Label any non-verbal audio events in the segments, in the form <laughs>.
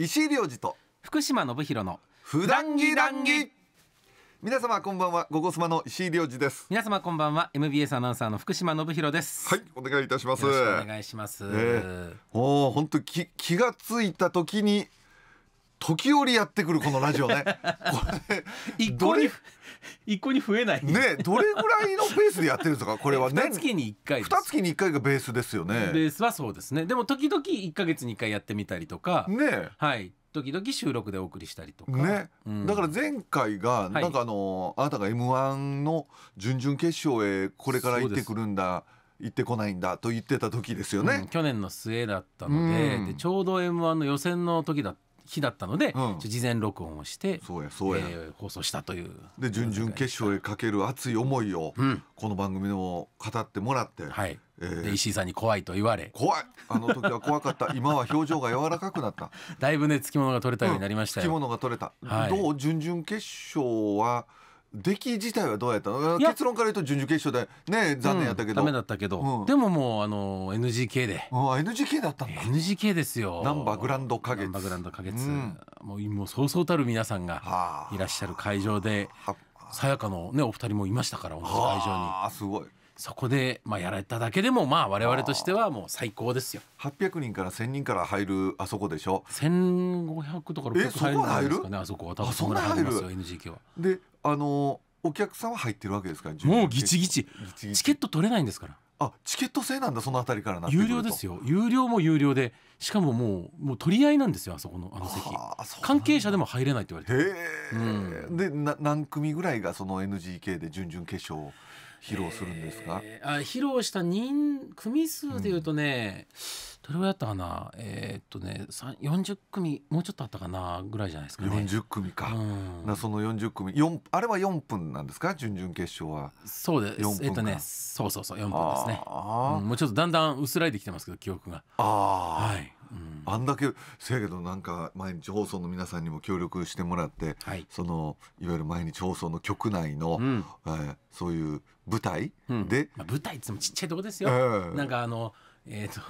石井亮次と福島信弘の普段着談義皆様こんばんはごごすまの石井亮次です皆様こんばんは MBS アナウンサーの福島信弘ですはいお願いいたしますよろしくお願いします、えー、おお本当き気がついた時に時折やってくるこのラジオね <laughs> これ一向に一向に増えないねどれぐらいのペースでやってるんですかこれはね2月に一回で月に1回がベースですよねベースはそうですねでも時々一か月に一回やってみたりとかねはい時々収録でお送りしたりとか、ね、うん、だから前回がなんかあの、はい、あなたが m 1の準々決勝へこれから行ってくるんだ行ってこないんだと言ってた時ですよね、うん、去年の末だったのでうん、でちょうど m 1の予選の時だった日だったので、うん事前録音をしてそうやそうやえー放送したというで準々決勝へかける熱い思いをうんこの番組でも語ってもらって、はい、えーで石井さんに怖いと言われ怖いあの時は怖かった <laughs> 今は表情が柔らかくなっただいぶねつきものが取れたようになりましたよ、うんつきものが取れた、はいどう準々決勝は出来自体はどうやったの結論から言うと準々決勝でね残念やったけど、うん、ダメだったけど、うん、でももうあの NGK で NGK だったんだ NGK ですよナンバーグランド花月ナンバーグランド花月、うん、もうもうそうそうたる皆さんがいらっしゃる会場でさやかのねお二人もいましたから同じ会場にすごいそこで、まあ、やられただけでも、まあ、我々としてはもう最高ですよ。八百人から千人から入るあそこでしょ。千五百とか6 0入るんですかね、あそこは。多分そんな入りますよ、NGK は。で、あのお客さんは入ってるわけですからもうギチギチチケット取れないんですからあチケット制なんだそのあたりからな有料ですよ有料も有料でしかももうもう取り合いなんですよあそこのあの席関係者でも入れないって言われてへえ、うん、でな何組ぐらいがその NGK で準々決勝を披露するんですか、えー、あ披露した人組数でいうとね、うんどれぐらいだったかなえー、っとね40組もうちょっとあったかなぐらいじゃないですかね40組か、うん、その40組4あれは4分なんですか準々決勝はそうですえー、っとねそうそうそう4分ですね、うん、もうちょっとだんだん薄らいできてますけど記憶がああはいあんだけせやけどなんか毎日放送の皆さんにも協力してもらって、はい、そのいわゆる毎日放送の局内の、うん、えー、そういう舞台で、うん、まあ、舞台っつってもちっちゃいとこですよ、えー、なんかあのえっ、ー、と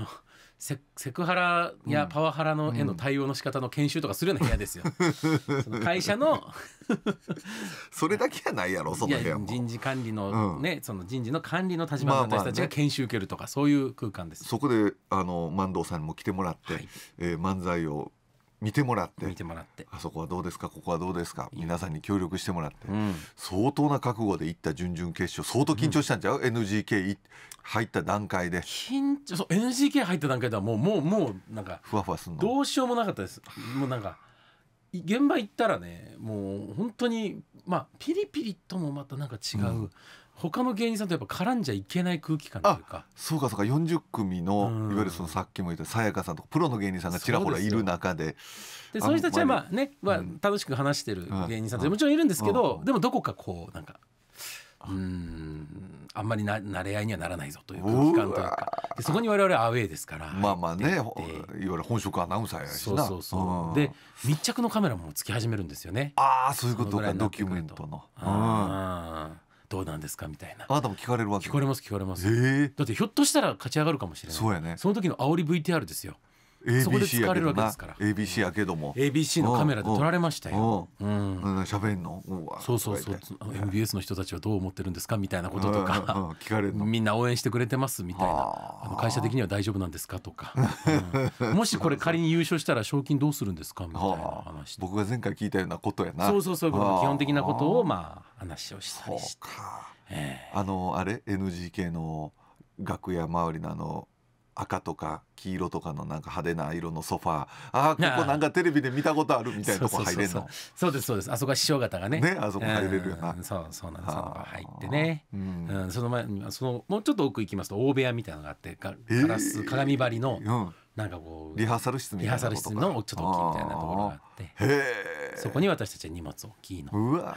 セセクハラやパワハラのへの対応の仕方の研修とかするような部屋ですよ。<laughs> その会社の <laughs> それだけはないやろその部屋も人事管理のね、うん、その人事の管理の立場の私たちが研修受けるとか、そういう空間です、そこであの万堂さんにも来てもらって、はい、えー、漫才を見てもらって見てもらってあそこはどうですかここはどうですか皆さんに協力してもらって、うん、相当な覚悟で行った準々決勝相当緊張したんちゃう、うん、NGK 入った段階で緊張そう NGK 入った段階ではもうもうもうなんかふわふわすんのどうしようもなかったですもうなんか現場行ったらねもう本当にまあピリピリともまたなんか違う、うん、他の芸人さんとやっぱ絡んじゃいけない空気感というかそうかそうか40組の、いわゆるそのさっきも言ったさやかさんとかプロの芸人さんがちらほらいる中ででそういう人たちはまあね、まあ、楽しく話してる芸人さんってもちろんいるんですけど、でもどこかこうなんかうんあんまりな慣れ合いにはならないぞという空気感というかそこに我々アウェーですからまあまあねいわゆる本職アナウンサーやしなそうそうそう、うん、で密着のカメラもつき始めるんですよねああそういうことかドキュメントの。うんどうなんですかみたいなあなたも聞かれるわけ聞かれます聞かれます、えー、だってひょっとしたら勝ち上がるかもしれないそうやねその時の煽り VTR ですよそこで使われるわけですから ABC やけども ABC のカメラで撮られましたよ喋、うん、んのそうそうそう MBS の人たちはどう思ってるんですかみたいなこととか聞かれるみんな応援してくれてますみたいなあの会社的には大丈夫なんですかとか、うん、もしこれ仮に優勝したら賞金どうするんですかみたいな話僕が前回聞いたようなことやなそうそうそうう基本的なことをまあ話をしたりして、えー、あのあれ NGK の楽屋周りのあの赤とか黄色とかのなんか派手な色のソファーあーここなんかテレビで見たことあるみたいなとこ入れるのそうですそうですあそこは師匠方がねねあそこ入れるよなそうそうなんです入ってね、うん、うん、その前にそのもうちょっと奥行きますと大部屋みたいなのがあってガラス鏡張りの、うんなんかこうリハーサル室みたいなリハーサル室のちょっと大きいみたいなところがあってそこに私たちは荷物大きいのうわ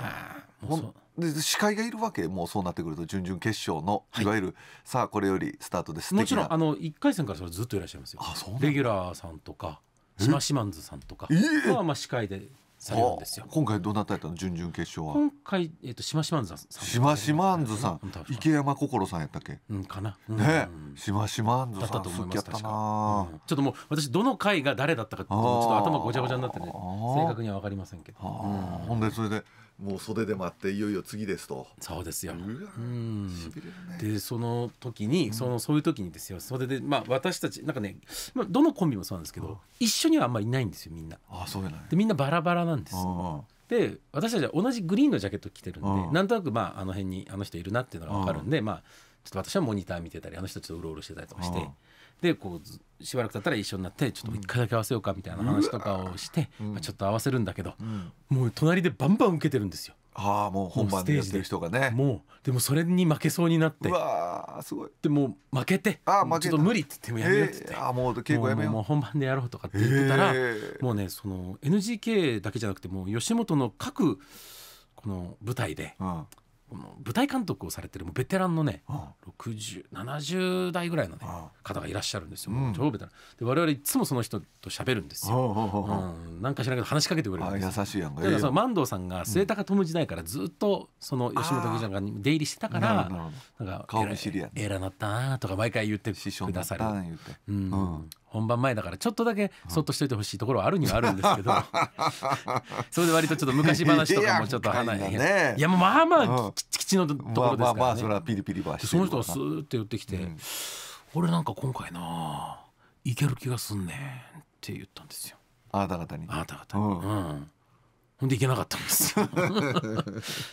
もうで司会がいるわけもうそうなってくると準々決勝の、い、わゆるさあこれよりスタートですもちろんあの1回戦からそれずっといらっしゃいますよあそうレギュラーさんとか島マシマンズさんとかはまあ司会でされるんですよ。今回どなたやったの準々決勝は。今回えっ、ー、と島島んずさん。島島んずさん、池山心さんやったっけ。うんかな。うん、ね、島島んずさん。だったと思います。確か、うん、ちょっともう私どの回が誰だったかちょっと頭ごちゃごちゃになってね正確にはわかりませんけど。ほんでそれでもう袖で待っていよいよ次ですとそうですよ、うんね、でその時にそのそういう時にですよ袖でまあ私たちなんかね、まあ、どのコンビもそうなんですけど一緒にはあんまりいないんですよみんなあそうないでみんなバラバラなんですで私たちは同じグリーンのジャケット着てるんでなんとなくまああの辺にあの人いるなっていうのが分かるんでまあちょっと私はモニター見てたりあの人ちょっとうろうろしてたりとかして。でこうしばらく経ったら一緒になってちょっと一回だけ合わせようかみたいな話とかをして、まあ、ちょっと合わせるんだけど、もう隣でバンバン受けてるんですよ。ああもう本番でやってる人がねもうでもそれに負けそうになってうわすごいでも負けてあ負けちょっと無理って言ってもやめようって言って、えー、あもう結構やめようもう本番でやろうとかって言ってたら、えー、もうねその NGK だけじゃなくてもう吉本の各この舞台で、うん、舞台監督をされてるベテランのね6070代ぐらいの、ね、方がいらっしゃるんですよ、超ベテランで我々いつもその人と喋るんですよ、なんか知らないけど話しかけてくれるんです優しいやんかだからその万堂さんが末高友時代からずっとその吉本劇場に出入りしてたからなんか顔見知りやえらなったなとか毎回言ってくださる、うん、本番前だからちょっとだけそっとしといてほしいところはあるにはあるんですけど <laughs> それで割とちょっと昔話とかもちょっと話いや,、いやまあまあきちきちのところですからね、まあ、その人がスーッて寄ってきて、うん「俺なんか今回ないける気がすんねん」って言ったんですよ。あなた方に。あなた方に。うん、うんほんで行けなかったんです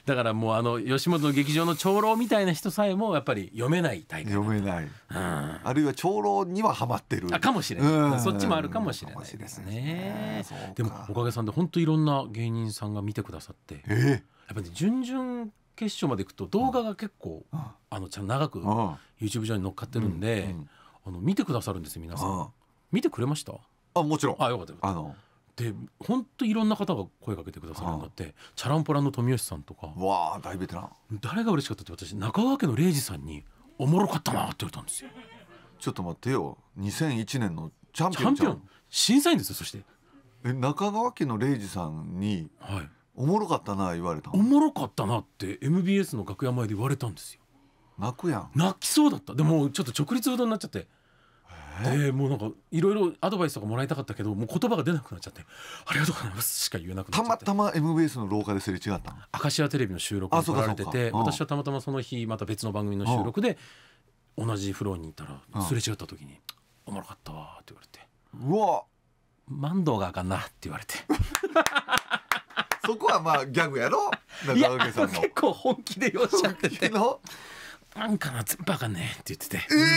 だからもうあの吉本の劇場の長老みたいな人さえもやっぱり読めない大会読めない、うん、あるいは長老にはハマってるあかもしれない、そっちもあるかもしれないですねでもおかげさんで本当いろんな芸人さんが見てくださって、えー、やっぱり、ね、準々決勝まで行くと動画が結構、うん、あのちゃん長く YouTube 上に乗っかってるんで、うんうん、あの見てくださるんです皆さん、見てくれましたあもちろんあよかったあので本当いろんな方が声かけてくださるんだってチャランポランの富吉さんとかわあ大ベテラン誰が嬉しかったって私中川家の礼二さんに「おもろかったな」って言われたんですよちょっと待ってよ2001年のチャンピオンチャンピオン審査員ですよそしてえ中川家の礼二さんに、はい、おもろかったな言われたおもろかったなって MBS の楽屋前で言われたんですよ泣くやん泣きそうだったでもちょっと直立うどになっちゃってでもうなんかいろいろアドバイスとかもらいたかったけどもう言葉が出なくなっちゃってありがとうございますしか言えなくなっちゃってたまたま MBS の廊下ですれ違ったのアカシアテレビの収録に来られてて私はたまたまその日また別の番組の収録で同じフロアにいたらすれ違った時に「おもろかったわ」って言われて「うわマンドがあかんな」って言われて <laughs> そこはまあギャグやろ中さんの結構本気で言っちゃってて「なんかな全部あかんね」って言ってて。えー、うん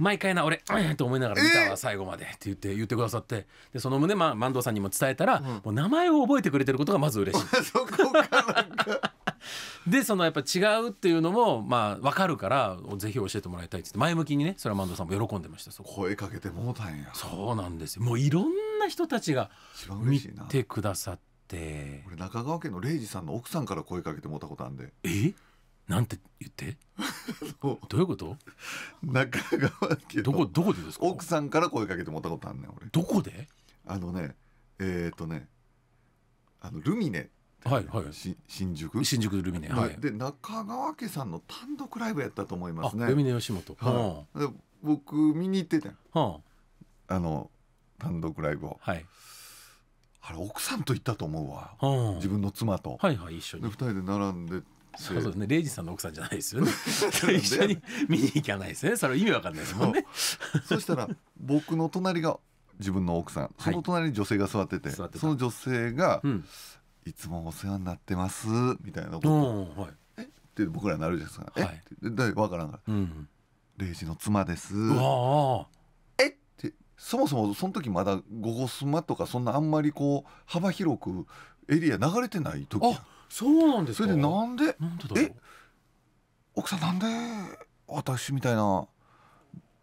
毎回な俺うんと思いながら見たわ最後までって言って言ってくださってでその旨まあ万藤さんにも伝えたら、もう名前を覚えてくれてることがまず嬉しい <laughs> そこかなんか <laughs> でそのやっぱ違うっていうのもまあ分かるからぜひ教えてもらいたいっつって前向きにねそれは万藤さんも喜んでましたそ声かけてもうたんやそうなんですよもういろんな人たちが見てくださって俺中川家の礼二さんの奥さんから声かけてもうたことあんでえなんて言って <laughs> どういうこと中川家どこどこでですか奥さんから声かけてもらったことあんねん俺どこであのねえっ、ー、とねあのルミネはいはい、し新宿新宿ルミネ、はい、で中川家さんの単独ライブやったと思いますねルミネ吉本、はい、で僕見に行ってたはあ、あの単独ライブを、はい、あれ奥さんと行ったと思うわ、はあ、自分の妻と、はいはい、一緒に二人で並んでそうですねレイジさんの奥さんじゃないですよね <laughs> 一緒に見に行かないですねそれ意味わかんないですもんねそしたら僕の隣が自分の奥さんその隣に女性が座っててはい、その女性が、うん、いつもお世話になってます」みたいなことを、はい、えって僕らなるじゃないですか「はい、えだ分からんから、うん、レイジの妻です」えっそもそもその時まだ「ゴゴスマ」とかそんなあんまりこう幅広くエリア流れてない時あそうなんですそれでなんでなんでだろうえ奥さんなんで私みたいな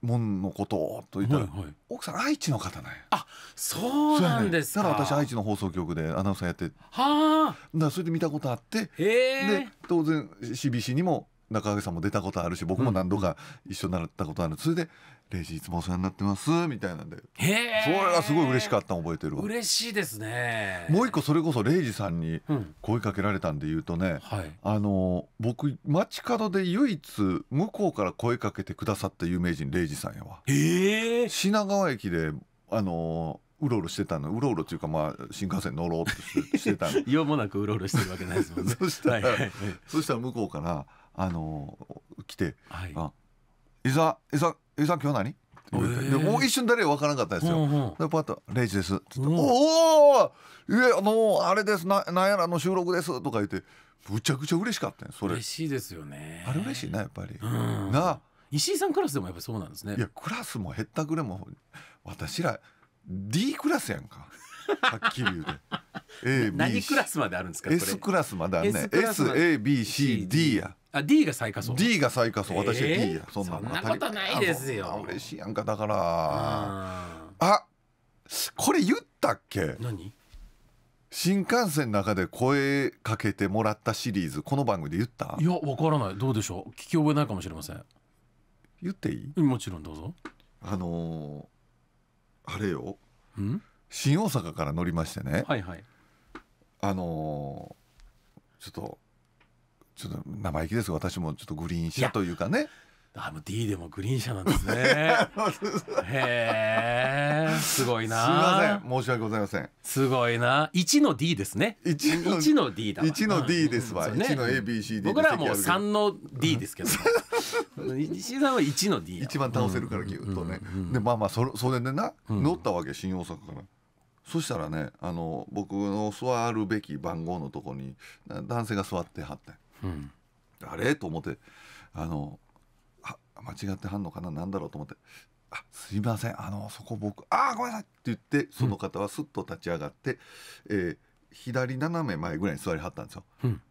もんのことと言ったら、はいはい奥さん愛知の方ねあそうなんですかねだから私愛知の放送局でアナウンサーやってはあらそれで見たことあってへで当然 CBC にも中上さんも出たことあるし僕も何度か一緒になったことある、それで「レ二ジいつもお世話になってます」みたいなんでそれがすごい嬉しかったの覚えてるわ嬉しいですねもう一個それこそレイジさんに声かけられたんで言うとね、うんはい、あの僕街角で唯一向こうから声かけてくださった有名人レイジさんやわへ品川駅であのうろうろしてたのうろうろっていうかまあ新幹線乗ろうとしてたの用 <laughs> もなくうろうろしてるわけないですもんね <laughs> そしたら、はいはいはい、そしたら向こうから「あの来て「はい、あいざいざ伊沢今日何?」えー、もう一瞬誰か分からなかったんですよ。うんうん、でパッと「ジです」ってって「うん、おおいえあのあれですななんやらの収録です」とか言ってむちゃくちゃ嬉しかったんそれ嬉しいですよねあれ嬉しいなやっぱり、うん、な石井さんクラスでもやっぱそうなんですねいやクラスもへったくれも私ら D クラスやんか <laughs> はっきり言うて A B 何クラスまであるんですか S クラスまであるね SABCD やあ D が最下層 D が最下層私は D や、そんなそんなことないですよあ嬉しいやんかだからあこれ言ったっけ何新幹線の中で声かけてもらったシリーズこの番組で言ったいやわからないどうでしょう聞き覚えないかもしれません言っていいもちろんどうぞあのー、あれよ新大阪から乗りましてねはいはいあのー、ちょっとちょっと生意気です私もちょっとグリーン車というかねあのう D でもグリーン車なんですね <laughs> へえすごいなすいません申し訳ございませんすごいな一の D ですね一の 1, の D だ一の D ですわ、うん、ね、1の ABCD 僕らはもう3の D ですけど石井さんは1の D 一番倒せるからギュとね、でまあまあそれそれでな、乗ったわけ新大阪からそしたらねあの僕の座るべき番号のとこに男性が座ってはってうん、あれと思ってあのあ間違ってはんのかななんだろうと思って「あすいませんあのそこ僕あごめんなさい」って言ってその方はすっと立ち上がって、うん、えー、左斜め前ぐらいに座りはったんですよ。うん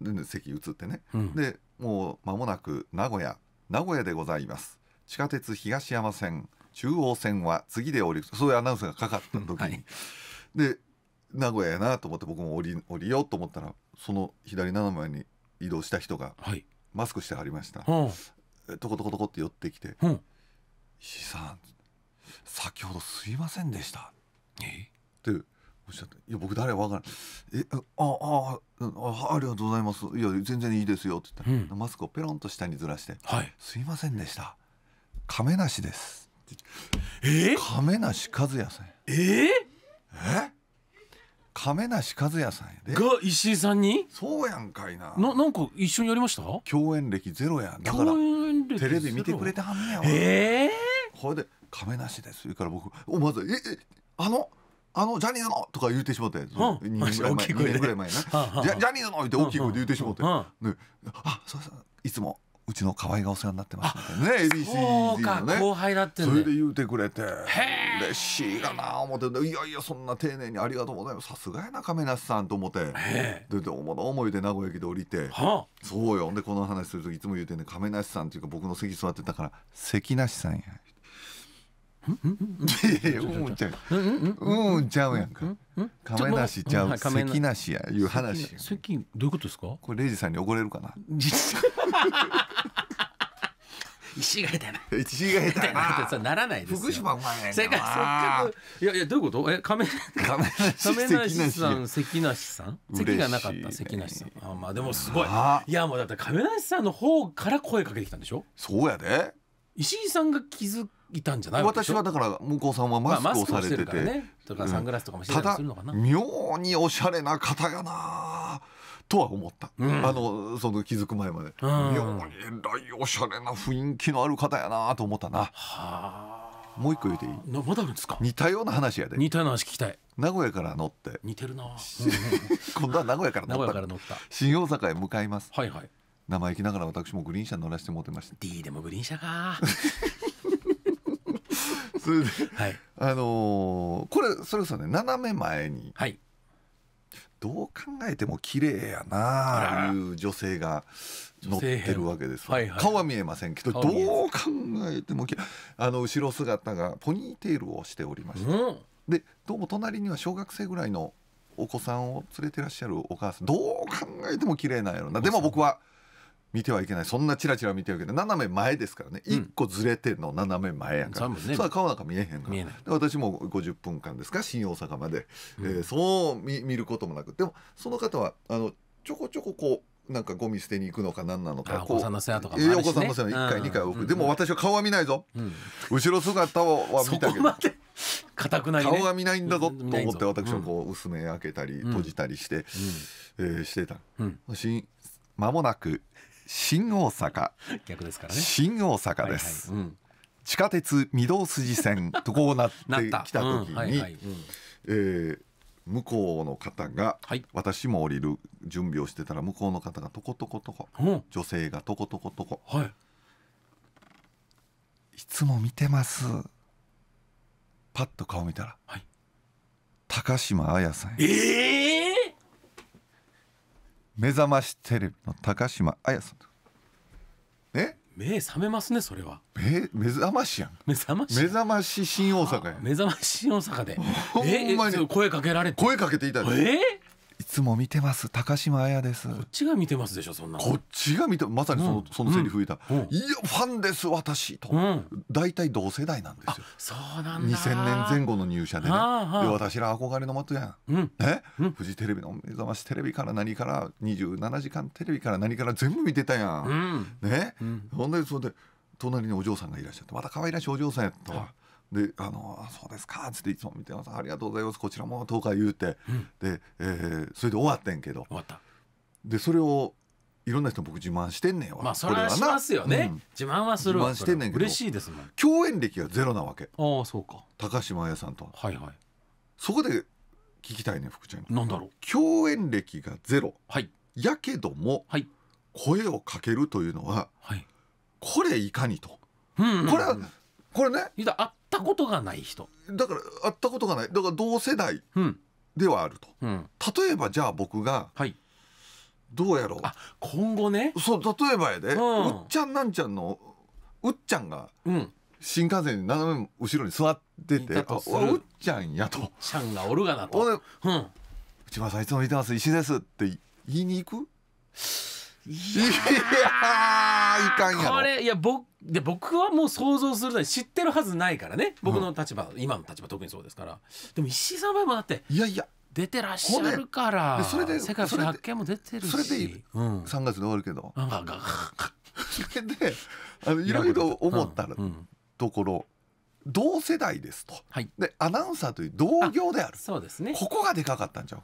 で席移ってね、うん、でもう間もなく名古屋名古屋でございます地下鉄東山線中央線は次で降りるそういうアナウンスがかかった時に、はい、で名古屋やなと思って僕も降り降りようと思ったらその左斜めに移動した人が、はい、マスクしてはりました、とこトコトコトコって寄ってきて「うん、石井さん先ほどすいませんでした」えっておっしゃって「いや僕誰分からない」え「えあああありがとうございますいや全然いいですよ」って言ったら、うん、マスクをペロンと下にずらして「はい、すいませんでした亀梨です」えー、亀梨和也さんえー、え亀梨和也さんやでが石井さんにそうやんかいなななんか一緒にやりました共演歴ゼロやんだからテレビ見てくれてはんねやええー、ほいで「亀梨です」から僕おまず「ええあのあのジャニーズのとか言うてしまって、うん、2年ぐらい前 ,2 年ぐらい前な <laughs> ジャニーズの言って大きい声で言うてしまって、うんうん、あそうそういつもうちの河合がお世話になってますみたいなね a b c のね後輩だって、それで言うてくれて嬉しいかな思っていやいやそんな丁寧にありがとうございますさすがやな亀梨さんと思ってでおも思いで名古屋駅で降りてそうよでこの話する時いつも言うてね亀梨さんっていうか僕の席座ってたから関梨さんや。うんちゃう、うんちゃうやんか。亀梨ちゃう、関梨やいう話。関、どういうことですか。これレイジさんに怒れるかな。<laughs> 石が下手な <laughs> 石が下手なって <laughs> ならないです福島うまいねせっかくいやいやどういうことえ亀亀亀梨さん <laughs> 関梨さん関がなかった関梨さんあまあでもすごいいやもうだって亀梨さんの方から声かけてきたんでしょそうやで石井さんが気づいたんじゃない私はだから向こうさんはマスクをされてて,、まあ、ねとかサングラスとかもしてたりするのかな、妙におしゃれな方がなとは思った、うん、あのその気づく前まで、うん、妙にえらいおしゃれな雰囲気のある方やなと思ったな。もう一個言うていいまだあるんですか似たような話やで似たような話聞きたい名古屋から乗って似てるな、<laughs> うん、今度は名古屋から乗った乗った新大阪へ向かいますはいはい生意気ながら私もグリーン車乗らせてもってました D でもグリーン車か <laughs> それで、はい、あのー、これそれこそね斜め前に、はいどう考えても綺麗やなあいう女性が乗ってるわけです、はいはい、顔は見えませんけどどう考えてもあの後ろ姿がポニーテールをしておりました、うん、でどうも隣には小学生ぐらいのお子さんを連れてらっしゃるお母さんどう考えても綺麗なんやろなでも僕は。見てはいけないそんなチラチラ見てはいけない斜め前ですからね、一1個ずれての斜め前やから、ね、そ顔なんか見えへんから私も50分間ですか新大阪まで、うん、えー、そう見見ることもなくでもその方はあのちょこちょここうなんかゴミ捨てに行くのか何なのかお子さんの世話とかもあるし、ね、お子さんの世話1回2回往復、でも私は顔は見ないぞ、うん、後ろ姿は見たけど固くない、ね、顔は見ないんだぞと思って私はこう薄め開けたり閉じたりして、うん、えー、してた、うん、間もなく新大阪逆ですからね新大阪です、はいはいうん、地下鉄御堂筋線 <laughs> とこうなってきた時にた、うんはいはいうん、えー、向こうの方が、はい、私も降りる準備をしてたら向こうの方がとことことこ、女性がとことことこ、はい、いつも見てますパッと顔見たら、はい、高島彩さんええー目覚ましテレビの高島綾さんえ目覚めますねそれは目目覚ましやん目覚まし目覚まし新大阪や目覚まし新大阪でえ <laughs> ほんまに声かけられて声かけていただいえつも見てます高島彩ですこっちが見てますでしょそんなこっちが見てまさにそのうん、そのセリフ言った、うん、いやファンです私と、大体同世代なんですよそうなんだ2000年前後の入社でねで私ら憧れの的やん、え、ね、フジテレビの「目覚ましテレビ」から何から27時間テレビから何から全部見てたやん、ね、ほんでそれで隣にお嬢さんがいらっしゃってまた可愛らしいお嬢さんやったわ、であのそうですかっつっていつも見てますありがとうございますこちらもとか言うて、うん、で、えー、それで終わってんけどでそれをいろんな人僕自慢してんねんわまあそれはしますよね、うん、自慢はするわ自慢してんねんけど嬉しいですもん共演歴がゼロなわけああそうか高島屋さんとはいはいそこで聞きたいね福ちゃんなんだろう共演歴がゼロ、はい、やけども、はい、声をかけるというのは、はい、これいかにと、うん、うん、これはこれねアッったことがない人だから会ったことがないだから同世代ではあると、うん例えばじゃあ僕がはいどうやろあ今後ねうそう例えばやで、ううっちゃんなんちゃんのうっちゃんがうん新幹線に斜め後ろに座っててあうっちゃんや」とちゃんがおるがな「とうん内村さんいつも見てます石です」って言いに行くいやいかんやろこれいや僕で僕はもう想像するの知ってるはずないからね僕の立場、うん、今の立場特にそうですからでも石井さんはもだっていやいや出てらっしゃるからそれで世界の発見も出てるしそれでいい、うん、3月で終わるけどそれであのいろいろ思ったら、うん、ところ、同世代ですと、はい、でアナウンサーという同業であるそうです、ね、ここがでかかったんちゃう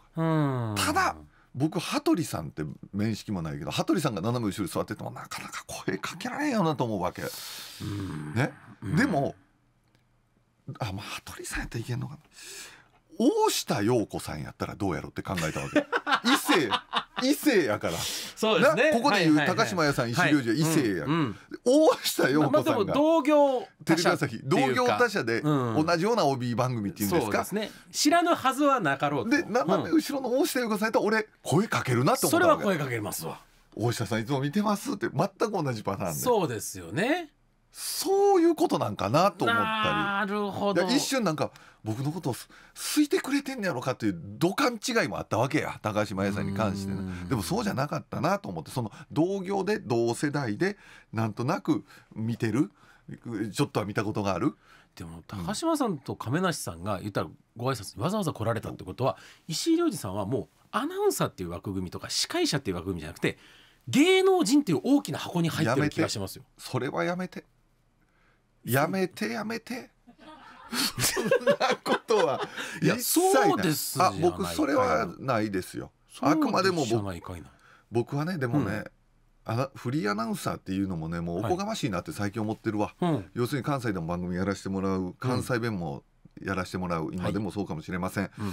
かただ僕羽鳥さんって面識もないけど羽鳥さんが斜め後ろに座っててもなかなか声かけられんよなと思うわけ。ね、でもあ、まあ、羽鳥さんやったらいけんのかな大下洋子さんやったらどうやろうって考えたわけ。異 <laughs> 性 <laughs> 異性やからそうですねここで言う高島屋さん石龍寺は異性や、大下陽子さんが、同業テレビ朝日同業他社で同じような OB 番組っていうんですか、知らぬはずはなかろうで斜め後ろの大下陽子さんやったら俺声かけるなと思ったそれは声かけますわ大下さんいつも見てますって全く同じパターンでそうですよねそういうことなんかなと思ったりなるほど一瞬なんか僕のことをすいてくれてんやろかっていう土管違いもあったわけや高島屋さんに関してでもそうじゃなかったなと思ってその同業で同世代でなんとなく見てるちょっとは見たことがあるでも高島さんと亀梨さんが言ったらご挨拶にわざわざ来られたってことは石井亮次さんはもうアナウンサーっていう枠組みとか司会者っていう枠組みじゃなくて芸能人っていう大きな箱に入ってる気がしますよ。それはやめてやめてやめて。そんなことは <laughs> 一切ないいやそうですあ僕それはないですよあくまでも僕僕はねでもね、うん、あフリーアナウンサーっていうのもねもうおこがましいなって最近思ってるわ、はい、要するに関西でも番組やらせてもらう関西弁もやらせてもらう、うん、今でもそうかもしれません、はいうん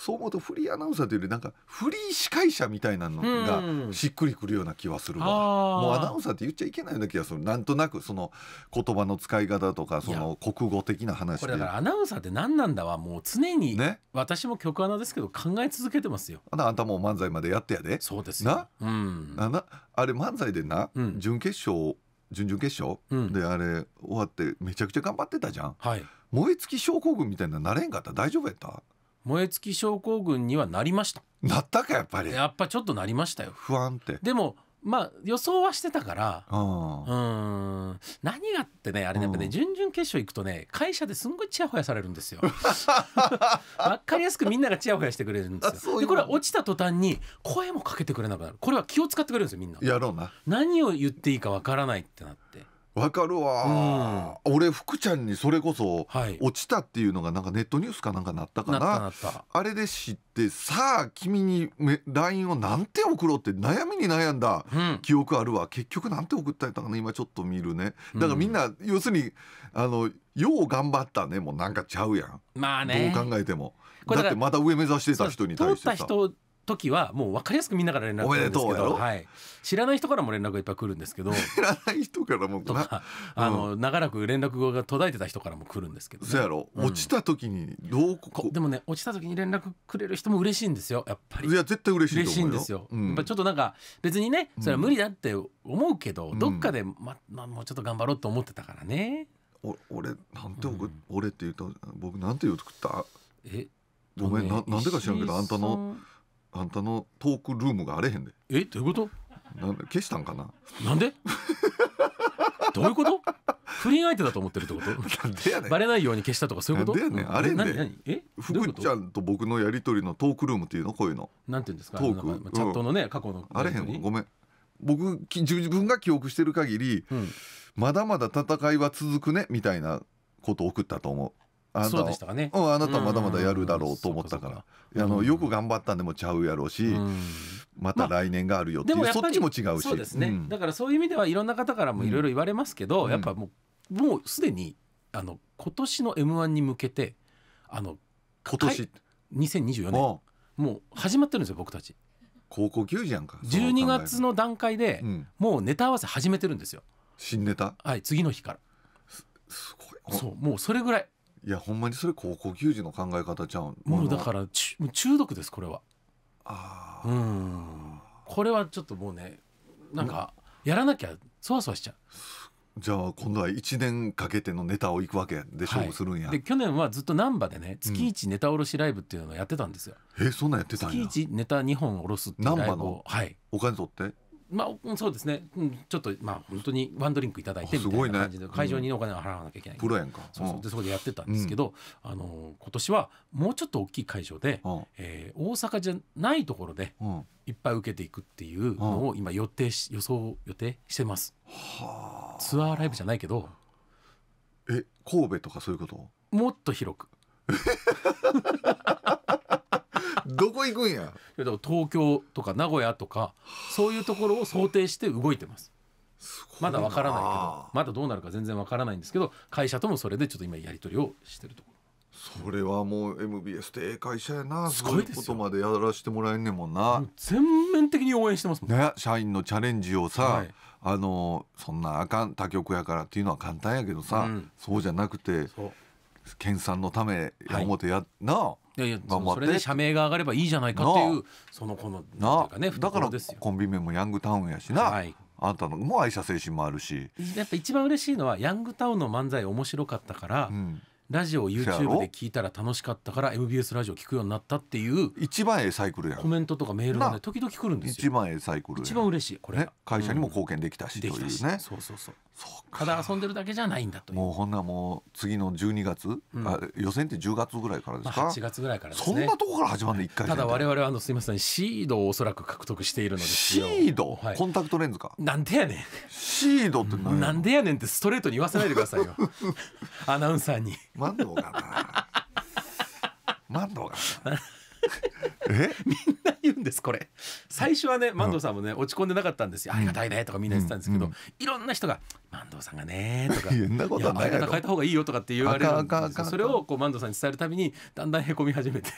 そう思うとフリーアナウンサーというよりなんかフリー司会者みたいなのがしっくりくるような気はするわ、うん、もうアナウンサーって言っちゃいけないような気がするなんとなくその言葉の使い方とかその国語的な話これだからアナウンサーって何なんだはもう常に、ね、私も局アナですけど考え続けてますよあんたもう漫才までやってやでそうですな、うん、なあれ漫才でな、うん、準決勝準々決勝、うん、であれ終わってめちゃくちゃ頑張ってたじゃん、はい、燃え尽き症候群みたいななれんかった大丈夫やった燃え尽き症候群にはなりましたなったかやっぱりやっぱちょっとなりましたよ不安ってでもまあ予想はしてたからうん何がってねあれねやっぱね準々決勝行くとね会社ですんごいちやほやされるんですよ分 <laughs> かりやすくみんながちやほやしてくれるんですよでこれは落ちた途端に声もかけてくれなくなるこれは気を使ってくれるんですよみんなやろうな何を言っていいかわからないってなってわかるわ、うん、俺福ちゃんにそれこそ落ちたっていうのがなんかネットニュースかなんかなったかなあれで知ってさあ君に LINE をなんて送ろうって悩みに悩んだ記憶あるわ、うん、結局なんて送ったんやったかな今ちょっと見るねだからみんな、うん、要するにあのよう頑張ったねもうなんかちゃうやん、まあね、どう考えてもだってまた上目指してた人に対してさ。時はもう分かりやすくみんなから連絡が来るんですけど、はい、知らない人からも連絡がいっぱい来るんですけど知らない人からもとか、うん、あの長らく連絡が途絶えてた人からも来るんですけど、ね、そうやろ、落ちた時にどうこでもね落ちた時に連絡くれる人も嬉しいんですよやっぱりいや絶対嬉しい嬉しいんですよ、うん、やっぱちょっとなんか別にねそれは無理だって思うけど、どっかでま、まあ、もうちょっと頑張ろうと思ってたからねお俺なんて送、うん、俺って言うと僕なんて言うとったえごめんななんでか知らんけどあんたのあんたのトークルームがあれへんでえどういうことなんで消したんかななんで <laughs> どういうこと不倫相手だと思ってるってことなんでやねんバレないように消したとかそういうことなんでやねんあれへんで何えどうちゃんと僕のやり取りのトークルームっていうのこういうのなんていうんですかトークなんチャットのね、過去のあれへんごめん僕き自分が記憶してる限りうんまだまだ戦いは続くねみたいなことを送ったと思う。あそうでしたかね、うん、あなたまだまだやるだろうと思ったから、うんうん、あのよく頑張ったんでもちゃうやろうし、うん、また来年があるよっていう、まあ、そっちも違うしそうですね、うん、だからそういう意味ではいろんな方からもいろいろ言われますけど、やっぱもうもうすでにあの今年の m 1に向けてあの今年2024年もう始まってるんですよ僕たち高校球児やんか12月の段階で、もうネタ合わせ始めてるんですよ新ネタはい次の日からすごいそうもうそれぐらいいやほんまにそれ高校球児の考え方ちゃうもうだからち中毒ですこれはああうんこれはちょっともうねなんかやらなきゃそわそわしちゃうじゃあ今度は1年かけてのネタをいくわけで勝負するんや、はい、で去年はずっと難波でね月一ネタおろしライブっていうのをやってたんですよ、うん、えそんなんやってたんや月一ネタ2本おろすっていうライブをはいお金取ってまあ、そうですね、うん、ちょっと、まあ、本当にワンドリンクいただいてみたいな感じで、会場にお金を払わなきゃいけない、プロやんかそうそうでそこでやってたんですけど、あの今年はもうちょっと大きい会場で、うえ大阪じゃないところで、いっぱい受けていくっていうのを今予定し予想予定してます、は、あ、ツアーライブじゃないけどえ神戸とかそういうこともっと広く <laughs> どこ行くんや東京とか名古屋とかそういうところを想定して動いてますまだわからないけどまだどうなるか全然わからないんですけど会社ともそれでちょっと今やり取りをしてるところそれはもう MBS って会社やなすごいことまでやらせてもらえんねんもんな全面的に応援してますもんね社員のチャレンジをさ、はい、あのそんなあかん他局やからっていうのは簡単やけどさ、うん、そうじゃなくて研鑽のため表や、はい、なあいやいやそれで社名が上がればいいじゃないかっていうそのこのなんていうかねだからですよコンビ名もヤングタウンやしな、はいあんたのも愛社精神もあるし、やっぱ一番嬉しいのはヤングタウンの漫才面白かったから、うん、ラジオをせやろ YouTube で聞いたら楽しかったから MBS ラジオ聞くようになったっていう一番ええサイクルやコメントとかメールがね時々来るんですよ。一番ええサイクルやん一番嬉しいこれね会社にも貢献できたしというね、そうそうそうただ遊んでるだけじゃないんだともうほんならもう次の12月、うん、あ予選って10月ぐらいからですか、まあ、8月ぐらいから、ね、そんなとこから始まるの一回ただ我々はあのすみませんシードをおそらく獲得しているのですシード、はい、コンタクトレンズかなんでやねんシードって何なんでやねんってストレートに言わせないでくださいよ <laughs> アナウンサーに万能かな万能かなえみんな言うんですこれ最初はね万藤さんもね、落ち込んでなかったんですよ、ありがたいねとかみんな言ってたんですけど、いろんな人が「万藤さんがね」とか「変 <laughs> なことないや変えた方がいいよ」とかって言われるんですそれをこう万藤さんに伝えるたびにだんだんへこみ始めて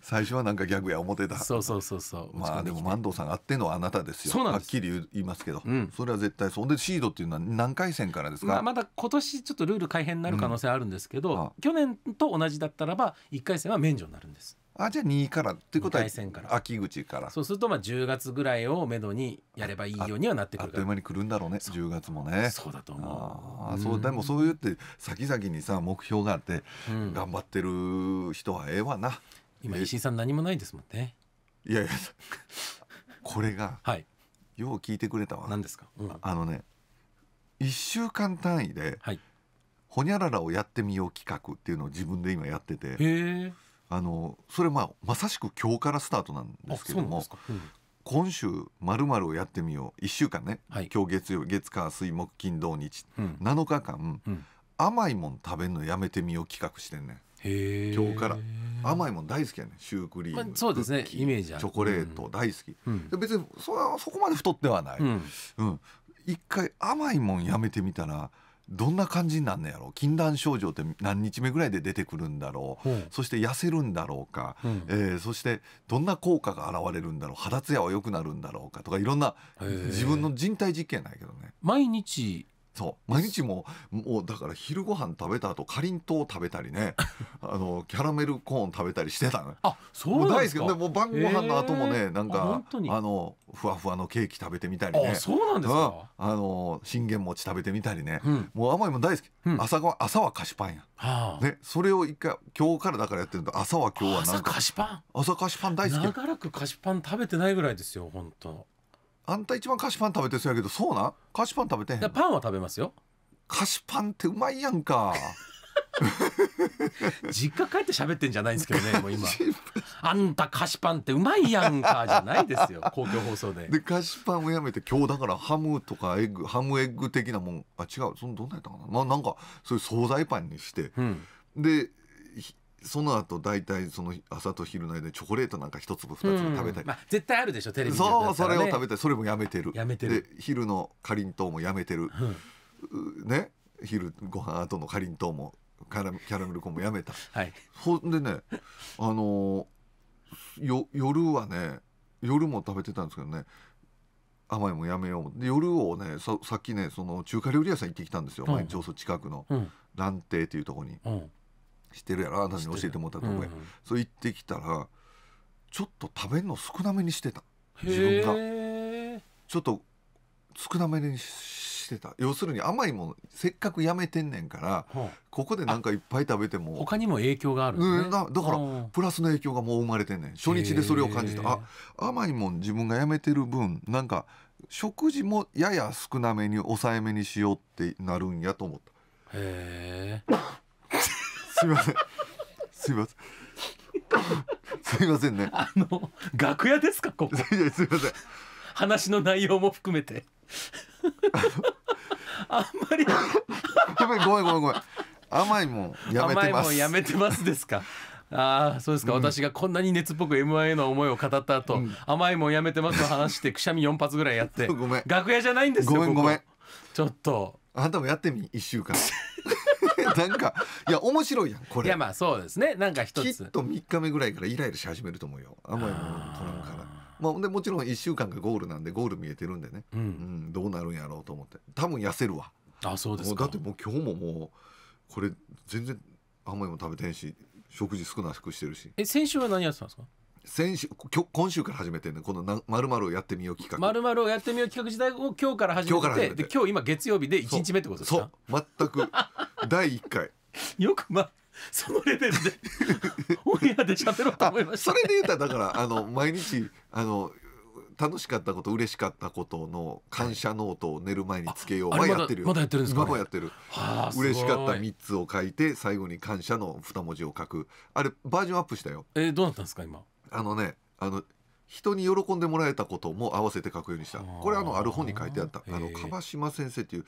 最初はなんかギャグや思ってたそうそうそうそうまあでも万藤さんあってのはあなたですよはっきり言いますけど、それは絶対そんでシードっていうのは何回戦からですか、まだ今年ちょっとルール改変になる可能性あるんですけど、去年と同じだったらば1回戦は免除になるんですあじゃあ2位からっていうことは秋口からそうするとまあ10月ぐらいをめどにやればいいようにはなってくるあっという間に来るんだろうね10月もねそうだと思うあ、うん、そうでもそういうって先々にさ目標があって、頑張ってる人はええわな今石井さん何もないですもんねいやいやこれが、はい、よう聞いてくれたわ何ですか、うん、あのね1週間単位で、はい、ほにゃららをやってみよう企画っていうのを自分で今やっててへえあのそれまあまさしく今日からスタートなんですけども、うん、今週まるをやってみよう1週間ね、はい、今日月曜月火水木金土日、うん、7日間、うん、甘いもん食べるのやめてみよう企画してんねん。今日から甘いもん大好きやねシュークリーム、まあ、そうですねイメージチョコレート大好き、うん、別にそそこまで太ってはない、うん一回甘いもんやめてみたら、どんな感じになんのやろう禁断症状って何日目ぐらいで出てくるんだろう、うん、そして痩せるんだろうか、うん、えー、そしてどんな効果が現れるんだろう肌ツヤは良くなるんだろうかとかいろんな自分の人体実験ないけどね。毎日そう毎日ももうだから昼ご飯食べた後かりんとう食べたりね <laughs> あのキャラメルコーン食べたりしてたのあそうなんですか大好きでもう晩ご飯の後もねなんかあのふわふわのケーキ食べてみたりねあそうなんですかあの信玄餅食べてみたりね、うん、もう甘いもん大好き、うん、朝ご朝は菓子パンや、はあ、ね、それを一回今日からだからやってると朝は今日はなんか朝菓子パン朝菓子パン大好き長らく菓子パン食べてないぐらいですよ本当あんた一番菓子パン食べてそうやけどそうな菓子パン食べてへんパンは食べますよ菓子パンってうまいやんか実家帰って喋ってんじゃないんですけどね <laughs> もう今あんた菓子パンってうまいやんかじゃないですよ <laughs> 公共放送でで菓子パンをやめて今日だからハムとかエッグハムエッグ的なもんあ違うそのどんなやったかな、まあ、なんかそういう惣菜パンにして、うん、でその後大体その朝と昼の間にチョコレートなんか一粒二粒食べたり、まあ、絶対あるでしょテレビで、ね、そうそれを食べたそれもやめてるやめてるで昼のかりんとうもやめてる、うん、ね昼ご飯後のかりんとうもキャラメルコーンもやめた、はい、ほんでねあのー、よ夜はね夜も食べてたんですけどね甘いもやめよう夜をねさっきねその中華料理屋さん行ってきたんですよ、毎日近くの、うん、蘭亭っていうとこに、うん、ってるやろあなたに教えてもらったとこへ、うん、そう言ってきたらちょっと食べるの少なめにしてた自分がちょっと少なめにしてた要するに甘いものせっかくやめてんねんから、ここで何かいっぱい食べても他にも影響がある、ね、だからプラスの影響がもう生まれてんねん初日でそれを感じたあ甘いもん自分がやめてる分なんか食事もやや少なめに抑えめにしようってなるんやと思ったへえすみません。すみません。すみませんね。あの楽屋ですかここ。いやすみません。話の内容も含めて。あんまり。やばごめんごめんごめん。甘いもんやめてます。やめてますですか。ああそうですか、うん、私がこんなに熱っぽく m i の思いを語った後、うん、甘いもんやめてますと話してくしゃみ4発ぐらいやってごめん楽屋じゃないんですよごめんごめんちょっとあんたもやってみ1週間なんかいや面白いやんこれいやまあそうですねなんか一きっと3日目ぐらいからイライラし始めると思うよ甘いもの取らんからまあ、でもちろん1週間がゴールなんでゴール見えてるんでね、ううんどうなるんやろうと思って多分痩せるわあそうですかだってもう今日ももうこれ全然甘いもん食べてんし食事少なくしてるしえ先週は何やってたんですか先週今週から始めてねこのまるまるをやってみよう企画まるまるをやってみよう企画自体を今日から始めて今日めてで今日今月曜日で1日目ってことですかそう全く第1回 <laughs> よくまそのレベルでオンエアで喋ろうと思いました、ね、それで言うたらだからあの毎日あの楽しかったこと嬉しかったことの感謝ノートを寝る前につけよう、まだやってるまだやってるんですか、ね、今もやってる、はあ、嬉しかった3つを書いて最後に感謝の2文字を書くあれバージョンアップしたよえー、どうなったんですか今あのねあの人に喜んでもらえたことも合わせて書くようにしたこれあのある本に書いてあったあの樺島先生っていう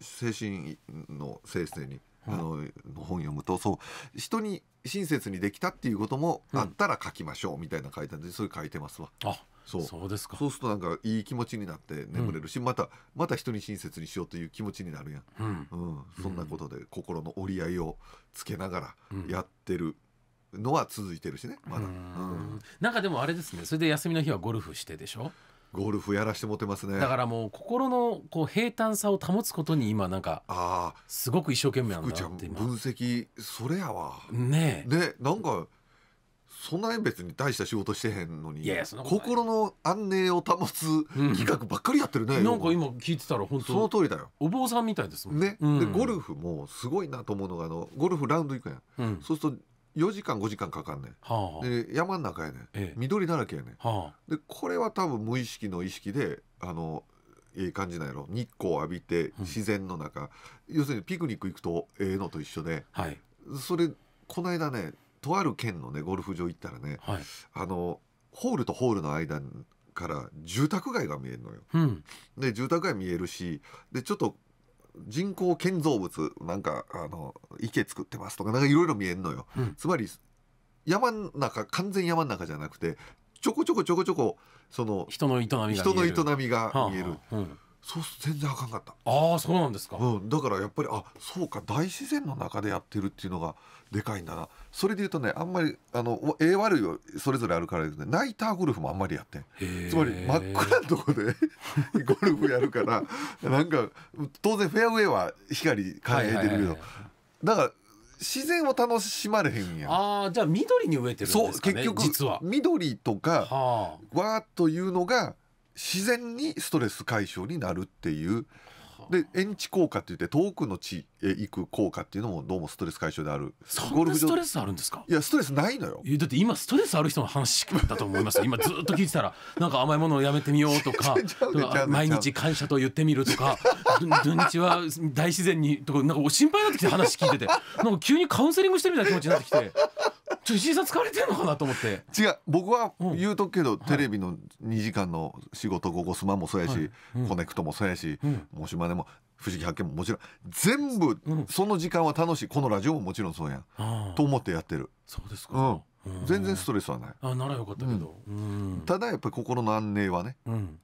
精神の先生にあの、う本読むとそう人に親切にできたっていうこともあったら書きましょうみたいな書いたんで、うん、それ書いてますわ。あそうそうですかそうするとなんかいい気持ちになって眠れるし、うん、またまた人に親切にしようという気持ちになるやん、うんそんなことで心の折り合いをつけながらやってる。のは続いてるしねまだ、うん、なんかでもあれですねそれで休みの日はゴルフしてでしょゴルフやらしてもてますねだからもう心のこう平坦さを保つことに今なんかああすごく一生懸命なんだなって分析それやわねえねなんかそんなに別に大した仕事してへんのに心の安寧を保つ企画ばっかりやってるね、うん、なんか今聞いてたら本当その通りだよお坊さんみたいですもんね、うん、でゴルフもすごいなと思うのがあのゴルフラウンド行くやん、うん、そうすると4時間5時間かかんねん、はあ、で山ん中やねん、ええ、緑だらけやねん、はあ、でこれは多分無意識の意識であのええ感じなんやろ日光浴びて自然の中、うん、要するにピクニック行くとええのと一緒で、はい、それこの間ねとある県のねゴルフ場行ったらね、はい、あのホールとホールの間から住宅街が見えるのよ。うん、で住宅街見えるしでちょっと人工建造物なんかあの池作ってますとかなんかいろいろ見えんのよ、うん、つまり山ん中完全山ん中じゃなくてちょこちょこちょこちょこその人の営みが見える人の営みが見える、はあはあうん、そう全然あかんかったああそうなんですか、うん、だからやっぱりあそうか大自然の中でやってるっていうのがでかいんだなそれでいうとねあんまりあの A 悪いよそれぞれあるから、ね、ナイターゴルフもあんまりやってつまり真っ暗なとこで <laughs> ゴルフやるからなんか当然フェアウェイは光輝いてるけどだから自然を楽しまれへんやんあじゃあ緑に植えてるんですかねそう結局緑とか、あ、わーというのが自然にストレス解消になるっていうで遠地効果って言って遠くの地へ行く効果っていうのもどうもストレス解消であるゴルフストレスあるんですかいやストレスないのよだって今ストレスある人の話だと思います今ずっと聞いてたら <laughs> なんか甘いものをやめてみようとか <laughs> 毎日感謝と言ってみるとか土日は大自然にとかなんか心配になってきて話聞いててなんか急にカウンセリングしてるみたいな気持ちになってきて。石井さん疲れてるのかなと思って違う僕は言うとくけど、テレビの2時間の仕事「ここすまん」もそうやし、コネクトもそうやし「もしまね」も「不思議発見」ももちろん全部その時間は楽しいこのラジオももちろんそうやん、と思ってやってるそうですか、全然ストレスはないあならよかったけど、ただやっぱり心の安寧はね、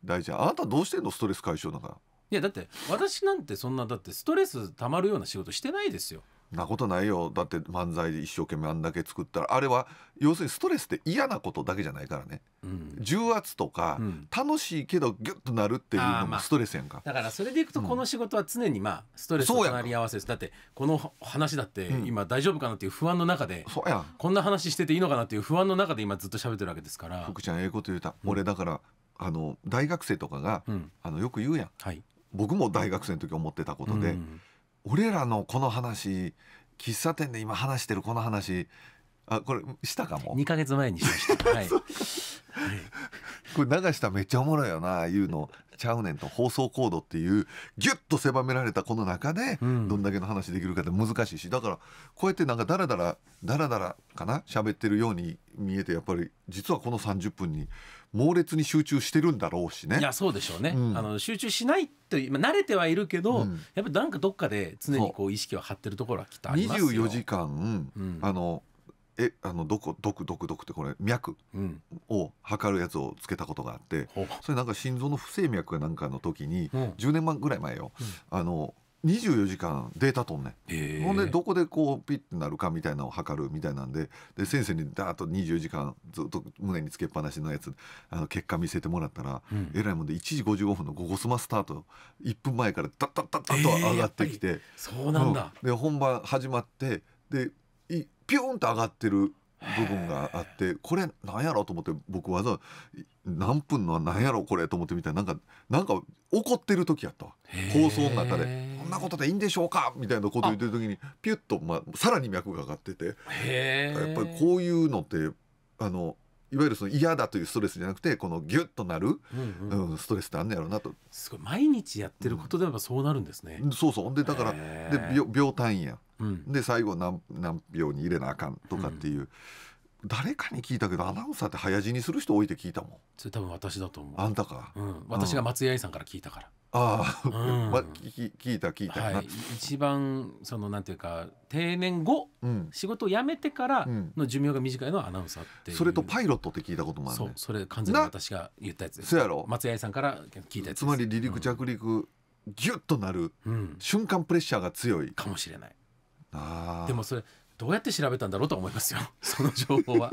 大事あなたどうしてんのストレス解消だからいやだって私なんてそんなだってストレスたまるような仕事してないですよなことないよだって漫才で一生懸命あんだけ作ったらあれは要するにストレスって嫌なことだけじゃないからね、うん、重圧とか、うん、楽しいけどギュッとなるっていうのもストレスやんか、まあ、だからそれでいくとこの仕事は常にまあストレスと隣り合わせです、だってこの話だって今大丈夫かなっていう不安の中で、こんな話してていいのかなっていう不安の中で今ずっと喋ってるわけですから福ちゃんええこと言うた、俺だからあの大学生とかが、あのよく言うやん、はい、僕も大学生の時思ってたことで。俺らのこの話喫茶店で今話してるこの話あこれしたかも2か月前にしました、はい、<laughs> これ流しためっちゃおもろいよないうのちゃうねんと放送コードっていうギュッと狭められたこの中でどんだけの話できるかって難しいしだからこうやってなんかダラダラダラダラかな喋ってるように見えてやっぱり実はこの30分に猛烈に集中してるんだろうしね。いやそうでしょうね、うん、あの集中しないという、まあ、慣れてはいるけど、うん、やっぱなんかどっかで常にこう意識を張ってるところはきっとありますよ24時間、うん、あのえあのどこどくどくどくってこれ脈を測るやつをつけたことがあって、うん、それなんか心臓の不整脈なんかの時に、うん、10年前ぐらい前よ、うん、あの24時間データ取んねん、ほんでどこでこうピッてなるかみたいなのを測るみたいなんでで先生にダーッと24時間ずっと胸につけっぱなしのやつあの結果見せてもらったら、うん、えらいもんで1時55分の「ゴゴスマ」スタート1分前からダッダッダッダッと上がってきて、そうなんだ、で本番始まってでピューンと上がってる部分があってこれなんやろと思って僕わざ何分のなんやろこれと思ってみたいなんかなんか怒ってる時やった放送の中で「こんなことでいいんでしょうか?」みたいなこと言ってる時にピュッと、まあ、さらに脈が上がっててやっぱりこういうのってあのいわゆるその嫌だというストレスじゃなくてこのギュッとなる、うん、うんうん、ストレスってあんねやろうなとすごい毎日やってることでやっぱそうなるんですね、うん、そうそうでだからで秒単位やんで最後何何秒に入れなあかんとかっていう、誰かに聞いたけどアナウンサーって早死にする人多いって聞いたもんそれ多分私だと思うあんたか、うん、私が松井さんから聞いたからああ、うん、ま、聞聞いた聞いた、はい、一番そのなんていうか定年後、うん、仕事を辞めてからの寿命が短いのはアナウンサーってそれとパイロットって聞いたこともある、ね、そうそれ完全に私が言ったやつそうやろ松井さんから聞いたやつつまり離陸着陸、うん、ギュッとなる、瞬間プレッシャーが強いかもしれないでもそれどうやって調べたんだろうと思いますよ <laughs> その情報は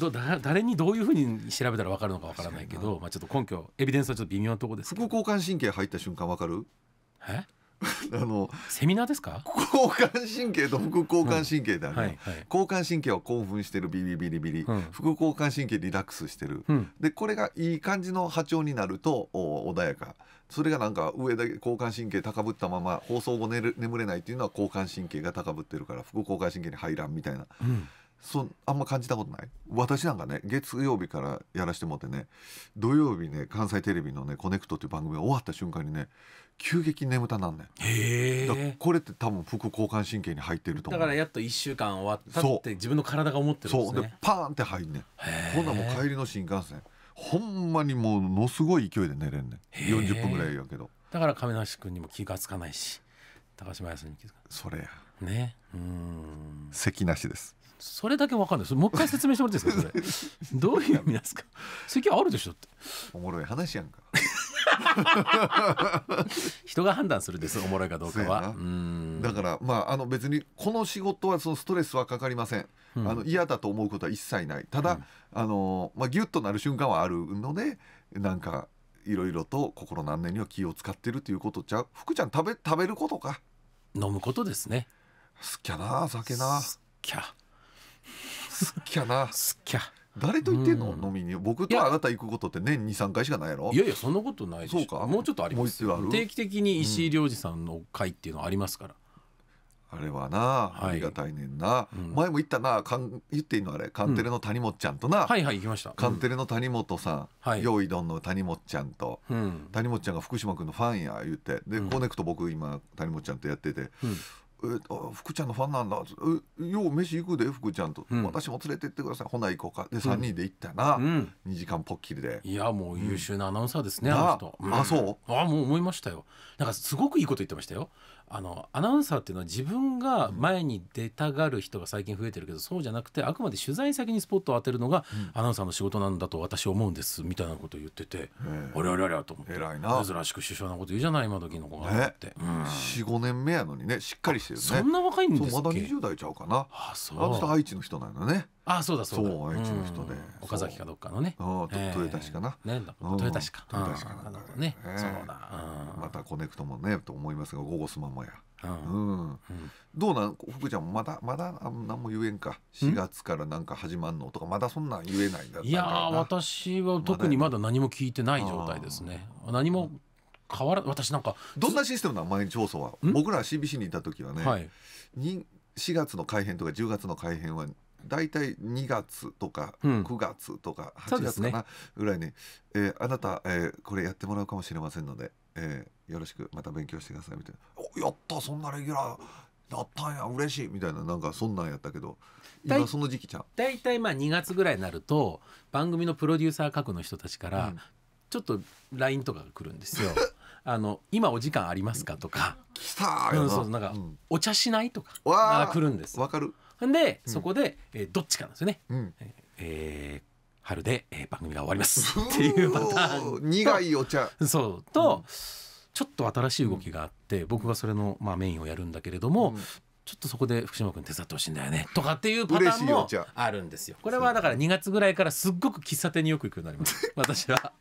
どど誰にどういうふうに調べたら分かるのか分からないけど、まあ、ちょっと根拠エビデンスはちょっと微妙なところです副交感神経入った瞬間分かるえあのセミナーですか交感神経と副交感神経である、うんはいはい、交感神経は興奮してるビリビリビリ、うん、副交感神経リラックスしてる、うん、でこれがいい感じの波長になると穏やかそれがなんか上だけ交感神経高ぶったまま放送後寝る眠れないっていうのは交感神経が高ぶってるから副交感神経に入らんみたいな。そあんま感じたことない私なんかね月曜日からやらしてもってね土曜日ね関西テレビのね「コネクト」っていう番組が終わった瞬間にね急激に眠たなんねんこれって多分副交感神経に入ってると思うだからやっと1週間終わったって自分の体が思ってるんですねそうでパーンって入んねんほんなもう帰りの新幹線ほんまにものすごい勢いで寝れんねん40分ぐらいやけどだから亀梨君にも気が付かないし高島屋さんに気がそれやねうん咳なしですそれだけわかんないもう一回説明してもらっていいですかそれどういう意味ですか <laughs> 咳あるでしょっておもろい話やんか <laughs> 人が判断するですおもろいかどうかはだからまああの別にこの仕事はそのストレスはかかりません、うん、あの嫌だと思うことは一切ないただ、うん、あのまあギュッとなる瞬間はあるのでなんかいろいろと心何年には気を使ってるということじゃ福ちゃん食べ食べることか飲むことですね好きやな酒な好きや好きやな好きや誰と行ってんの、うん、飲みに僕とあなた行くことって年23回しかないやろいやいやそんなことないでしょそうかもうちょっとあります定期的に石井亮次さんの会っていうのありますから、うん、あれはなありがたいねんな、はい前も言ったなかん言っていいのあれカンテレの谷本ちゃんとな、はいはい行きましたカンテレの谷本さん、うい、用意どんの谷本ちゃんと、谷本ちゃんが福島君のファンや言ってで、コネクト僕今谷本ちゃんとやってて、えあ福ちゃんのファンなんだ」えよう飯行くで福ちゃんと、うん、私も連れてってくださいほな行こうか」で3人で行ったな、うん、2時間ぽっきりでいやもう優秀なアナウンサーですね、うん、あの人、うん、あそうあもう思いましたよなんかすごくいいこと言ってましたよあのアナウンサーっていうのは自分が前に出たがる人が最近増えてるけどそうじゃなくてあくまで取材先にスポットを当てるのがアナウンサーの仕事なんだと私思うんですみたいなことを言ってて、あれあれあれと思って偉いな珍しく首相なこと言うじゃない今時の子がって、45年目やのにねしっかりしてるねそんな若いんですっけまだ20代ちゃうかなあそう愛知の人なんねあそうだそうだそう愛知の人で、岡崎かどっかのねあ、え豊田市かな、ね、豊田市か豊田市かなね、そうだ、またコネクトもねと思いますがゴゴスマもやうんどうなん福ちゃんまだまだ何も言えんか四月からなんか始まんのとかまだそんなん言えないんだいや私は特にまだ何も聞いてない状態ですね何も変わら私なんかどんなシステムなの毎日放送は僕らは CBC にいた時はね、はい、4月の改編とか十月の改編は大体2月とか9月とか8月かなぐらいに、ねえー、あなた、えー、これやってもらうかもしれませんので、えー、よろしくまた勉強してくださいみたいな「おやったそんなレギュラーやったんや嬉しい」みたいななんかそんなんやったけど今その時期ちゃん大体まあ2月ぐらいになると番組のプロデューサー各の人たちから、ちょっと LINE とかが来るんですよ。<laughs> あの今お時間ありますかとか、来たーよな、うん、そうなんか、うん、お茶しないとか、が来るんです。わかる。んでそこで、えーどっちかなんですよね、うんえー春で、えー番組が終わりますっていうパターン苦いお茶そうと、ちょっと新しい動きがあって、僕がそれの、まあ、メインをやるんだけれども、うんちょっとそこで福島君手伝ってほしいんだよねとかっていうパターン嬉もしいあるんですよこれはだから2月ぐらいからすっごく喫茶店によく行くようになります私は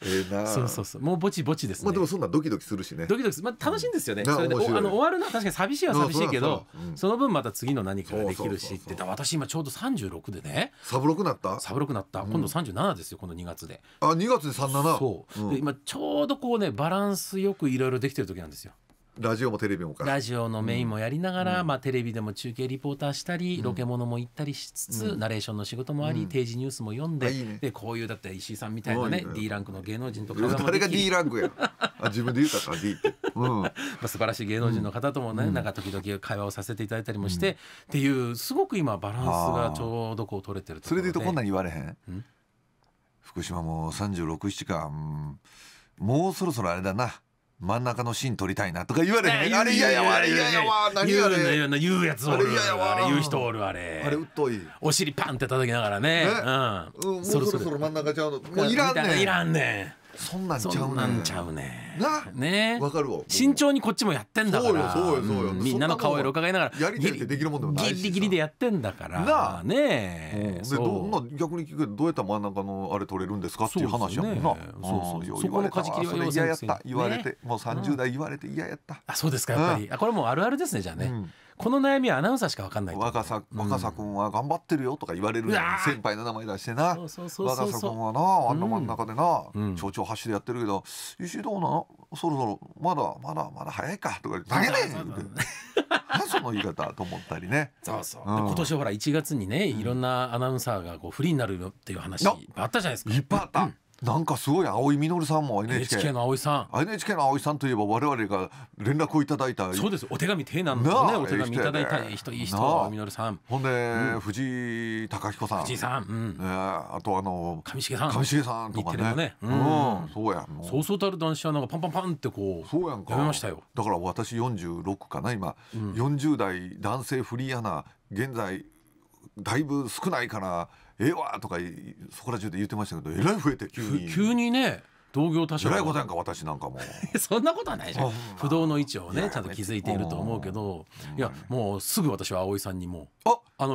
えそうそうそうもうぼちぼちですねまあでもそんなドキドキするしねドキドキする、まあ、楽しいんですよね、うん、それであの終わるのは確かに寂しいは寂しいけど、うん、その分また次の何かができるしって私今ちょうど36でねサブ6なったサブ6なった、今度37ですよこの2月であ2月で37そう、で今ちょうどこうねバランスよくいろいろできてる時なんですよラジオもテレビもかラジオのメインもやりながら、うん、まあ、テレビでも中継リポーターしたり、うん、ロケものも行ったりしつつ、うん、ナレーションの仕事もあり、定時ニュースも読んで,、でこういうだって石井さんみたいなねいい D ランクの芸能人とか誰が D ランクやあ自分で言うたから D って、うん <laughs> まあ、素晴らしい芸能人の方ともね、なんか時々会話をさせていただいたりもして、っていうすごく今バランスがちょうどこう取れてるそれでいうとこんなに言われへん、福島も3 6 7か、もうそろそろあれだな真ん中の芯取りたいなとか言われへんあれ嫌やわあれ嫌やわ何言うあれう言うやつおるあれ言う人おるあれあれうっといお尻パンって叩きながらねうん、もうそろそろ真ん中ちゃうのもういらんねんいらんねんそんなんちゃうねんちゃうねなねわかるわ慎重にこっちもやってんだからそうよそうよそうよ、みんなの顔色を伺いながらやりてりってできるもんでもないしギリギリでやってんだからなあねえ、うん、でどんな逆に聞くどうやったら真ん中のあれ取れるんですかっていう話やもんなそうそうそこのかじ切りは嫌やった言われて、もう三十代言われて嫌やった、あそうですかやっぱり、あこれもうあるあるですねじゃあね、この悩みはアナウンサーしか分かんない若さ若さ君は頑張ってるよとか言われる、先輩の名前出してな若さ君はなあんな真ん中でな、うん、町長橋でやってるけど「石井どうなのそろそろまだまだまだ早いか」とか「投げない!」っその言い方と思ったりね。今年ほら1月にね、いろんなアナウンサーがこうフリーになるよっていう話あったじゃないですか。いっぱいあった。なんかすごい青井みのるさんも NHK, NHK の青井さん NHK の青井さんといえば我々が連絡をいただいたそうですお手紙手なんですねお手紙いただいた人いい人青井実さんほんで、藤井貴彦さん藤井さん、うんあとあの上重さん上重さんとかねうん、そうやそうそうたる男子はなんかパンパンパンってこうそうやんかやめましたよだから私46かな今、うん、40代男性フリーアナ現在だいぶ少ないからええわとかそこら中で言ってましたけどえらい増えて急に急にね同業他社えらいことやんか私なんかも <laughs> そんなことはないじゃん不動の位置をねちゃんと気づいていると思うけどいやもうすぐ私は葵さんにもああの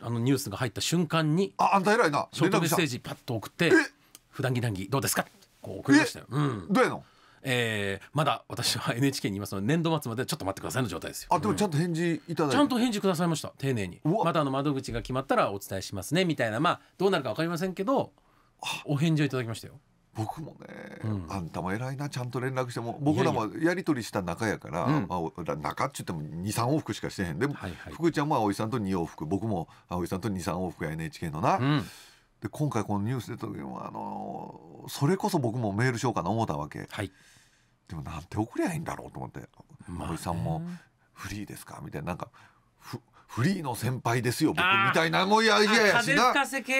あのニュースが入った瞬間にああんた偉いなショートメッセージパッと送って「普段着談義どうですか?」こう送りましたよ。うん、どうやのえー、まだ私は NHK <laughs> にいますので年度末までちょっと待ってくださいの状態ですよあでもちゃんと返事いただいて、うん、ちゃんと返事くださいました丁寧にまたあの窓口が決まったらお伝えしますねみたいなまあどうなるか分かりませんけどお返事をいただきましたよ僕もね、うん、あんたも偉いなちゃんと連絡しても僕らもやり取りした仲やから、うまあ、仲っちゅっても23往復しかしてへんでも、はいはい、福ちゃんも葵さんと2往復僕も葵さんと23往復や NHK のな、うんで今回このニュース出た時もあのそれこそ僕もメールしようかな思ったわけ、はい、でもなんて送りゃいいんだろうと思ってまあ、さんも「フリーですか?」みたいななんかフリーの先輩ですよ僕みたいなもういやいややしな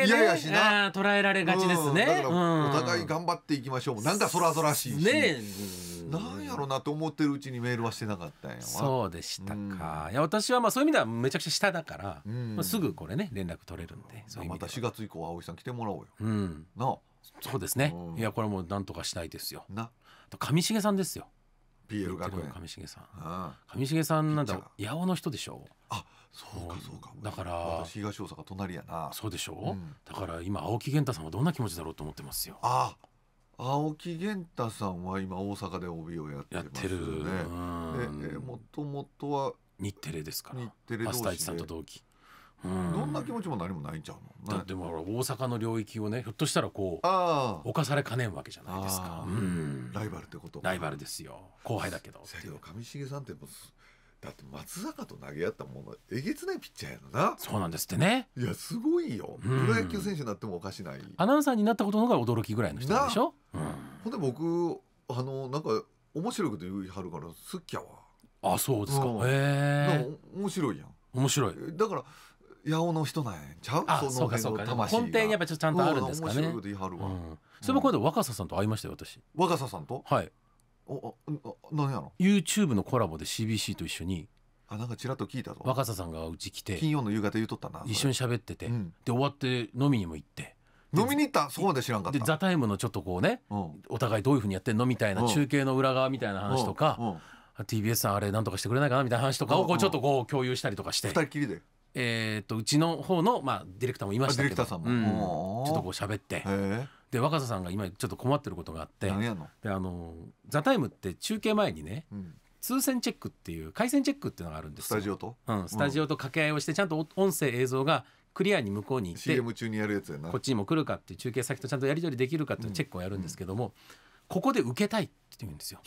嫌やしな捉えられがちですね、うん、お互い頑張っていきましょうなんかそらそらしいしねえ、うんなんやろうなと思ってるうちにメールはしてなかったんやそうでしたか、うん、いや私はまあそういう意味ではめちゃくちゃ下だから、うん、まあ、すぐこれね連絡取れるんで,、うううまた4月以降葵さん来てもらおうよ、うん、なあそうですね、いやこれもうなんとかしたいですよなと上重さんですよ PL 学園上重さん、上重さんなんだ八尾の人でしょうあそうかそうかだから私東大阪隣やなそうでしょう、うん、だから今青木源太さんはどんな気持ちだろうと思ってますよああ青木源太さんは今大阪で帯をやってますよね。もともとは日テレですから日テレ同士さんと同期。ん、どんな気持ちも何もないんちゃうの、ね、でも大阪の領域をねひょっとしたらこう犯されかねんわけじゃないですか、ライバルってことライバルですよ後輩だけど上重さんってだって松坂と投げ合ったものえげつないピッチャーやのなそうなんですってねいやすごいよプロ野球選手になってもおかしない、アナウンサーになったことの方が驚きぐらいの人でしょ、うん、ほんで僕あのなんか面白いこと言いはるから好きやわあそうですか、うん、へ面白いやん面白いだから八尾の人なんちゃうそうかそうか根底にやっぱちょちゃんとあるんですかね、うん、面白いこと言いはるわ、うん、それもこの間若狭さんと会いましたよ私若狭さんとはいおお何やろ YouTube のコラボで CBC と一緒にあなんかちらっと聞いたぞ若狭さんがうち来て金曜の夕方言うとったな一緒に喋ってて、うん、で終わって飲みにも行って飲みに行ったそこまで知らんかったで「ザタイムのちょっとこうね、うん、お互いどういうふうにやってんのみたいな、中継の裏側みたいな話とか、TBS さんあれなんとかしてくれないかなみたいな話とかをこうちょっとこう共有したりとかして、うん、2人きりでえー、とうちの方の、まあ、ディレクターもいましたけどディレクターさんも、うん、ちょっとこう喋って。ええで若狭さんが今ちょっと困ってることがあってであの「ザタイムって中継前にね、うん、通線チェックっていう回線チェックっていうのがあるんですスタジオと、うん、スタジオと掛け合いをしてちゃんと音声映像がクリアに向こうに行って中にやるやつやなこっちにも来るかっていう中継先とちゃんとやり取りできるかっていうチェックをやるんですけども、うんうん、ここで受けたいって言うんですよ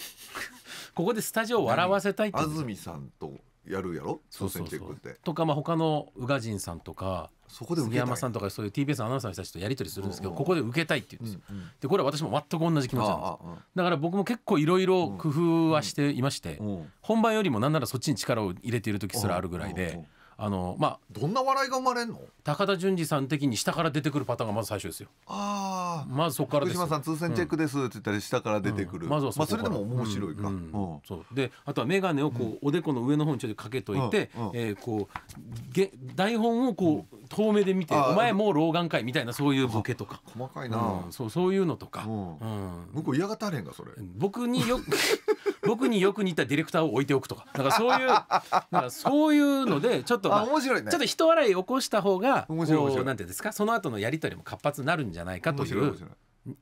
ここでスタジオを笑わせたいって安住さんとやるやろそうそうそうとか、まあ、他の宇賀神さんとかそこで杉山さんとかそういう TBS アナウンサーの人たちとやり取りするんですけど、ここで受けたいって言うんですよ、でこれは私も全く同じ気持ちなんです、だから僕も結構いろいろ工夫はしていまして、本番よりもなんならそっちに力を入れている時すらあるぐらいで。あのまあどんな笑いが生まれんの高田純次さん的に下から出てくるパターンがまず最初ですよああまずそこからです福島さん通船チェックですって言ったら下から出てくる、うんうん、まずはそ,、まあ、それでも面白いか、うんそうであとは眼鏡をこう、おでこの上の方にちょっとかけといて、うんえー、こうげ台本をこう、遠目で見て「お前もう老眼かみたいなそういうボケとか細かいな、そうそういうのとか、うん向こう嫌がったれんかそれ僕によく僕によく似たディレクターを置いておくとかなんかそういう <laughs> なんかそういうのでちょっと、まあ、面白いちょっと人笑い起こした方が面白い面白いなんていうんですかその後のやり取りも活発になるんじゃないかという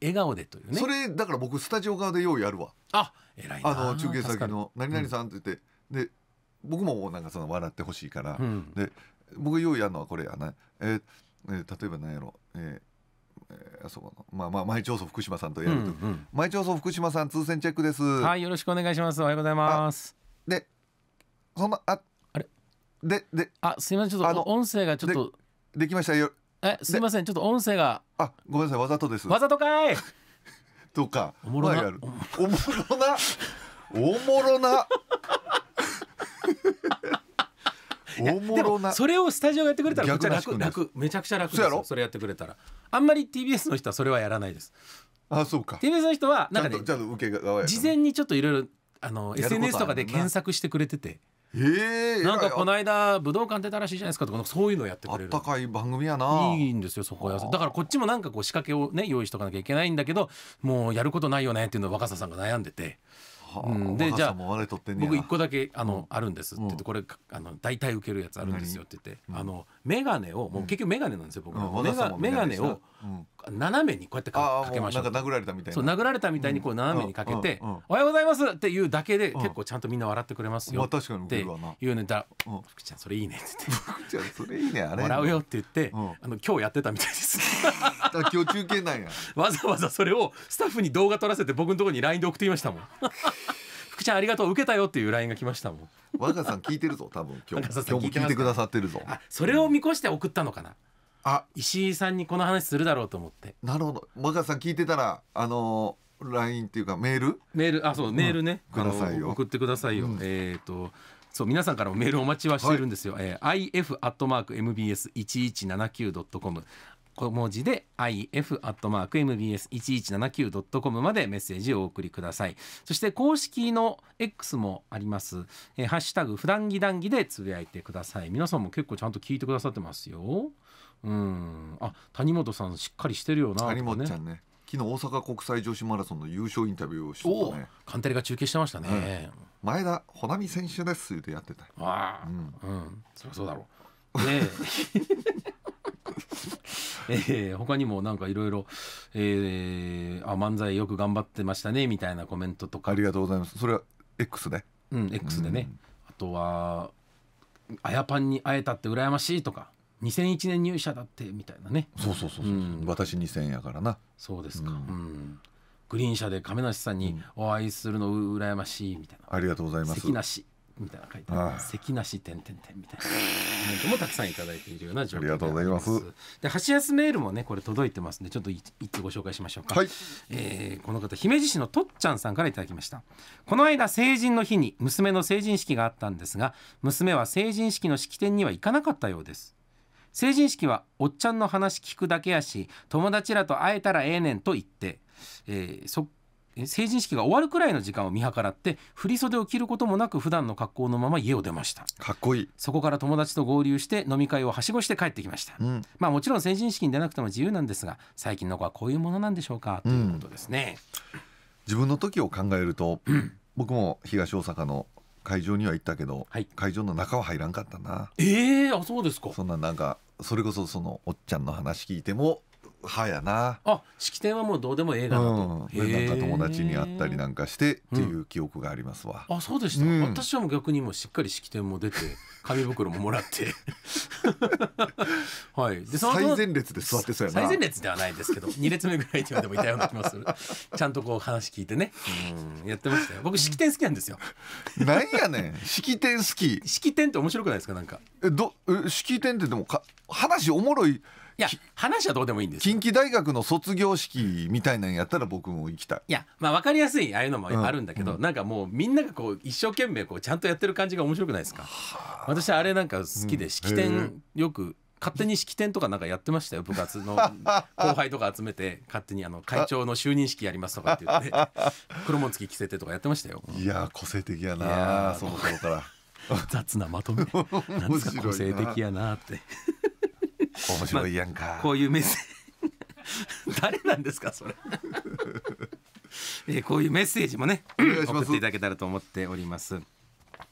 笑顔でというねそれだから僕スタジオ側でようやるわあ偉いなあの中継先の「何々さん」って言って、うん、で僕もなんかその笑ってほしいから、うん、で僕ようやるのはこれやな、えーえー、例えば何やろ、えーえー、そうまあまあ前調査福島さんとやると、うんうん、前調福島さん通船チェックですはいよろしくお願いしますおはようございますでそのああれでであすいませんちょっとの音声がちょっとできましたよえすいませんちょっと音声があごめんなさいわざとですわざとかい <laughs> とかおもろな、まあ、おもろなおもろなでもそれをスタジオやってくれたらめちゃ楽楽めちゃくちゃ楽ですそれやってくれたらあんまり TBS の人はそれはやらないですあそうか TBS の人はなんかね事前にちょっといろいろあの SNS とかで検索してくれててえー、なんかこの間武道館出たらしいじゃないですかとかそういうのやってくれるあったかい番組やないいんですよそこはだからこっちもなんかこう仕掛けをね用意しとかなきゃいけないんだけどもうやることないよねっていうのを若狭さんが悩んでてでじゃあ僕1個だけあの、あるんですって言ってこれあの大体受けるやつあるんですよって言って、あの眼鏡をもう結局眼鏡なんですよ僕、うん、眼鏡を斜めにこうやってかけましょうなんか殴られたみたいなそう殴られたみたいにこう斜めにかけて、おはようございます」っていうだけで結構ちゃんとみんな笑ってくれますよっていうだ、うん、福ちゃんそれいいね」っって「福ちゃんそれいいねあれもうよ」って言って、あの今日やってたみたいです今日中継なんや <laughs> わざわざそれをスタッフに動画撮らせて僕のところに LINE で送ってきましたもん <laughs> 福ちゃんありがとう受けたよっていう LINE が来ましたもん若さん聞いてるぞ多分今日今日も聞いてくださってるぞそれを見越して送ったのかな、あ石井さんにこの話するだろうと思ってなるほど若狭さん聞いてたらあの LINE っていうかメールメールあそうメールね、くださいよ送ってくださいよ、うん、えっ、ー、とそう皆さんからもメールお待ちはしてるんですよ、はいえー、if.mbs1179.com 小文字で if.mbs1179.com までメッセージをお送りくださいそして公式の X もあります、えー、ハッシュタグ普段着談義でつぶやいてください皆さんも結構ちゃんと聞いてくださってますようんあ谷本さんしっかりしてるよな、ね、谷本ちゃんね昨日大阪国際女子マラソンの優勝インタビューをしてたねカンテレが中継してましたね、うん、前田穂波選手ですってやってたああ、うん、うん、そりゃそうだろうねえ <laughs> えー、他にもなんかいろいろ「漫才よく頑張ってましたね」みたいなコメントとかありがとうございますそれは X ねうん X でね、うん、あとは「あやパンに会えたって羨ましい」とか2001年入社だってみたいなねそうそうそうそう、うん、私2000やからなそうですか、うん、グリーン車で亀梨さんにお会いするのう羨ましいみたいな、ありがとうございます関なみたいな書いてある関なし点点点みたいなコメントもたくさんいただいているような状況でありがとうございますで箸休メールもねこれ届いてますんでちょっと一つご紹介しましょうか、はい、えー、この方姫路市のとっちゃんさんからいただきましたこの間成人の日に娘の成人式があったんですが娘は成人式の式典には行かなかったようです成人式はおっちゃんの話聞くだけやし友達らと会えたらええねんと言って、えー、そ成人式が終わるくらいの時間を見計らって振り袖を着ることもなく普段の格好のまま家を出ましたかっこいいそこから友達と合流して飲み会をはしごして帰ってきました、うん、まあもちろん成人式に出なくても自由なんですが最近の子はこういうものなんでしょうかということですね、うん、自分の時を考えると、僕も東大阪の会場には行ったけど、はい、会場の中は入らんかったなええー、あそうですかそんななんかそれこそそのおっちゃんの話聞いてもはやなあ式典はもうどうでもええなと、うん、なんか友達に会ったりなんかしてっていう記憶がありますわ、うん、あそうでした、うん、私はもう逆にもしっかり式典も出て紙袋ももらって <laughs> はい。で最前列で座ってそうやな。最前列ではないですけど、2 <laughs> 列目ぐらいにはでもいたような気もする。ちゃんとこう話聞いてね。うん、やってましたよ。僕式典好きなんですよ。なんやねん。式典好き。式典って面白くないですかなんか。えどえ式典ってでもか話おもろい。や話はどうでもいいんです近畿大学の卒業式みたいなのやったら僕も行きたいいやまあ分かりやすいああいうのもあるんだけど、うん、なんかもうみんながこう一生懸命こうちゃんとやってる感じが面白くないですか、私はあ、れなんか好きで式典よく、うん勝手に式典とかなんかやってましたよ部活の <laughs> 後輩とか集めて勝手にあの会長の就任式やりますとかって言って黒紋付き着せてとかやってましたよいや個性的やなその頃から <laughs> 雑なまとめ <laughs> なですか個性的やなって面白いやんか、まあ、こういうメッセージ <laughs> 誰なんですかそれ <laughs> えこういうメッセージもね送っていただけたらと思っております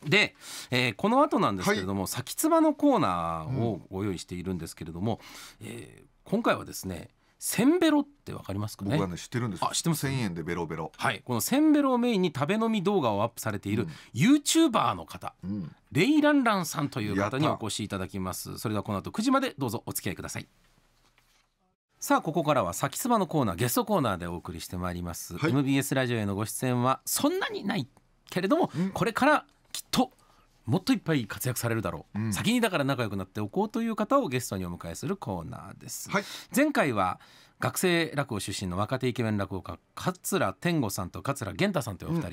で、えー、この後なんですけれども、はい、先つばのコーナーをご用意しているんですけれども、うん、えー、今回はですねせんべろってわかりますかね僕はね知ってるんですあ知ってます1円でベロベロはいこのせんべろをメインに食べ飲み動画をアップされている、ユーチューバーの方、うん、レイランランさんという方にお越しいただきますそれではこの後9時までどうぞお付き合いくださいさあここからは先つばのコーナーゲストコーナーでお送りしてまいります、はい、MBS ラジオへのご出演はそんなにないけれども、うん、これからきっともっといっぱい活躍されるだろう、うん、先にだから仲良くなっておこうという方をゲストにお迎えするコーナーです、はい、前回は学生落語出身の若手イケメン落語家桂天吾さんと桂源太さんというお二人、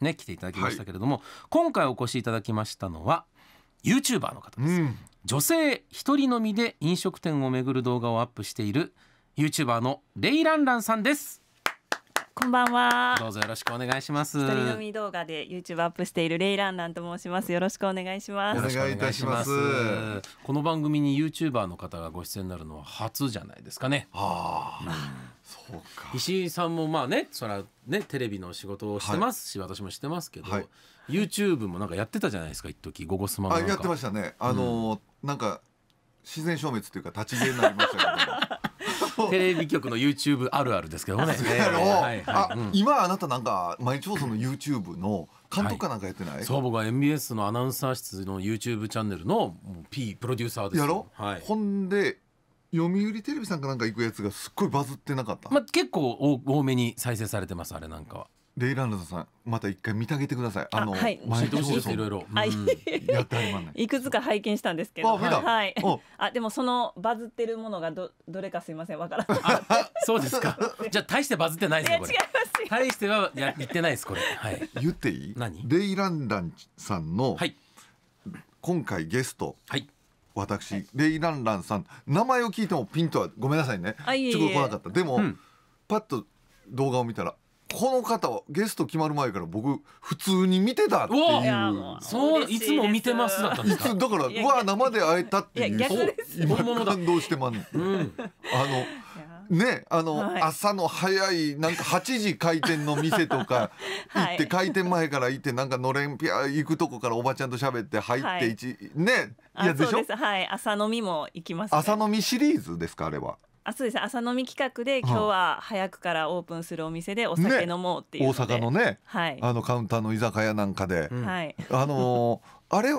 うんね、来ていただきましたけれども、はい、今回お越しいただきましたのは YouTuber の方です、うん、女性一人のみで飲食店を巡る動画をアップしている YouTuber のレイランランさんですこんばんは。どうぞよろしくお願いします。一人飲み動画で YouTube アップしているレイランランと申します。よろしくお願いします。お願いいたします。この番組に YouTuber の方がご出演になるのは初じゃないですかね。ああ。そうか石井さんもまあねそれはねテレビの仕事をしてますし、はい、私もしてますけど、はい、YouTube もなんかやってたじゃないですか一時ゴゴスマ」やってましたねあのーうん、なんか自然消滅というか立ち消えになりましたけど <laughs> テレビ局の YouTube あるあるですけどね。今あなたなんか毎朝その YouTube の監督かなんかやってない、そう僕は MBS のアナウンサー室の YouTube チャンネルの P プロデューサーですやろ、はい、ほんで読売テレビさんかなんか行くやつがすっごいバズってなかった、まあ、結構多めに再生されてますあれなんかはレイランドさんまた一回見てあげてくださいあの毎年いろいろやってはまないくつか拝見したんですけどはいあでもそのバズってるものがどどれかすいませんわからないそうですか <laughs> じゃ大してバズってないですねこれ大してはや言ってないですこれはい言っていい何レイランダンさんのはい今回ゲストはい私レイランランさん名前を聞いてもピンとはごめんなさいねはい。ちょっと来なかったでもパッと動画を見たらこの方ゲスト決まる前から僕普通に見てたっていういそういつも見てますだったんですかだからうわ生で会えたっていう今感動してまん、うん、あのね、あの、はい、朝の早いなんか8時開店の店とか <laughs> 行って、はい、開店前から行ってなんかのれんぴゃ行くとこからおばちゃんと喋って入って一、はい、ねいやでしょはい朝飲みも行きます、ね、朝飲みシリーズですかあれはあそうです朝飲み企画で今日は早くからオープンするお店でお酒飲もうっていう大阪のね、はい、あのカウンターの居酒屋なんかで、うん、あのー、あれ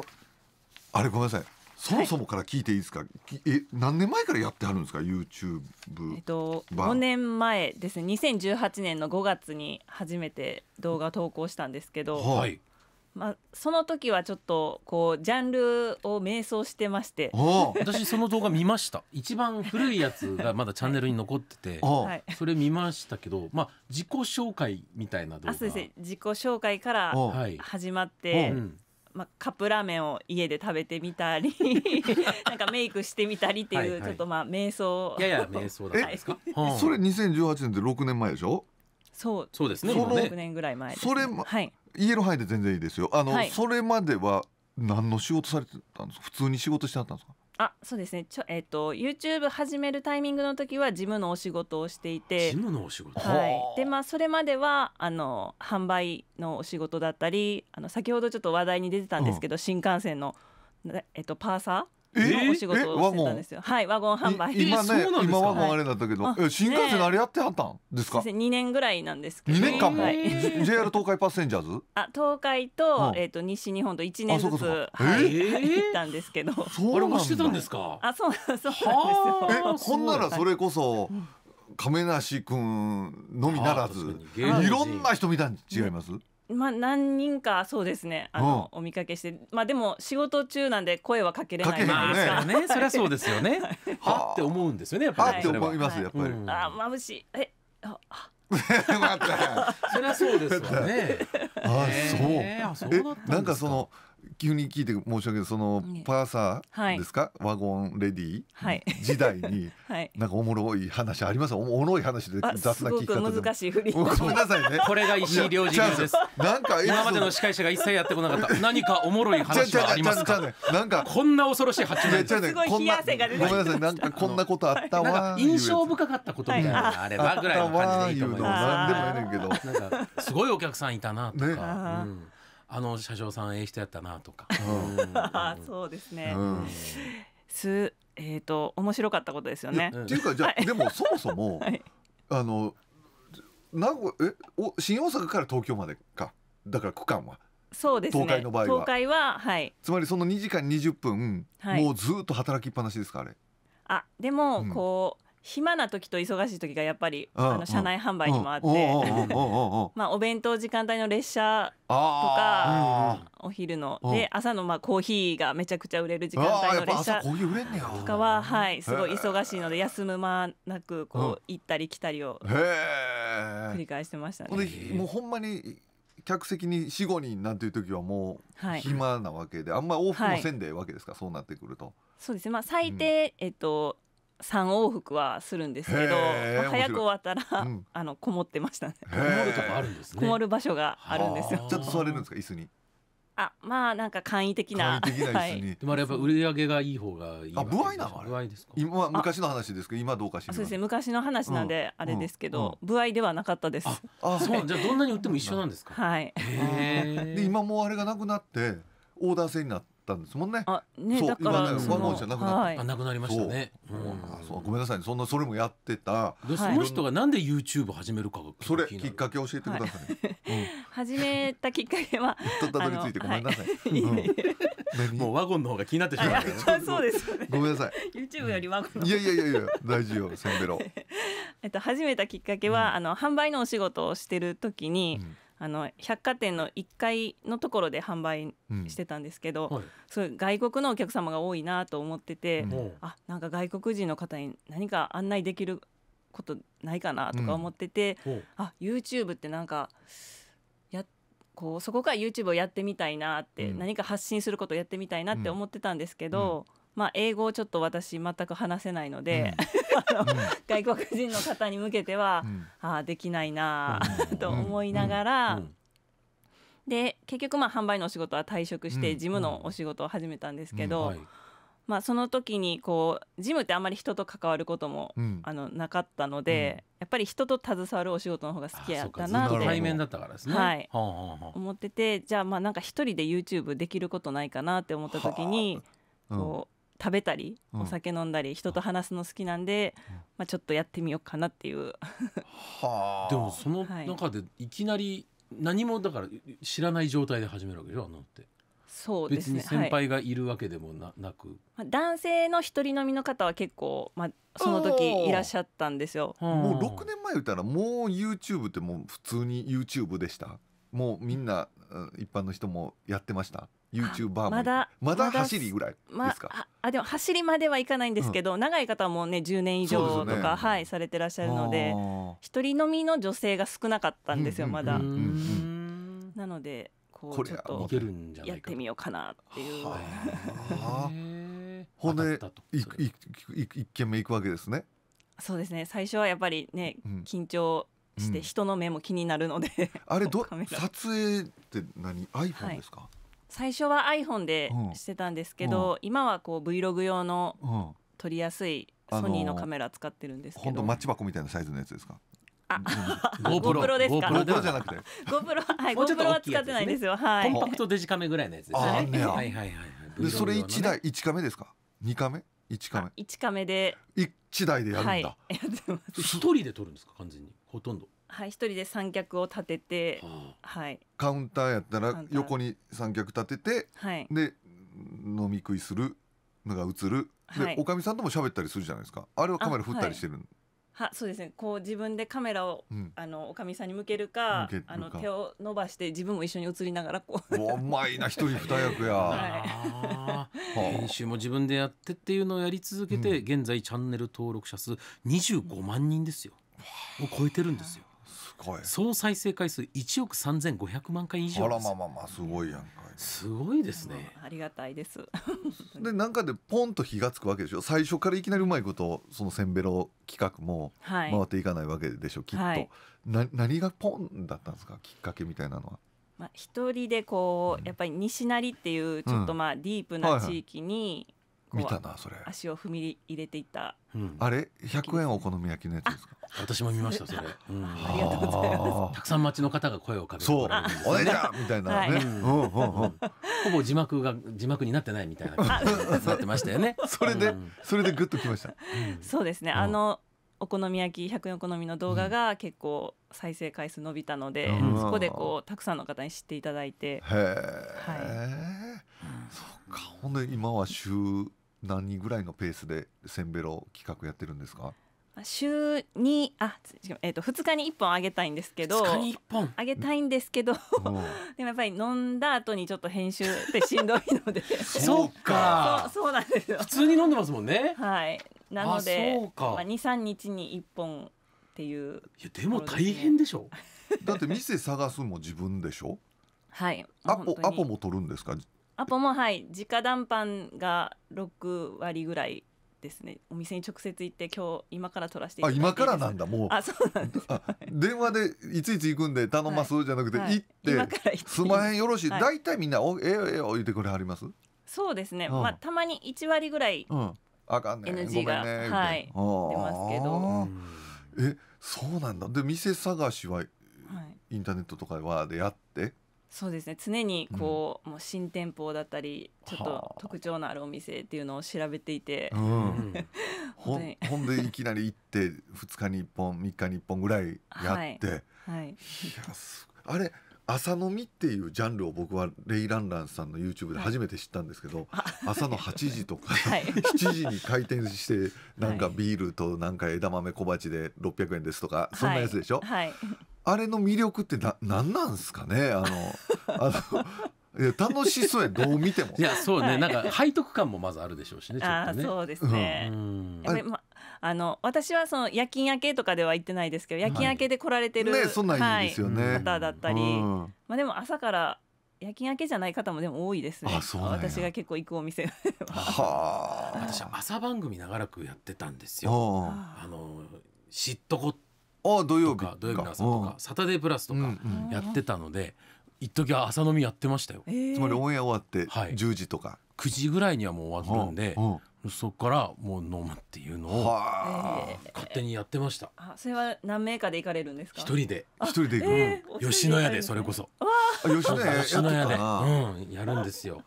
あれごめんなさいそもそもから聞いていいですか、はい、え何年前からやってはるんですか YouTube えっと5年前ですね2018年の5月に初めて動画投稿したんですけど、はい、まあ、その時はちょっとこうジャンルを迷走してまして私その動画見ました一番古いやつがまだチャンネルに残っててそれ見ましたけど、まあ、自己紹介みたいな動画あそうですね自己紹介から始まって、まあ、カップラーメンを家で食べてみたり <laughs> なんかメイクしてみたりっていうちょっとまあ瞑想い、やや瞑想だったんですか、それ2018年って6年前でしょそうそうですね。そ年ぐらい前、ね、それ、はい、家の範囲で全然いいですよあの、はいそれまでは何の仕事されてたんですか普通に仕事してはったんですかあそうですねちょ、えっと YouTube 始めるタイミングの時は事務のお仕事をしていてジムのお仕事はい、でまあそれまではあの販売のお仕事だったりあの先ほどちょっと話題に出てたんですけど、新幹線の、えっと、パーサのお仕事をしてたんですよ。はい、ワゴン販売。今ね、今ワゴンあれだったけど、はい、新幹線あれやってはったんですか。二、年ぐらいなんですけど。二年間も。はい、<laughs> JR 東海パッセンジャーズ。あ、東海と、えっ、と西日本と一年ずつ、はい、行ったんですけど。そうなんしてたんですか。あ、そうそうなんですよ。え、こんならそれこそ。亀梨君のみならず、いろんな人見たん違います、まあ、何人かそうですねあの、お見かけしてまあでも仕事中なんで声はかけれないですかかねね、そりゃそうですよねはって思うんですよねやっぱりはって思いますやっぱり、うん、あ眩しいえあ <laughs> 待そりゃそうですよね <laughs> あそうえなんかその急に聞いて申し訳ないそのパーサーですか、ワゴンレディはい、時代に、<laughs> はい、なんかおもろい話ありますおもろい話で雑な聞き方で難しい振りごめんなさいね <laughs> これが石井良次流ですなんか今までの司会者が一切やってこなかった何かおもろい話はありますかなんかこんな恐ろしい発言すごい冷や汗が出てごめんなさいなんかこんなことあったわ印象深かったことみたいなあればぐらいの感じでいいと思います何でもええねんけどかすごいお客さんいたなとか、ねあの車掌さんええ人やったなとか、うん、<laughs> そうですね、うん、すえっ、ー、と面白かったことですよねっていうかじゃ、でもそもそも、<laughs> はい、あの名古えお新大阪から東京までかだから区間はそうですね東海の場合は東海ははいつまりその2時間20分、はい、もうずっと働きっぱなしですかあれあでもこう、暇な時と忙しい時がやっぱりあの車内販売にもあってまあお弁当時間帯の列車とかお昼ので朝のまあコーヒーがめちゃくちゃ売れる時間帯の列車とかははいすごい忙しいので休む間なくこう行ったり来たりを繰り返してましたね。もうほんまに客席に45人なんていう時はもう暇なわけで、あんまり往復もせんでわけですか、そうなってくると。そうですね、まあ、最低、えっと三往復はするんですけど、まあ、早く終わったら、うん、<laughs> あのこもってましたねこもるとこあるんです、ね、こもる場所があるんですよちょっと座れるんですか椅子にあまあなんか簡易的な簡易的な椅子に、はい、でもあれやっぱ売り上げがいい方がいいあ不合なのあれ不合ですか今昔の話ですけど今どうかしらそうですね昔の話なんであれですけど、うんうん、合ではなかったですあそうじゃあどんなに売っても一緒なんですかはいで今もあれがなくなってオーダー制になってったんですもんね。あねそうだか今らねそワンのンじゃなくなったはいあなくなりましたねそううんあそうごめんなさいねそんなそれもやってたでそはいの人がなんで YouTube 始めるかがそれきっかけ教えてください、始めたきっかけはとたどり着いてごめんなさい、あはいうんいえ <laughs> もうワゴンの方が気になってしまうあそうそうですねごめんなさい YouTube よりワゴンのいやいやいやいや大事よせんべろ、<laughs> えっと、始めたきっかけは、あの販売のお仕事をしてる時に、うんあの百貨店の1階のところで販売してたんですけど、うんはい、そう外国のお客様が多いなと思ってて、うん、あなんか外国人の方に何か案内できることないかなとか思ってて、うん、あ YouTube ってなんかやこうそこから YouTube をやってみたいなって、うん、何か発信することをやってみたいなって思ってたんですけど、うん、まあ、英語をちょっと私全く話せないので、うん、<laughs> 外国人の方に向けては、うん、あできないなと思いながら、で結局まあ販売のお仕事は退職して事務のお仕事を始めたんですけど、はい、まあ、その時にこう事務ってあんまり人と関わることも、あのなかったので、やっぱり人と携わるお仕事の方が好きやったなって対面だったからですね、はい思っててじゃあまあなんか一人で YouTube できることないかなって思った時にこう。食べたり、お酒飲んだり人と話すの好きなんで、まあ、ちょっとやってみようかなっていうはあでもその中でいきなり何もだから知らない状態で始めるわけでしょあのって。そうですね、別に先輩がいるわけでもなはい、なく男性の一人飲みの方は結構、まあ、その時いらっしゃったんですよ、もう6年前言ったらもう YouTube ってもう普通に YouTube でしたもうみんな、うん、一般の人もやってましたユーチューバーまだまだ走りぐらいですか、ま、あでも走りまではいかないんですけど、うん、長い方もね10年以上とか、ね、はい、されてらっしゃるので一人飲みの女性が少なかったんですよ、まだ。なのでこうちょっとやってみようかなっていう。ほんで一軒目行くわけですね。そうですね最初はやっぱりね、うん、緊張して人の目も気になるので、うん、あれど <laughs> 撮影って何 iPhone ですか、はい最初は iPhone でしてたんですけど、うん、今はこう Vlog 用の撮りやすいソニーのカメラ使ってるんですけど、あのー、マッチ箱みたいなサイズのやつですかあ、g <laughs> o プロですか。g o プロじゃなくて。g o プロ、はい、g o p r は使ってないですよ。はい。コンパクトデジカメぐらいのやつですね。はいはいはい。でそれ一台一カメですか。二カメ？一カメ。一カメで。一台でやるんだ。一人で撮るんですか完全にほとんど。はい、一人で三脚を立てて、はい、カウンターやったら横に三脚立てて、はい、で飲み食いするのが映るで、はい、おかみさんとも喋ったりするじゃないですかあれはカメラ振ったりしてるはそうですねこう自分でカメラを、うん、あのおかみさんに向けるかあの手を伸ばして自分も一緒に映りながらこううまな一人二役や、<laughs> はい、編集も自分でやってっていうのをやり続けて、うん、現在チャンネル登録者数25万人ですよ、もう超えてるんですよい、総再生回数1億3500万回以上ですあらまあまあすごいやんかすごいですね、ありがたいです <laughs> でなんかでポンと火がつくわけでしょ最初からいきなりうまいことそのせんべろ企画も回っていかないわけでしょ、はい、きっと、はい、な何がポンだったんですかきっかけみたいなのはまあ、一人でこう、やっぱり西成っていうちょっとまあディープな地域に見たなそれ足を踏み入れていた、うん、あれ1円お好み焼きのやつですか私も見ましたそれ、うん、ありがとうございますたくさん町の方が声をかけてそう「お姉ちゃん!」みたいなね、ほぼ字幕が字幕になってないみたいななってましたよね <laughs> それで、それでグッときました、そうですねあの、お好み焼き100円お好みの動画が結構再生回数伸びたので、うん、そこでこうたくさんの方に知っていただいて、へえ、はい、そっかほんで今は週何人ぐらいのペースでせんべろ企画やってるんですか週にあ、えーと、2日に1本あげたいんですけどあげたいんですけど <laughs> でもやっぱり飲んだ後にちょっと編集ってしんどいので <laughs> そうかそうなんですよ普通に飲んでますもんねはいなのでまあ、23日に1本っていう、ね、いやでも大変でしょだって店探すも自分でしょはいアポアポも取るんですかアポもはい直談判が6割ぐらいですねお店に直接行って今日今から取らせていただいてあ今からなんだもうあそうなんです、電話でいついつ行くんで頼ます、じゃなくて、はい、行って今から行ってすまへんよろしい、はい、大体みんなおええよええ言てくれはりますそうですね、うん、まあたまに1割ぐらい、うん、あかんね NG が、ね、はい出ますけどえそうなんだで店探しは、はい、インターネットとかはでやってそうですね常にこううん、もう新店舗だったりちょっと特徴のあるお店っていうのを調べていて、うん、<laughs> ほほんでいきなり行って2日に1本3日に1本ぐらいやって、はいはい、いやあれ朝飲みっていうジャンルを僕はレイ・ランランさんの YouTube で初めて知ったんですけど、<laughs> はい、朝の8時とか7時に開店してなんかビールとなんか枝豆小鉢で600円ですとかそんなやつでしょ、はいはい、あれの魅力ってなんなんですかねあの <laughs> あのいや楽しそうやどう見てもいやそうね、なんか背徳感もまずあるでしょうしねちょっとねそうですね、うん、やまあの私はその夜勤明けとかでは行ってないですけど夜勤明けで来られてる、はい、ねそんなんいいですよね、はい、方だったり、うん、まあでも朝から夜勤明けじゃない方もでも多いですね。私が結構行くお店は。<laughs> はあ。私は朝番組長らくやってたんですよ。あの知っとこってあ土曜日とか土曜日の朝とかサタデープラスとかやってたので一時は朝飲みやってましたよ、つまりオンエア終わって10時とか、9時ぐらいにはもう終わったんでそっからもう飲むっていうのを勝手にやってました。あそれは何名かで行かれるんですか。一人で一人で行く、えー、吉野家でそれこそ。吉野家吉野家でうんやるんですよ。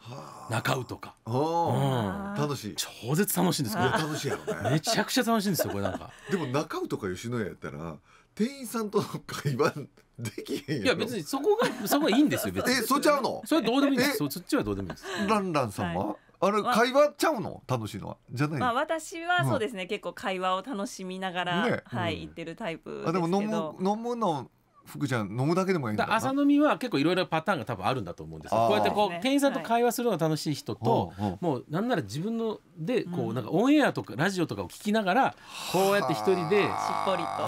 中尾とか。うん楽しい。超絶楽しいんですけど。楽しいやろね。めちゃくちゃ楽しいんですよこれなんか。でも中尾とか吉野家やったら店員さんとの会話できへんやいや別にそこがそこがいいんですよ別に。えそっちゃうの？それはどうでもいいです。そっちはどうでもいいです。ランラン様。はいあれ会話ちゃうの楽しいのはじゃない、まあ、私はそうですね、うん、結構会話を楽しみながら、ね、はい行ってるタイプあでも飲む飲むの福ちゃん飲むだけでもいい朝飲みは結構いろいろパターンが多分あるんだと思うんですこうやってこう店員さんと会話するのが楽しい人と、はい、もうなんなら自分のでこうなんかオンエアとかラジオとかを聞きながらこうやって一人で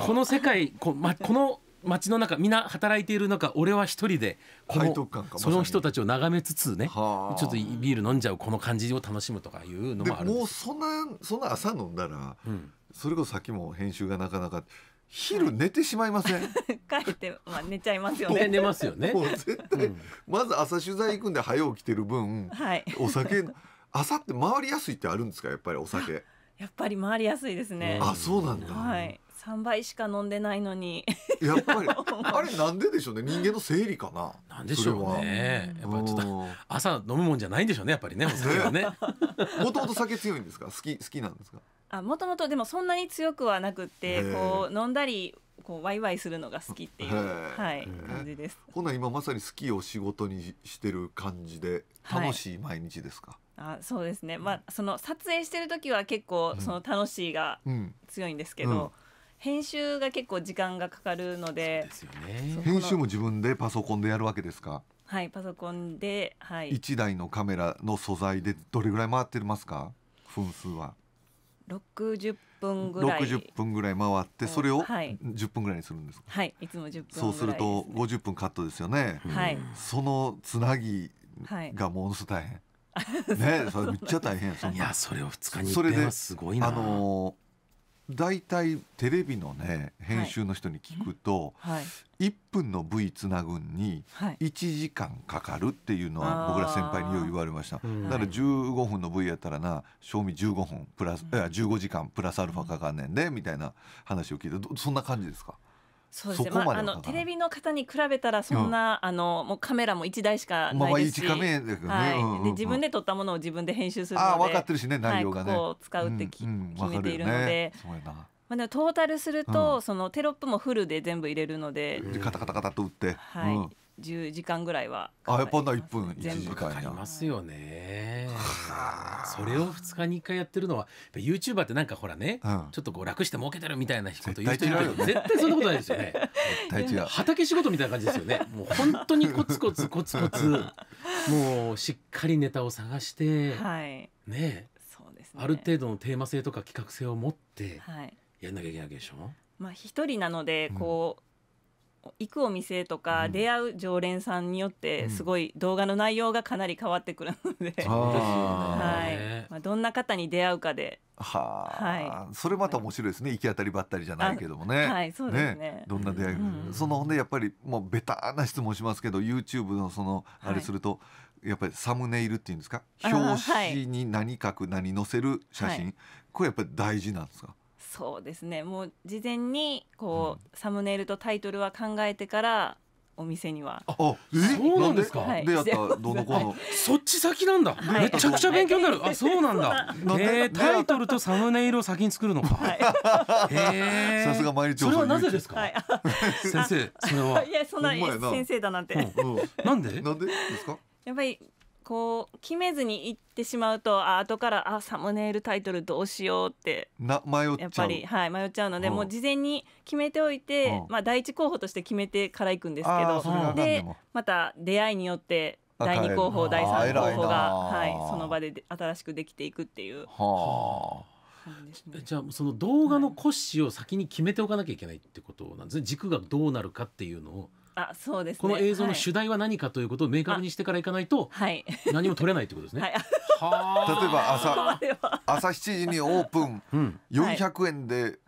この世界こ,、ま、この街の中みんな働いている中俺は一人でこのその人たちを眺めつつね、ちょっとビール飲んじゃうこの感じを楽しむとかいうのもあるもうそんなそんな朝飲んだら、うん、それこそさっきも編集がなかなか昼寝てしまいません、<laughs> 帰ってまあ寝ちゃいますよね <laughs> 寝ますよねもう絶対、うん、まず朝取材行くんで早起きてる分、はい、お酒朝って回りやすいってあるんですかやっぱりお酒やっぱり回りやすいですね、うん、あそうなんだ、はい3倍しか飲んでないのにやっぱり <laughs> あれなんででしょうね人間の生理かななんでしょうねやっぱちょっと朝飲むもんじゃないんでしょうねやっぱりねお酒はね <laughs> もともと酒強いんですか好き好きなんですかあもともとでもそんなに強くはなくてこう飲んだりこうワイワイするのが好きっていう、はい、感じですほな今まさに好きを仕事にしてる感じで楽しい毎日ですか、はいあそうですね、まあその撮影してる時は結構その楽しいが強いんですけど、うんうん編集が結構時間がかかるので編集も自分でパソコンでやるわけですかはいパソコンで、はい、1台のカメラの素材でどれぐらい回ってますか分数は60分ぐらい60分ぐらい回ってそれを10分ぐらいにするんですか、はい、はい、いつも10分、ね、そうすると50分カットですよね、はい、そのつなぎがものすごい大変、は <laughs> い、ねそれめっちゃ大変そいやそれを2日にそれですごいなあの大体テレビのね編集の人に聞くと、はい、1分の V つなぐんに1時間かかるっていうのは僕ら先輩によく言われました、だから15分の V やったらな賞味15分プラス、うん、15時間プラスアルファかかんねんでみたいな話を聞いてそんな感じですかそうですね、まあ、あのテレビの方に比べたらそんな、うん、あのもうカメラも1台しかないですし、はいで自分で撮ったものを自分で編集するのであ分かってるしね内容がね、はい、ここを使うってき、うんうん、決めているので。まあ、でもトータルすると、うん、そのテロップもフルで全部入れるので、カタカタカタと打って、はい、うん、10時間ぐらいはあやっぱな1分1時間かかりますよねそれを2日に1回やってるのはっ YouTuber ってなんかほらね、うん、ちょっとこう楽して儲けてるみたいなこと言う人いるけど絶対そんなことないですよね畑仕事みたいな感じですよねもう本当に <laughs> コツコツコツコツもうしっかりネタを探して、はい、ねそうですねある程度のテーマ性とか企画性を持ってやんなきゃいけないわけでしょ、はいまあ、一人なのでこう、うん行くお店とか出会う常連さんによってすごい動画の内容がかなり変わってくるので、うん、<laughs> はいまあ、どんな方に出会うかではあ、はい、それまた面白いですね行き当たりばったりじゃないけどもね,、はいそうですね、ね、どんな出会い、うん、そのほんでやっぱりもうベターな質問しますけど YouTube のそのあれすると、はい、やっぱりサムネイルっていうんですか表紙に何書く何載せる写真、はい、これやっぱり大事なんですかそうですねもう事前にこう、サムネイルとタイトルは考えてからお店にはあ、えそうなんですか。はい、出会ったどの子の、そっち先なんだ。めちゃくちゃ勉強になる。あ、そうなんだ。えー、タイトルとサムネイルを先に作るのか。はえさすが毎日。それはなぜですか。先生、それは。<laughs> いや、そんな先生だなんて。なんで？なんでですか。やっぱりこう決めずに行ってしまうとあ後からあサムネイルタイトルどうしようってな迷っやっぱり、はい、迷っちゃうので、うん、もう事前に決めておいて、うん、まあ、第一候補として決めてから行くんですけどでまた出会いによって第2候補第3候補が、はい、その場で新しくできていくっていう。はあね、じゃあその動画の骨子を先に決めておかなきゃいけないってことなんですね、はい、軸がどうなるかっていうのを。あそうです、ね、この映像の主題は何かということを明確にしてからいかないと、はい、何も取れないってことですね。はい、例えば朝 <laughs> 朝7時にオープン、うん、400円で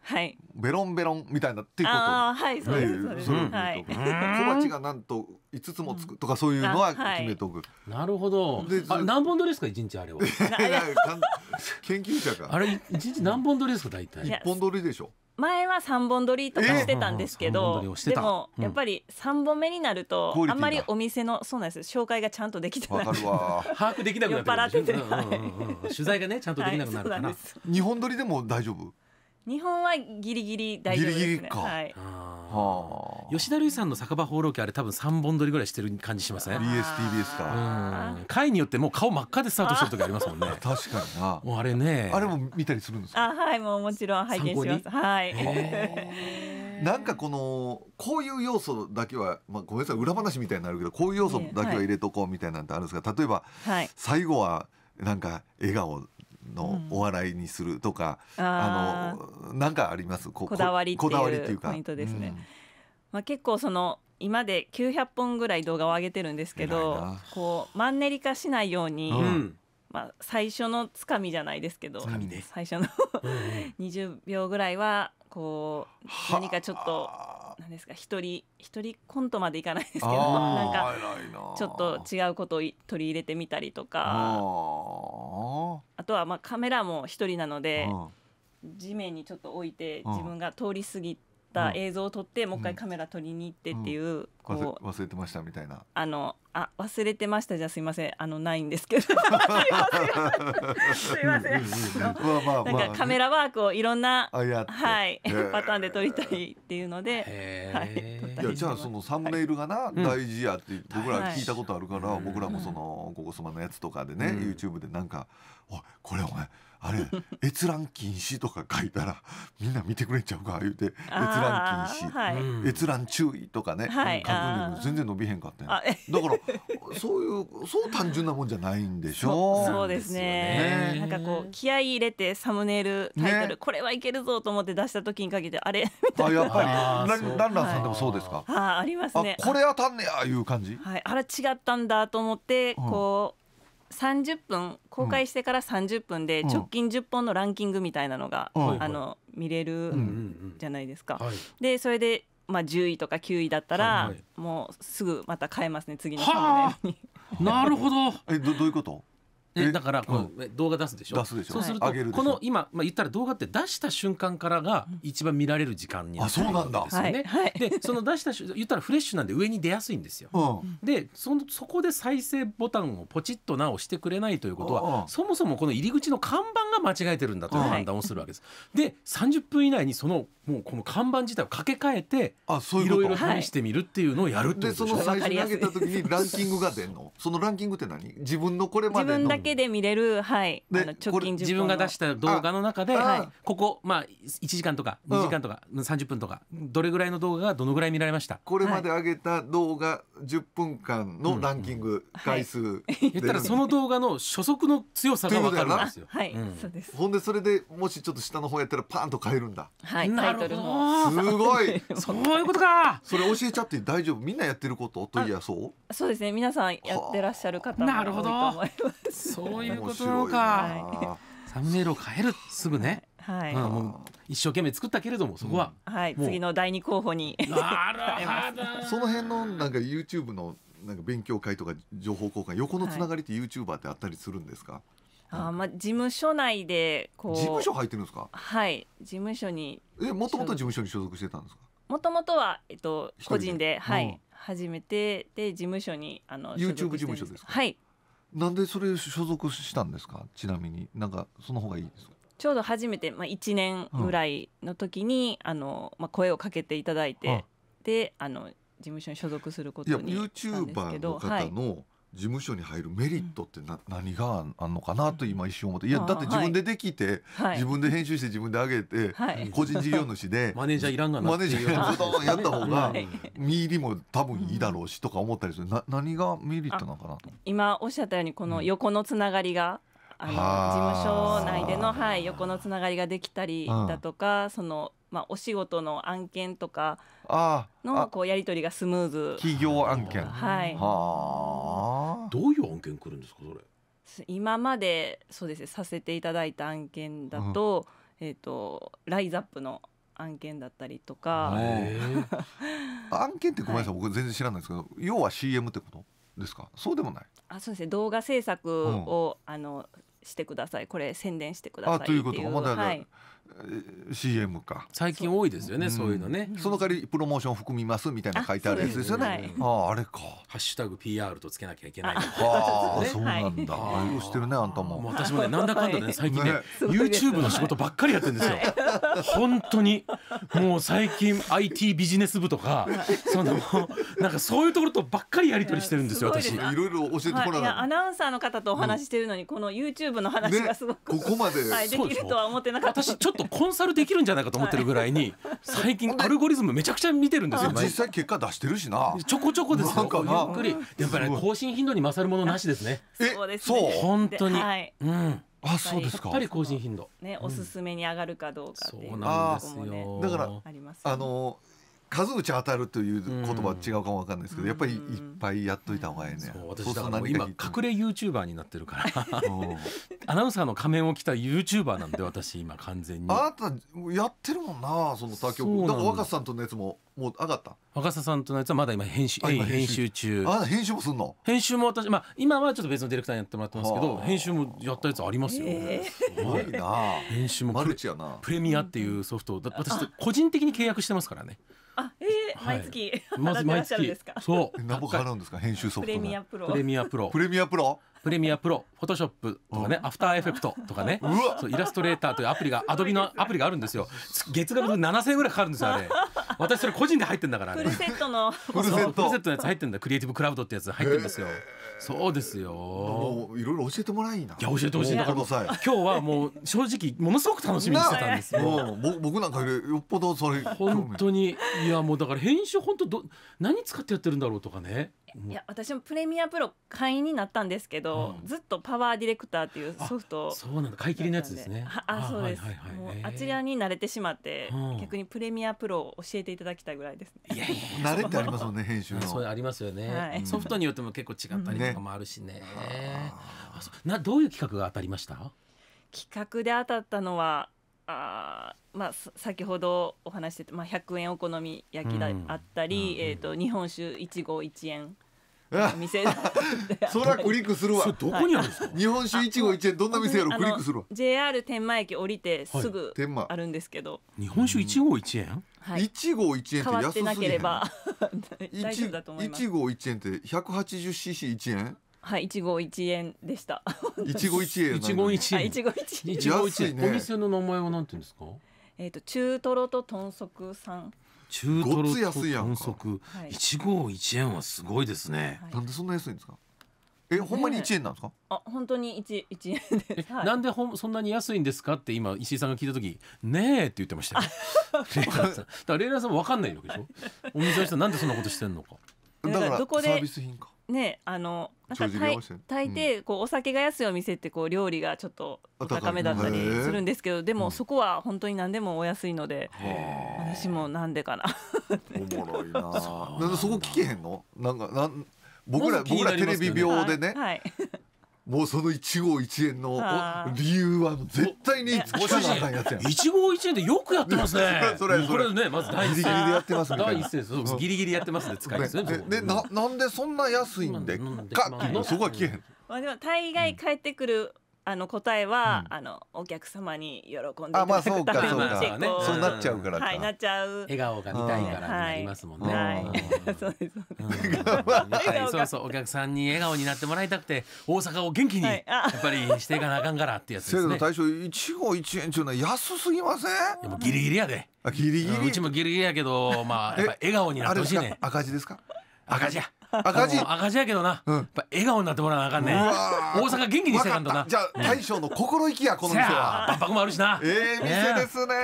ベロンベロンみたいなっていうこと、あ、はい、そうですそうです、うん、はい、小鉢がなんと5つもつくとかそういうのは決めてく、うん、なるほどであ何本取りですか1日あれは研究者かあれ1日何本取りですか大体1本取りでしょ前は3本撮りとかしてたんですけど、でもやっぱり3本目になると、あんまりお店のそうなんです紹介がちゃんとできてないかわ <laughs> 把握できなくなってる、<laughs> んう取材がねちゃんとできなくなるから、は本撮りでも大丈夫日本はギリギリ大丈夫ですねギリギリかはいはあ吉田類さんの酒場放浪記あれ多分三本撮りぐらいしてる感じしますね BSTBS かうん回によってもう顔真っ赤でスタートしてる時ありますもんね <laughs> 確かになもうあれねあれも見たりするんですかあはいもうもちろん拝見しますはい <laughs> なんかこのこういう要素だけは、まあ、ごめんなさい裏話みたいになるけどこういう要素だけは入れとこうみたいなんてあるんですが例えば、最後はなんか笑顔のお笑いにするとか、うん、あのなんかありますこだわりっていうポイントですね。うん、まあ、結構その今で900本ぐらい動画を上げてるんですけどこうマンネリ化しないように、うん、まあ、最初のつかみじゃないですけど、最初の20 <laughs> 秒ぐらいはこう何かちょっと。なんですか一人一人コントまでいかないですけどなんかちょっと違うことを取り入れてみたりとかあとはまあカメラも一人なので、地面にちょっと置いて自分が通り過ぎった映像を撮って、もう一回カメラ撮りに行ってっていう,、うんこう忘れてましたみたいなあのあ忘れてましたじゃすいませんあのないんですけど <laughs> すいませんまなんかカメラワークをいろんなはい、パターンで撮りたいっていうので、はい、いやじゃあそのサムネイルがな、はい、大事やって僕ら聞いたことあるから、僕らもその「ここ様のやつとかでね、うん、YouTube でなんか「おいこれお前あれ <laughs> 閲覧禁止とか書いたらみんな見てくれちゃうか言うて閲覧禁止、はい、閲覧注意とかね、はい、書くのに全然伸びへんかったんだからそういうそう単純なもんじゃないんでしょうそうですね、ね、なんかこう気合い入れてサムネイルタイトル、ね、これはいけるぞと思って出した時にかけてあれあやっぱりランランさんでもそうですか、はい、あありますねこれ当たんねやいう感じはいあれ違ったんだと思ってこう30分公開してから30分で直近10本のランキングみたいなのが、うん、あの見れるじゃないですか。でそれでまあ、10位とか9位だったら、はいはい、もうすぐまた変えますね次のに。なるほどえどどういうことえだからこう、動画出すでしょ出すでしょそうするとこの今、まあ、言ったら動画って出した瞬間からが一番見られる時間になるんですよね。でその出した言ったらフレッシュなんで上に出やすいんですよ。でそのそこで再生ボタンをポチッとなおしてくれないということはそもそもこの入り口の看板が間違えてるんだという判断をするわけです。で30分以内にそのもうこの看板自体を掛け替えていろいろ試してみるっていうのをやるってことでしょ。でその最初に上げた時にランキングが出るのそのランキングって何自分のこれまでのけで見れる、はい、あの直近自分が出した動画の中で、ここ、まあ、1時間とか2時間とか、うん、30分とかどれぐらいの動画がどのぐらい見られましたこれまで上げた動画10分間のランキング回数、<laughs> 言ったらその動画の初速の強さが分かるんですよ。はい、うん、そうですほんでそれでもしちょっと下の方やったらパーンと変えるんだ。はい、なるほどすごい <laughs> そういうことかそれ教えちゃって大丈夫みんなやってることといやそうそうですね皆さんやってらっしゃる方も多いと思います。そういうことなのか。サムネイルを変えるすぐね。はい、う一生懸命作ったけれどもそこは、うん、はい次の第二候補にその辺のなんかユーチューブのなんか勉強会とか情報交換横のつながりってユーチューバーってあったりするんですか、はいあまあ、事務所内でこう事務所入ってるんですかはい事務所にえもともと事務所に所属してたんですかもともとは、えっと、個人で、はい、始めてで事務所にあの YouTube 事務所ですかはいなんでそれ所属したんですかちなみになんかその方がいいですかちょうど初めて、まあ、1年ぐらいの時に、うん、あのまあ、声をかけていただいて、はであの事務所に所属することにしたんですけど。いや YouTuber の方の、はい事務所に入るメリットってな、何があんのかなと今一瞬思っていやだって自分でできて、自分で編集して自分で上げて、個人事業主で <laughs> マネージャーいらんがなマネージャーズっンやった方が見入りも多分いいだろうしとか思ったりするな何がメリットなのかなと今おっしゃったようにこの横のつながりが、あの事務所内での、はい、横のつながりができたりだとかそのまあ、お仕事の案件とかのこうやり取りがスムーズ企業案件はいはどういう案件来るんですかそれ今までそうですねさせていただいた案件だと,、えーと、ライズアップの案件だったりとか <laughs> 案件ってごめんなさい、僕全然知らないですけど要は CM ってことですかそうでもないあそうですね動画制作を、うん、あのしてくださいこれ宣伝してくださいあということ、はい、CM か最近多いですよね、そういうのねその代わりプロモーション含みますみたいな書いてあるやつですよねああれかハッシュタグ PR とつけなきゃいけないああそうなんだようしてるねあんたも私もねなんだかんだね <laughs> 最近ね YouTube の仕事ばっかりやってるんですよ本当にもう最近 IT ビジネス部とかそのなんかそういうところとばっかりやり取りしてるんですよ私いろいろ教えてもらうアナウンサーの方とお話してるのにこの YouTube の話がすごくここまでできるとは思ってなかった私ちょっとコンサルできるんじゃないかと思ってるぐらいに最近アルゴリズムめちゃくちゃ見てるんですよ実際結果出してるしなちょこちょこですよゆっくりやっぱり、ね、更新頻度に勝るものなしですねえそう本当に、はい、うんあそうですかやっぱり更新頻度ねおすすめに上がるかどうかっていうのもねだからあの数打ち当たるという言葉は違うかもわかんないですけど、やっぱりいっぱいやっといた方がいいね。そう私だから今隠れユーチューバーになってるからアナウンサーの仮面を着たユーチューバーなんで私今完全に。あなたやってるもんなその他局。だから若狭さんとのやつももう上がった。若狭さんとのやつはまだ今編集編集中。あ編集もすんの。編集も私まあ今はちょっと別のディレクターにやってもらってますけど、編集もやったやつありますよ。すごいな。編集もマルチやな。プレミアっていうソフトを私個人的に契約してますからね。あ、ええー、毎月、まず毎月。そう。何本払うんですか、編集ソフト。プレミアプロ。プレミアプロ。プレミアプロ。プレミアプロ、フォトショップとかね、アフターエフェクトとかね、そうイラストレーターというアプリが、アドビのアプリがあるんですよ。月額7000円ぐらいかかるんですよ、あれ。<laughs> 私それ個人で入ってんだから、ね。フルセットの。フセット。フルセットのやつ入ってんだ、クリエイティブクラウドってやつ入ってんですよ。えーそうですよ。いろいろ教えてもらいな。いや教えてほしい。今日はもう正直ものすごく楽しみにしてたんですよ。もう僕なんかよっぽどそれ。本当にいやもうだから編集本当ど何使ってやってるんだろうとかね。いや私もプレミアプロ会員になったんですけど、うん、ずっとパワーディレクターっていうソフトそうなんだ買い切りのやつですねあそうです、あちらに慣れてしまって、うん、逆にプレミアプロを教えていただきたいぐらいですねいやいや <laughs> 慣れてありますよね編集のそうありますよね、はい、ソフトによっても結構違ったりとかもあるしね、ね、あそなどういう企画が当たりました企画で当たったのはあまあ、先ほどお話してた、まあ、100円お好み焼きだ、あったり、うん、えーと、と日本酒1合1円店 <laughs> そらクリックするわどこにあるんですか、日本酒一号一円どんな店やろクリックするわ JR 天満駅降りてすぐ天満あるんですけど、日本酒一号一円、一号一円って安すぎなければ <laughs> 大丈夫だと思います一号一円って百八十 c c 1円はい、一号一円でした。<laughs> 一号一円。一号一円。一期一円。お店の名前はなんていうんですか。えっ、と、中トロと豚足さん。中トロと豚足一合一円はすごいですね、はい、なんでそんな安いんですかえ、ほんまに一円なんですか。あ、本当に一、一円です。なんで、ほん、そんなに安いんですかって今、石井さんが聞いた時。ねえって言ってました <laughs> レイラーさん。だから、レイラーさんわかんないわけでしょお店の人、なんでそんなことしてんのか。だから、サービス品か。ねあのなんか大大抵こうお酒が安いお店ってこう料理がちょっと高めだったりするんですけどでもそこは本当に何でもお安いので、私もなんでかなおもろいななんでそこ聞けへんのなんかなん僕ら僕らテレビ病でね、はいはいもうその一号一円の理由は絶対にご主人一号一円でよくやってますね。<laughs> それそれねまず第一声でやってます第一声ギリギリやってますね使いですね。ねななんでそんな安いんでかっていうそこは消えへん。まあでも大概帰ってくる、うんあの答えは、うんあのお客様に喜んであいたまあだそくうかためそうか、そうかそうなっちゃうからか、はいなっちゃう笑顔が見たいからになりますもんね。はいそうですそうそうお客さんに笑顔になってもらいたくて大阪を元気にやっぱりしていかなあかんからってやつせでやすけどね。大将一号一円っいうのは安すぎませんでもギリギリやで。あギリギうんリうちもギリギリやけどまあやっぱ笑顔になってほしいね。赤字ですか赤字や。赤字赤字やけどな、うん、やっぱ笑顔になってもらわなあかんね大阪元気にしてかんとなじゃあ大将の心意気やこの店は万博もあるしなええ店ですね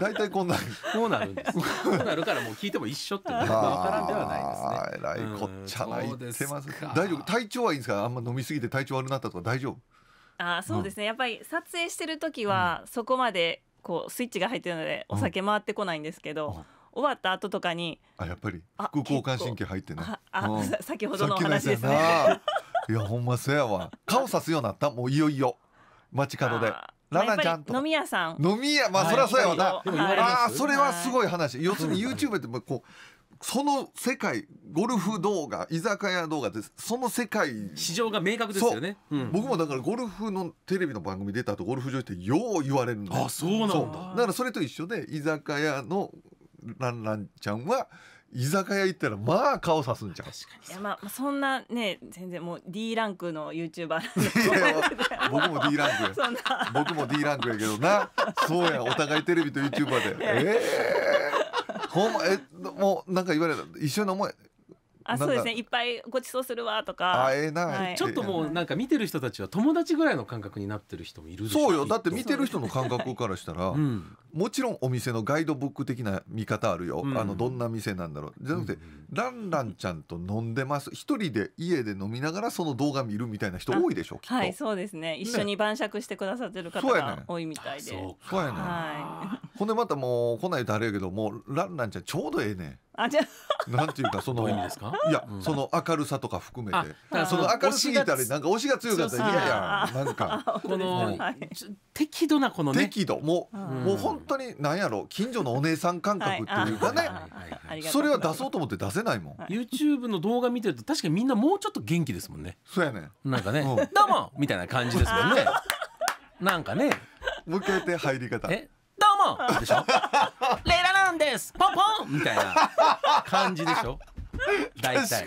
大体こんなこうなるんですこうなるからもう聞いても一緒って分からんではないですねえらいこっちゃないってます大丈夫体調はいいんですかあんま飲みすぎて体調悪くなったとか大丈夫あそうですね、やっぱり撮影してる時はそこまでこうスイッチが入ってるのでお酒回ってこないんですけど、終わった後とかにあやっぱり副交感神経入ってねあ、うん、先ほどの話ですね <laughs> いやほんまそうやわ顔さすようになったもういよいよ街角で。ラナちゃんと、飲み屋さん飲み屋まあ、そりゃそうやわな、はい、ああそれはすごい話、要するに YouTube ってこうその世界ゴルフ動画居酒屋動画ですその世界市場が明確ですよね、うん、僕もだからゴルフのテレビの番組出たとゴルフ場行ってよう言われるんだあそうなんだだからそれと一緒で居酒屋のランランちゃんは居酒屋行ったらまあ顔さすんじゃんいやまあそんなね全然もう D ランクの YouTuber 僕も D ランクや <laughs> 僕も D ランクやけどなそうやお互いテレビと YouTuber でええー、ほんまえもうなんか言われた一緒に飲もうあそうですねいっぱいごちそうするわとか会えない、ちょっともうなんか見てる人たちは友達ぐらいの感覚になってる人もいるそうよだって見てる人の感覚からしたら、うん、もちろんお店のガイドブック的な見方あるよ、うん、あのどんな店なんだろうじゃなくて、うん、ランランちゃんと飲んでます一人で家で飲みながらその動画見るみたいな人多いでしょきっとはいそうですね一緒に晩酌してくださってる方が多いみたいで、そうやね、はい、ほんでまたもう来ないとあれやけどもうランランちゃんちょうどええねんあじゃなんていうかそのい意味ですかいや、うんその明るさとか含めてその明るすぎたりなんか押しが強かったらいやんなんかこの、はい適度なこのね適度もううんもう本当に何やろ近所のお姉さん感覚っていうかねはいはいはいそれは出そうと思って出せないもん YouTube の動画見てると確かにみんなもうちょっと元気ですもんねそうやねんなんかね「うんどうも!」みたいな感じですもんね <laughs> なんかね向けて入り方どうも <laughs> でしょレラなんですポンポンみたいな感じでしょ大体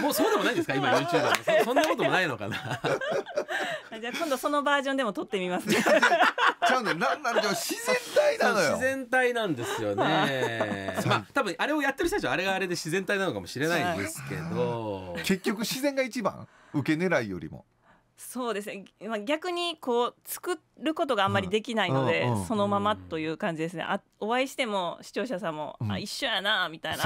もうそうでもないですか今 YouTuber そそんなこともないのかな <laughs> じゃあ今度そのバージョンでも撮ってみますねちゃうね <laughs> なんなんでも自然体なのよ自然体なんですよねまあ多分あれをやってる人たちはあれがあれで自然体なのかもしれないんですけど結局自然が一番受け狙いよりもそうですね、まあ、逆にこう作ることがあんまりできないので、そのままという感じですねあお会いしても視聴者さんも、あ一緒やなみたいな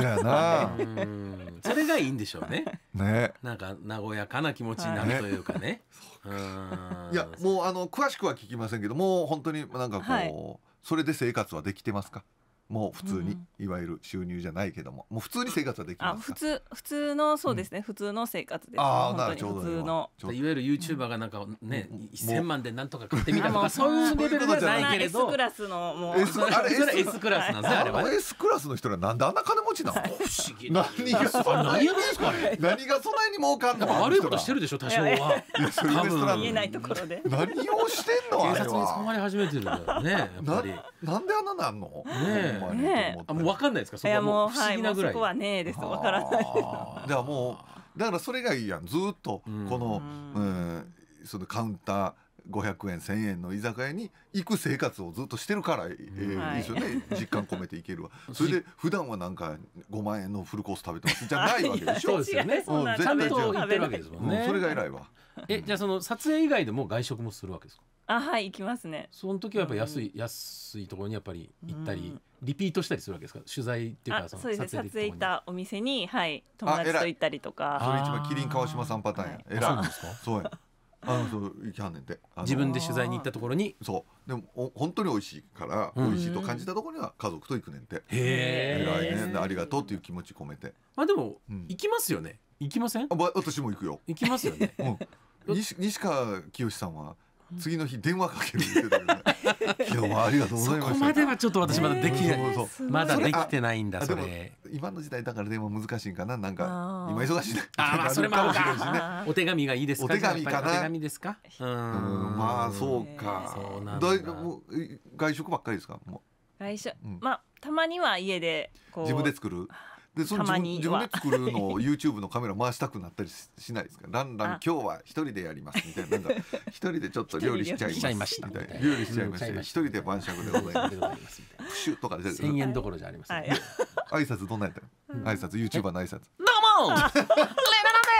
それがいいんでしょうね <laughs> ねなんか和やかな気持ちになるというかねはい、いやもうあの詳しくは聞きませんけどもう本当になんかこう、はい、それで生活はできてますかもう普通に、いわゆる収入じゃないけどももう普通に生活はできますか普通普通のそうですね、普通の生活ですああなるほど普通のいわゆるユーチューバーがなんかね、一、0 0 0万でなんとか買ってみたとかそういうレベルじゃないけれど S クラスのもう S, あれ S クラスなんですねあれは S クラスの人らなんであんな金持ちなの不思議何が何やですかね何がそないに儲かんの悪いことしてるでしょ多少は多分言えないところで何をしてんのあれは警察に捕まり始めてるねやなんであんななんのねえねえねあもう分かんないですかそこはもう不思議なぐらい,、はい、はねえです分からないではもうだからそれがいいやんずっとこの、うん、そのカウンター500円1000円の居酒屋に行く生活をずっとしてるから、えーはい、いいですよね <laughs> 実感込めていけるわ <laughs> それで普段はなんか5万円のフルコース食べてますじゃないわけでしょ <laughs> そうですよね、うん、ちゃんと行ってるわけですもんね、うん、それが偉いわえじゃあその撮影以外でも外食もするわけですかあはい行きますねその時はやっぱ安い、うん、安いところにやっぱり行ったり、リピートしたりするわけですか取材っていうかその撮影行ったお店にはい友達と行ったりとかそれ一番キリン川島さんパターンや、はい、偉いですかそうやあのそう行きはんねんて自分で取材に行ったところにそうでもお本当に美味しいから、うん、美味しいと感じたところには家族と行くねんてへえ偉いねありがとうっていう気持ち込めてまあでも、うん、行きますよね行きませんあ私も行くよ行きますよね、<laughs> うん、西西川きよしさんは次の日電話かけるって言ってたけね昨日はありがとうございましたそこまではちょっと私まだできない、まだできてないんだそれ今の時代だから電話難しいかななんか今忙しいああそれもあるかお手紙がいいですお手紙かなお手紙ですかうんまあそうかそうなんだ外食ばっかりですかもう外食、うん、まあたまには家で自分で作るでその自分自分で作るのを YouTube のカメラ回したくなったりしないですかランラン今日は一人でやりますみたいな一人でちょっと料理しちゃいましたみたいな料理しちゃいました一人で晩酌でございますみたいなプシュとかで千円どころじゃありません、はい、挨拶どんなやったの、うん、挨拶 YouTuber の挨拶どうもレナナ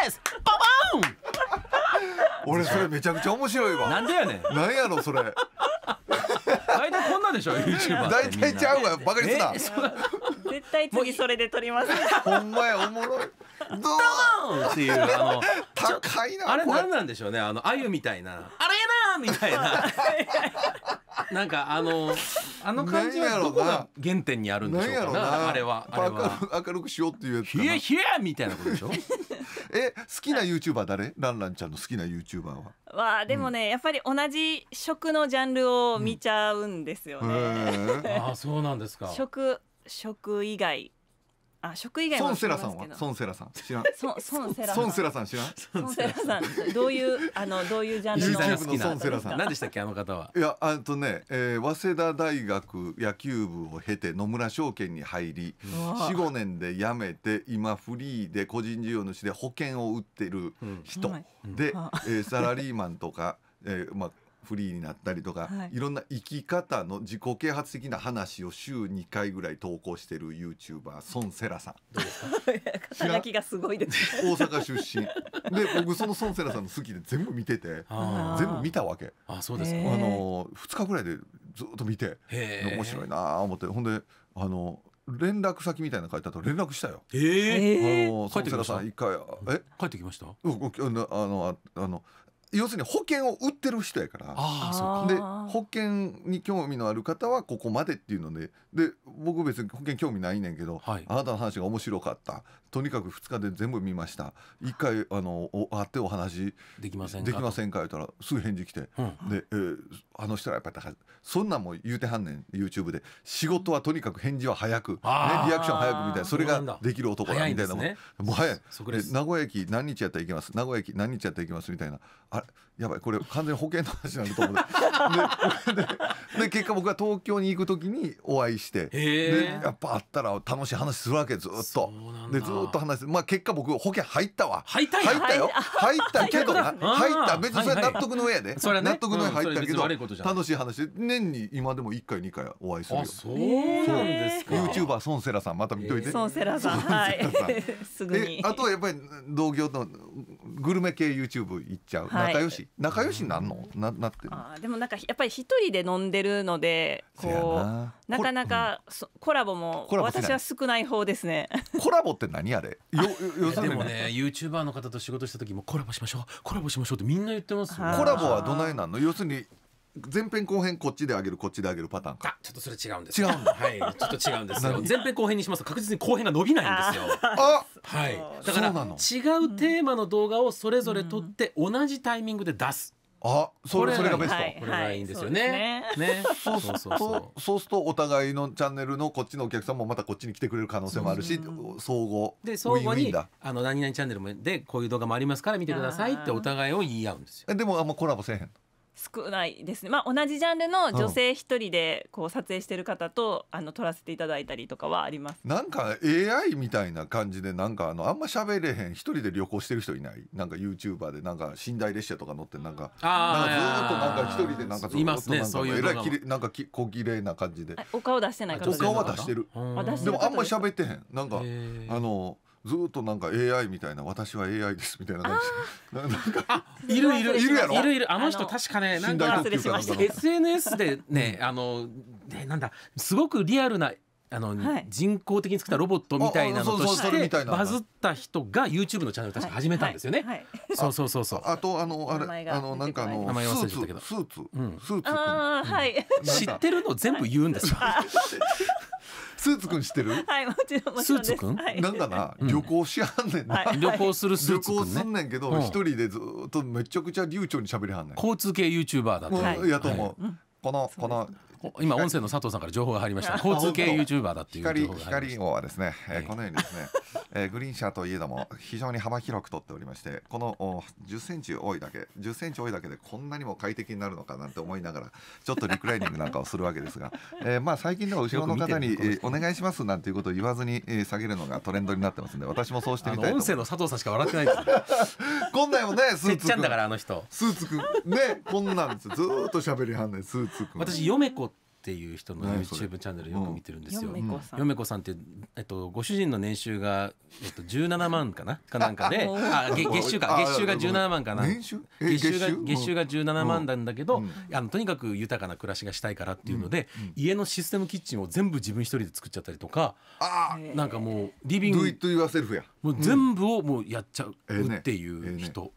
ですババン俺それめちゃくちゃ面白いわなんでやねんなんやろそれでしょ <laughs> YouTuber 大体ちゃうわバカにすな絶対次それで撮りますほんまやおもろいドーンっていうあの高いなあれ何なんでしょうねあのあゆみたいなあれやなみたいな <laughs> なんかあのあの感じはどこが原点にあるんでしょうかなあれはあれは明るくしようっていうやつヒヤヒヤみたいなことでしょ <laughs> え好きな YouTuber 誰ランランちゃんの好きな YouTuber はわでもね、うん、やっぱり同じ食のジャンルを見ちゃうんですよね、うん、あそうなんですか食食以外あ食以外ソンセラさんはソンセラさん知らんソソン、ンセラソンセラさん知らんソンセラさんどういうあのどういうジャンルの YouTube のセラさん何でしたっけあの方はいやあとね、えー、早稲田大学野球部を経て野村証券に入り四五年で辞めて今フリーで個人事業主で保険を売ってる人、うん、で、うん、えー、サラリーマンとか、えー、まあフリーになったりとか、はい、いろんな生き方の自己啓発的な話を週2回ぐらい投稿してるユーチューバー孫セラさんどうですか肩書きがすごいです大阪出身で僕その孫セラさんの好きで全部見てて全部見たわけあそうですかあの2日ぐらいでずっと見て面白いなあ思ってほんであの連絡先みたいな書いたと連絡したよ。ええあの、帰ってきました。一回、え、帰ってきました。あの、あの、あの、要するに保険を売ってる人やからで保険に興味のある方はここまでっていうのでで僕別に保険興味ないねんけど、はい、あなたの話が面白かったとにかく2日で全部見ました1回あの会ってお話できませんか言ったらすぐ返事来て、うん、で、えー、あの人らやっぱりそんなんも言うてはんねん YouTube で仕事はとにかく返事は早く、ね、リアクション早くみたいなそれができる男だみたいなもん、ね、もう早い名古屋駅何日やったら行きます名古屋駅何日やったら行きますみたいなあれやばいこれ完全に保険の話になると思うででで結果僕は東京に行く時にお会いしてでやっぱ会ったら楽しい話するわけずっとでずっと話すまあ結果僕保険入ったわ入ったよ入ったけどな入った別にそれ納得の上やで、はいはい、納得の上入ったけど、うん、楽しい話年に今でも1回2回お会いするよそうなんですか YouTuber 孫セラさんまた見といて孫セラさんはい <laughs> すぐにあとはやっぱり同業のグルメ系 YouTube 行っちゃう仲良し仲良しになんの、ななってあでもなんかやっぱり一人で飲んでるのでこうななかなかそコラボもコラボせ私は少ない方ですね <laughs> コラボって何あれよよ要するでにもね、ユーチューバーの方と仕事した時もコラボしましょう、コラボしましょうってみんな言ってますよ。コラボはどないなんの要するに前編後編こっちで上げるこっちで上げるパターンかあちょっとそれ違うんです違うんだはいちょっと違うんですよ前編後編にしますと確実に後編が伸びないんですよあはいだから違うテーマの動画をそれぞれ撮って同じタイミングで出すあそれそれがベスト、これがいいんですよね,、そねそうそうそうそうするとお互いのチャンネルのこっちのお客さんもまたこっちに来てくれる可能性もあるし総合で総合にあの何々チャンネルでこういう動画もありますから見てくださいってお互いを言い合うんですよでもあんまコラボせえへん少ないですね、まあ、同じジャンルの女性一人でこう撮影してる方と、あの撮らせていただいたりとかはありますなんか AI みたいな感じでなんかあのあんま喋れへん一人で旅行してる人いないなんか YouTuber でなんか寝台列車とか乗ってなんかなんかずっとなんか一人でなんかずっとなんか、えらいきれなんかき小綺麗な感じでお顔出してない方お顔は出してるでもあんま喋ってへんなんかあのずっとなんか AI みたいな私は AI ですみたいな感じなんかいるいるいるやろいるいるあの人確かねなんか SNS でねあのねなんだすごくリアルなあの、はい、人工的に作ったロボットみたいなのとしてバズった人が YouTube のチャンネル確か始めたんですよね。はいはい、そうそうそうそう。あとあのあれあのなんかあの名前忘スーツ、うん、スーツ、うん、はい、知ってるの全部言うんですよ。スーツくん知ってるはいもちろんもちろんですスーツくんなんかな旅行しはんねんな、はい <laughs> 旅行するスー旅ツくん、ね、行すんねんけどうん一人でずっとめちゃくちゃ流暢に喋りはんねん交通系ユーチューバーだった、うんはいやと思うこのこの今音声の佐藤さんから情報が入りました <laughs> 交通系 YouTuber だっていう情報が光光号はですね、えー、このようにですね、<laughs> えー、グリーン車といえども非常に幅広くとっておりましてこの10センチ多いだけ10センチ多いだけでこんなにも快適になるのかなんて思いながらちょっとリクライニングなんかをするわけですが、<laughs> えー、まあ最近では後ろの方に、えお願いしますなんていうことを言わずに、え下げるのがトレンドになってますんで私もそうしてみたい音声の佐藤さんしか笑ってないですこんなんよねスーツくんだからあの人スーツくんねこんなんですよずっと喋りはんねんスーツくん私嫁子っていう人の YouTube チャンネルよく見てるんですよ。よめこさんって、えっと、ご主人の年収が、えっと、17万かなかなんかで <laughs> あ月月収か月収が17万かな月収が月収が17万なんだけど、あのとにかく豊かな暮らしがしたいからっていうので、家のシステムキッチンを全部自分一人で作っちゃったりとかあなんかもうリビングもう全部をもうやっちゃうっていう人。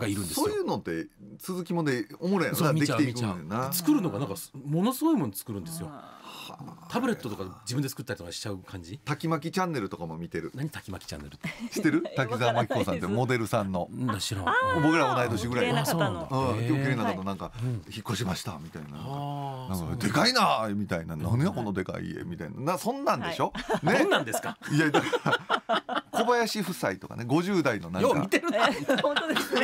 がいるんですよ、はあ、そういうのって続きもでおもろいやなできていちゃう作るのがなんかものすごいもの作るんですよ、はあ、タブレットとか自分で作ったりとかしちゃう感じ滝巻チャンネルとかも見てる何滝巻チャンネルって知ってる滝沢真紀子さんってモデルさんのん知らん僕ら同い年ぐらいあそうなんだ今日綺麗な方なんか引っ越しましたみたいななんかでかいなみたいな何やこのでかい家みたいななそんなんでしょ、はい、ね、<laughs> そんなんですかいやだから小林夫妻とかね50代のなんよう見てるな。<laughs> 本当ですね。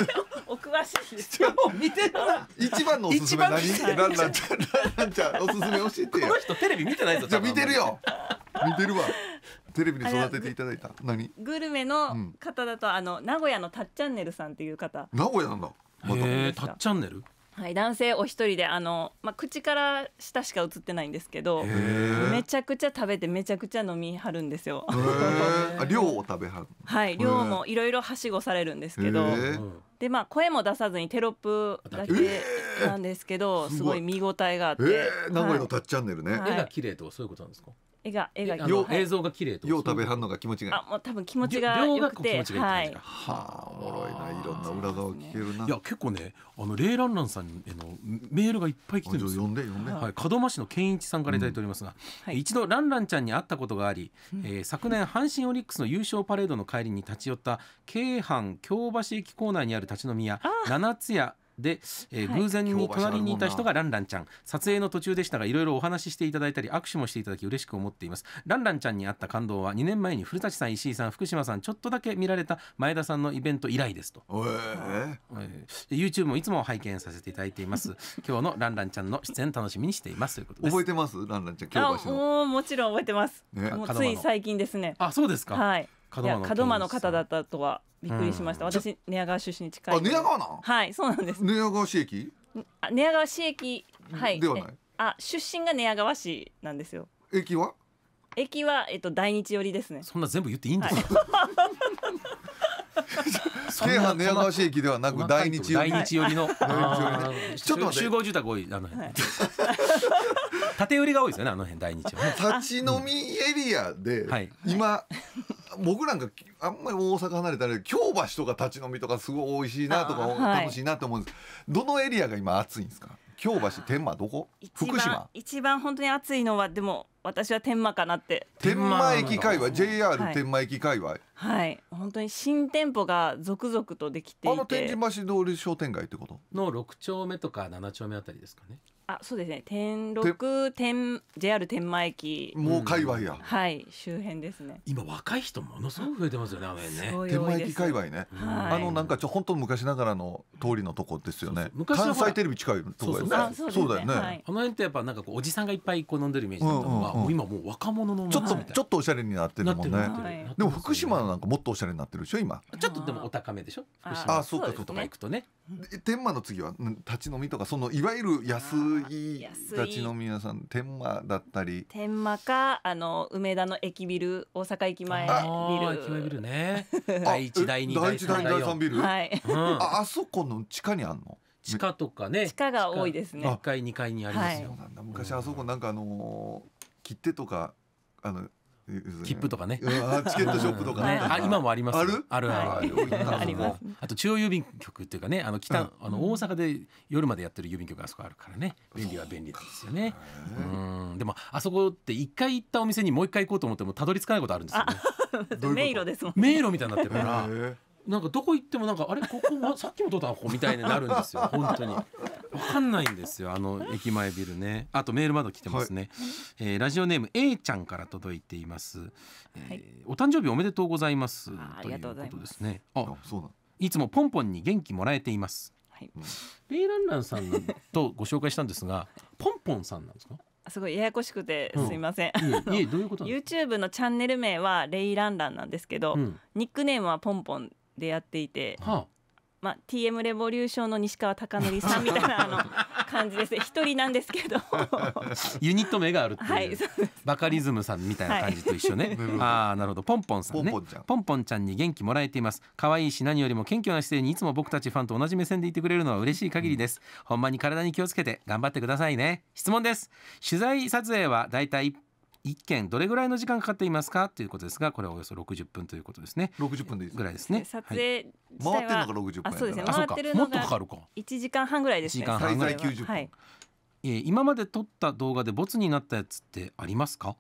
お詳しいです。よう見てるな。一番のおすすめ何一番なんなちゃんなんちゃんおすすめ教えてこよの人テレビ見てないぞ。じゃ見てる。よ見てるわテレビに育てていただいた何グルメの方だと、あの名古屋のたっちゃんねるさんっていう方。名古屋なんだまたへえ、タッチャンネル。はい、男性お一人であの、まあ、口から下しか映ってないんですけどめちゃくちゃ食べてめちゃくちゃ飲みはるんですよ。<laughs> あ量を食べはるはい量もいろいろはしごされるんですけどで、まあ、声も出さずにテロップだけなんですけどすごい見応えがあって。名古屋のタッチャンネルね、はい、絵が綺麗とかそういうことなんですか絵が絵があの映像が綺麗とよう食べはんのが気持ちがあもう多分気持ちが良くてが気持ちがいいってはあおもろいないろんな裏側を聞けるないや結構ねあのレイランランさんへのメールがいっぱい来てるんですよ読んで読んで、はい、門真市の健一さんから頂いておりますが、うん一度ランランちゃんに会ったことがあり、えー、昨年阪神オリックスの優勝パレードの帰りに立ち寄った京阪京橋駅構内にある立ち飲み屋七つ屋で、えー、偶然に隣にいた人がランランちゃん撮影の途中でしたがいろいろお話ししていただいたり握手もしていただき嬉しく思っていますランランちゃんに会った感動は2年前に古舘さん石井さん福島さんちょっとだけ見られた前田さんのイベント以来ですと、えーえー、YouTube もいつも拝見させていただいています今日のランランちゃんの出演楽しみにしていますということです覚えてますランランちゃん京橋のもちろん覚えてます、ね、もうつい最近ですねあそうですかはい門真の方だったとはびっくりしました、うん、私寝屋川出身に近いあ寝屋川なはいそうなんです寝屋川市駅寝屋川市駅はいではないあ出身が寝屋川市なんですよ駅は駅はえっと大日寄りですねそんな全部言っていいんですか、はい <laughs> 京阪寝屋川市駅ではなく大日寄り大日寄りの、はい、ちょっと集合住宅多いあの辺、はい、<laughs> 縦売りが多いですよねあの辺大日は、ね、立ち飲みエリアで、はい、今僕なんかあんまり大阪離れたら京橋とか立ち飲みとかすごい美味しいなとか楽しいなと思うんです、どのエリアが今暑いんですか京橋天満どこ福島一番本当に暑いのはでも私は天満かなって天満駅界隈 JR 天満駅界隈、はい、はい、本当に新店舗が続々とできていてあの天神橋通り商店街ってことの6丁目とか7丁目あたりですかねあそうですね天六天 JR 天満駅もう界隈や、うん、はい周辺ですね今若い人ものすごく増えてますよねあね天満駅界隈ね、うん、あのなんかちょ本当昔ながらの通りのとこですよね関西テレビ近いとこやねそう、だよね、はい、あの辺ってやっぱなんかこうおじさんがいっぱいこう飲んでるイメージだったのが、うんうんうん、もう今もう若者のちょっとちょっとおしゃれになってるもんね、はい、でも福島なんかもっとおしゃれになってるでしょ今ちょっとでもお高めでしょ福島あそうかそうか行くとね天満の次は立ち飲みとかそのいわゆる安い立ち飲み屋さん天満だったり天満かあの梅田の駅ビル大阪駅前ビル駅前ビルね <laughs> 第一第二第一第二第三ビル、はい、うん、ああそこの地下にあんの地下とかね地下が多いですね1階2階にありますよ、はい、昔あそこなんかあの切手とかあの切符とかね。チケットショップとか、ね、あ今もあります。あるあるある。ありまあと中央郵便局っていうかね、あの北、うん、あの大阪で夜までやってる郵便局あそこあるからね、便利は便利なんですよね。うん、でもあそこって一回行ったお店にもう一回行こうと思ってもたどり着かないことあるんですよね。迷路ですもん、ね、迷路みたいになってるから。なんかどこ行ってもなんかあれここ、さっきも通ったここみたいになるんですよ <laughs> 本当にわかんないんですよあの駅前ビルねあとメール窓来てますね、はい、えー、ラジオネーム A ちゃんから届いています、えー、はい、お誕生日おめでとうございますということですねあそうないつもポンポンに元気もらえていますはい、レイランランさんとご紹介したんですがポンポンさんなんですかすごいややこしくてすいません、うん、いえどういうこと YouTube のチャンネル名はレイランランなんですけど、うん、ニックネームはポンポン出会っていて、はあ、まあ、TM レボリューションの西川貴教さんみたいな <laughs> あの感じです一人なんですけど <laughs> ユニット名があるっていう,、はい、バカリズムさんみたいな感じと一緒ね、は <laughs> い、ああなるほどポンポンさんねポンポンちゃんに元気もらえています可愛いし何よりも謙虚な姿勢にいつも僕たちファンと同じ目線でいてくれるのは嬉しい限りです、うん、ほんまに体に気をつけて頑張ってくださいね質問です取材撮影はだいたい1件どれぐらいの時間かかっていますかということですがこれはおよそ60分ということですね60分でぐらいですね撮影回ってるのが60分あそうですね回ってるのが1時間半ぐらいですね時間半ぐらい90分、はい、え今まで撮った動画でボツになったやつってありますか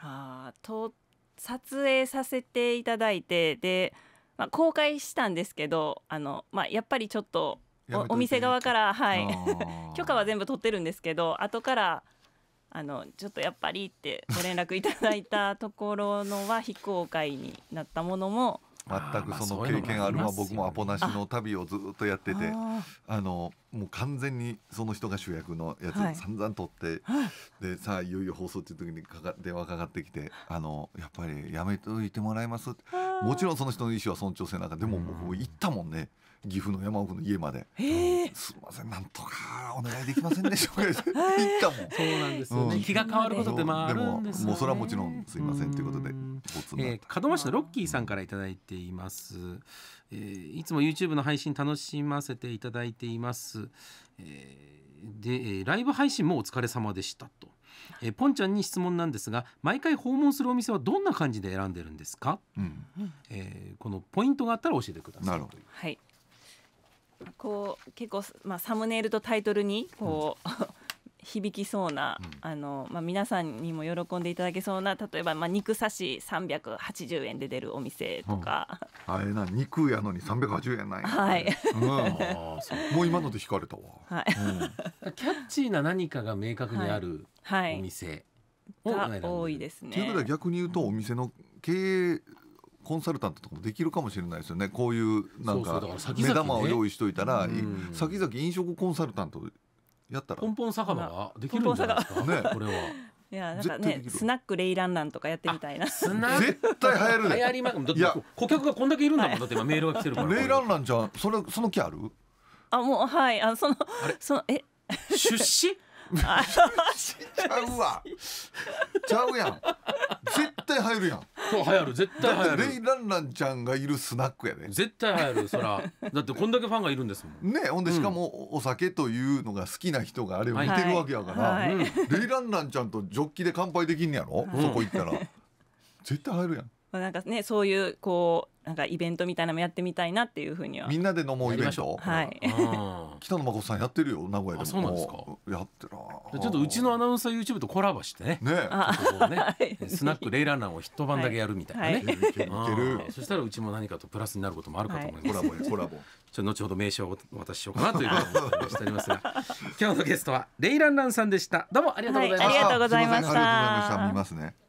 あと撮影させていただいてで、まあ、公開したんですけどあの、まあ、やっぱりちょっとおお店側から、はい、<laughs> 許可は全部取ってるんですけど後からあのちょっとやっぱりってご連絡いただいたところのは非公開になったものも <laughs> 全くその経験あるは僕もアポなしの旅をずっとやっててあのもう完全にその人が主役のやつを散々撮って、でさあいよいよ放送っていう時にかか電話かかってきてあのやっぱりやめといてもらいますもちろんその人の意思は尊重性なんかでも僕う行ったもんね。岐阜の山奥の家まで、すみませんなんとかお願いできませんでしょうか言 <laughs> ったもんそうなんですよね、うん、気が変わることってまああるんですよ、ね、もうそれはもちろんすみませんということで、えー、門真市のロッキーさんから頂いています、えー、いつも YouTube の配信楽しませていただいています、えー、でライブ配信もお疲れ様でしたとえー、ポンちゃんに質問なんですが毎回訪問するお店はどんな感じで選んでるんですか、うん、えー、このポイントがあったら教えてくださいはいこう結構、まあ、サムネイルとタイトルにこう、うん、<laughs> 響きそうな、うん、あのまあ、皆さんにも喜んでいただけそうな例えば、まあ、肉刺し380円で出るお店とか、うん、あれな肉やのに380円ない、ね、はい、うん、もう今ので引かれたわ、はい、キャッチーな何かが明確にあるはいお店が多いですね。ということは逆に言うとお店の経営コンサルタントとかもできるかもしれないですよねこういうなんか目玉を用意しといたら先々飲食コンサルタントやったらポンポン魚ができるんじゃないですかねこれは。いやなんかねスナックレイランランとかやってみたいな。絶対流行る、流行りまくいや顧客がこんだけいるんだもん、だって今メールが来てるから。レイランランじゃんそれその気ある？あもうはいあそのそのえ <laughs> 出資ちゃうわ。ちゃうやん。絶対入るやん。そう流行る絶対流だ行ってレるイランランちゃんがいるスナックやで。絶対流行るそらだってこんだけファンがいるんですもんね、ほんでしかもお酒というのが好きな人があれを見てるわけやから、はいはいレイランランちゃんとジョッキで乾杯できんやろ、そこ行ったら絶対入るやんまあなんかねそういうこうなんかイベントみたいなのもやってみたいなっていうふうにはみんなで飲もうイベントはい北野誠さんやってるよ名古屋でもそうなんですかやってなちょっとうちのアナウンサー YouTube とコラボしてねねね <laughs> スナックレイランナーを一晩だけやるみたいなね、はい、そしたらうちも何かとプラスになることもあるかと思います、はい、コラボコラボちょ後ほど名称をお渡ししようかなというふうにしておりますが今日のゲストはレイランランさんでしたどうもありがとうございました、はい、ありがとうございました見ますね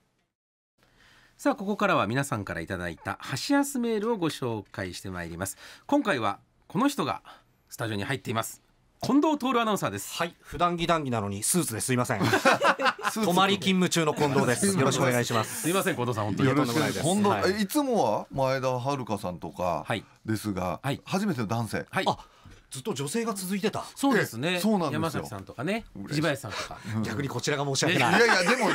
さあここからは皆さんからいただいた箸休メールをご紹介してまいります今回はこの人がスタジオに入っています近藤徹アナウンサーですはい普段着談義なのにスーツですいません <laughs> 泊まり勤務中の近藤ですよろしくお願いしますすいません近藤さん本当によろしくないです近藤、はい、いつもは前田遥さんとかですが、はい、初めての男性はいあずっと女性が続いてたそうですねそうなん山崎さんとかね藤林さんとか、うん、逆にこちらが申し訳ない、ね、いやいやでもね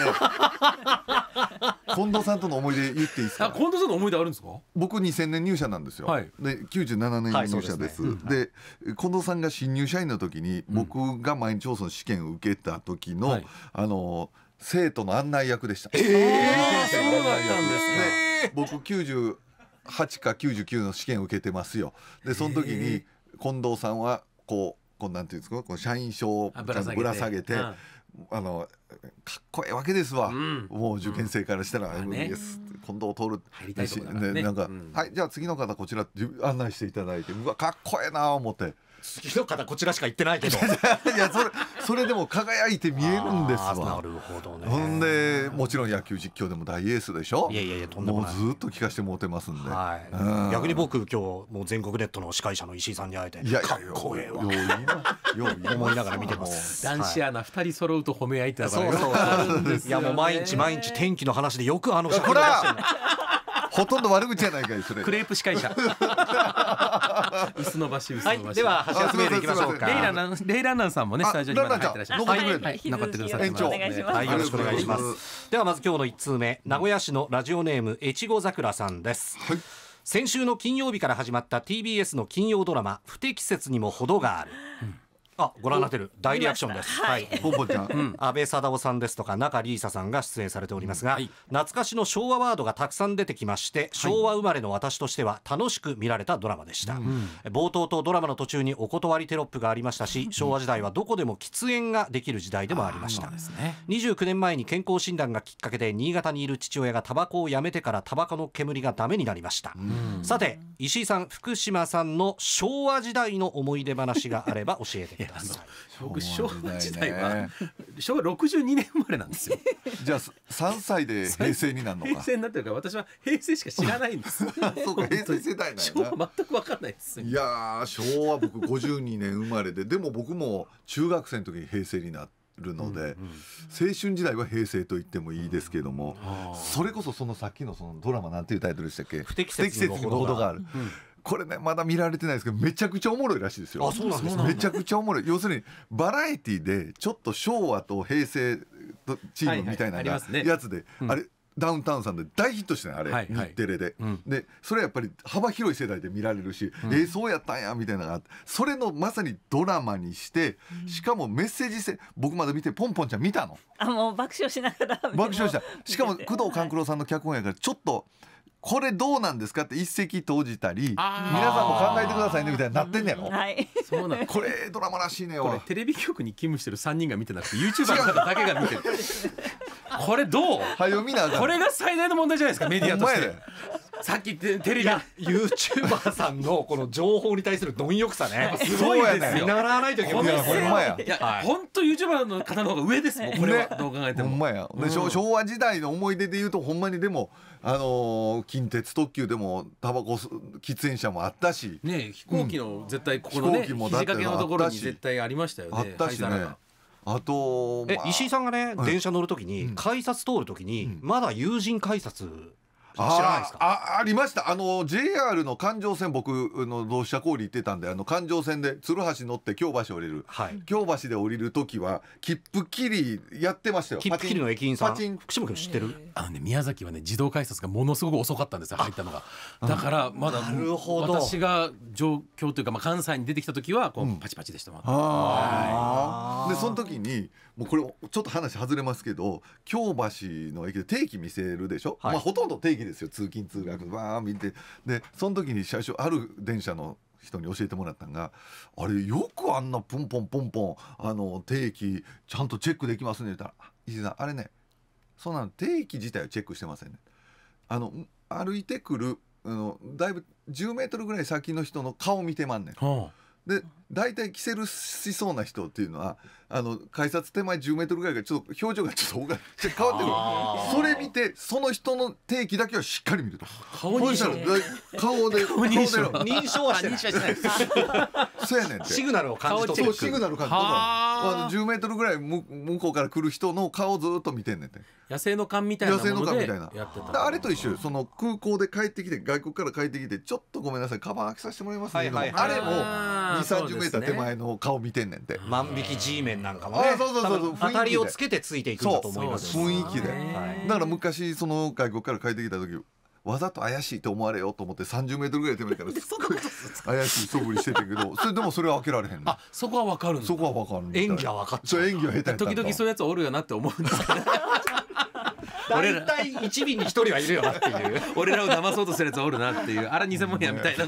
近藤さんとの思い出言っていいですか近藤さんの思い出あるんですか僕2000年入社なんですよ、はい、で97年入社ですはい、で、ねう近藤さんが新入社員の時に、うん、僕が毎日放送試験を受けた時の、はい、あの生徒の案内役でした、えー、そうなんですね僕98か99の試験を受けてますよでその時に、えー近藤さんはこうこうなんていうんですかこの社員証をぶら下げて。ああのかっこええわけですわ、うん、もう受験生からしたら「うん、ね、近藤徹」入りね、ね、なんか、うん、はいじゃあ次の方こちら」って案内していただいてうわかっこええな思って次の方こちらしか行ってないけど <laughs> いやそれそれでも輝いて見えるんですわなるほどねほんでもちろん野球実況でも大エースでしょいやいやいやとんでもないもうずっと聞かしてもうてますんで、はい、うん、逆に僕今日もう全国ネットの司会者の石井さんに会えていやかっこええわよう思いながら見てます男子アナ2人揃うと褒め合いってのそうそういやもう毎日毎日天気の話でよくあのほらほとんど悪口じゃないかいそれクレープ司会者 <laughs> 椅子伸ばし椅子伸ばし、はい、では橋本メールいきましょうかレイランレイランナンさんもねスタジオにま入ってらっしゃる残ってくださいはいよろしくお願いしますではまず今日の一通目名古屋市のラジオネーム越後桜さんです先週の金曜日から始まった TBS の金曜ドラマ不適切にも程がある、うんあ、ご覧になってる大リアクションです。はい、ポンポンちゃん、安倍貞夫さんですとか中里依紗さんが出演されておりますが、懐かしの昭和ワードがたくさん出てきまして、昭和生まれの私としては楽しく見られたドラマでした。冒頭とドラマの途中にお断りテロップがありましたし、昭和時代はどこでも喫煙ができる時代でもありました。29年前に健康診断がきっかけで新潟にいる父親がタバコをやめてからタバコの煙がダメになりました。さて、石井さん、福島さんの昭和時代の思い出話があれば教えてください。あの僕昭和時代は昭和62年生まれなんですよ <laughs> じゃあ3歳で平成になるのか平成になってるから私は平成しか知らないんです <laughs> そうか平成世代昭和全く分かんないですいや昭和僕52年生まれででも僕も中学生の時に平成になって。るので、うんうん、青春時代は平成と言ってもいいですけども、うん、それこそそのさっきのそのドラマなんていうタイトルでしたっけ不適切にも程がある、うんこれねまだ見られてないですけどめちゃくちゃおもろいらしいですよあそうなんですめちゃくちゃおもろい要するにバラエティでちょっと昭和と平成とチームみたいなやつで、あれ、ダウンタウンさんで大ヒットしてないあれ、はいはい、で、うん、でそれはやっぱり幅広い世代で見られるし、うん、えー、そうやったんやみたいなのがあってそれのまさにドラマにして、しかもメッセージ性僕まだ見てポンポンちゃん見たのあもう爆笑しながら爆笑したしかも工藤官九郎さんの脚本やからちょっと、はいこれどうなんですかって一石投じたり皆さんも考えてくださいねみたいになってんねやろ、はい、そうなんこれドラマらしいねこれテレビ局に勤務してる3人が見てなくて YouTuber の方だけが見てるこれどうはよ見なこれが最大の問題じゃないですかメディアとしてさっきテレビ YouTuber さんのこの情報に対する貪欲さねすごいですよ見習わないといけないほんまやいや、ほんと YouTuber の方の方が上ですもんこれは、ね、どう考えてもほんまや、うん、昭和時代の思い出で言うとほんまにでもあの近鉄特急でもタバコ喫煙者もあったし、ね、飛行機の絶対ここのね、うん、飛掛けのところに絶対ありましたよねあったしねあと、まあ、石井さんがね、電車乗るときに、改札通るときに、まだ友人改札ああありましたあの JR の環状線僕の同社社氷行ってたんであの環状線で鶴橋乗って京橋降りる、はい、京橋で降りる時は切符切りやってましたよ切符切りの駅員さん福島県知ってるあの、ね、宮崎はね自動改札がものすごく遅かったんですよ入ったのがだからまだ、うん、私が状況というか、まあ、関西に出てきた時はこう、パチパチでしたもん、はい、でその時にもうこれちょっと話外れますけど京橋の駅で定期見せるでしょ、はい、まあ、ほとんど定期ですよ通勤通学バーン見てでその時に最初ある電車の人に教えてもらったんがあれよくあんなポンポンポンポンあの定期ちゃんとチェックできますね言ったら「石井さんあれねそうなの定期自体はチェックしてませんね」あの歩いてくるあのだいぶ10メートルぐらい先の人の顔見てまんねん。はあで大体着せるしそうな人っていうのはあの改札手前10メートルぐらいがちょっと表情がちょっとおか <laughs> 変わってるそれ見てその人の定期だけはしっかり見ると顔認証顔で顔認証認証はしてないそうやねんってシグナルを感じそうシグナル感じとあの10メートルぐらい向こうから来る人の顔ずっと見てんねんて野生の勘みたいな野生の勘みたいなあれと一緒その空港で帰ってきて外国から帰ってきてちょっとごめんなさいカバン開けさせてもらいますけど、はいはい、あれも2 3 0メめた手前の顔見てんねんて万引き G メンなんかもねそうそうそうそう当たりをつけてついていくんだと思います雰囲気で、はい、だから昔その外国から帰ってきた時わざと怪しいと思われようと思って三十メートルぐらい手前からすごい怪しい素振りしてたけど <laughs> それでもそれは開けられへんあそこはわかるそこはわかる演技は分かっちゃう演技は下手時々そういうやつおるよなって思うんですけど <laughs> 大体一便に一人はいるよなっていう俺らを騙そうとするやつおるなっていうあら偽物やみたいな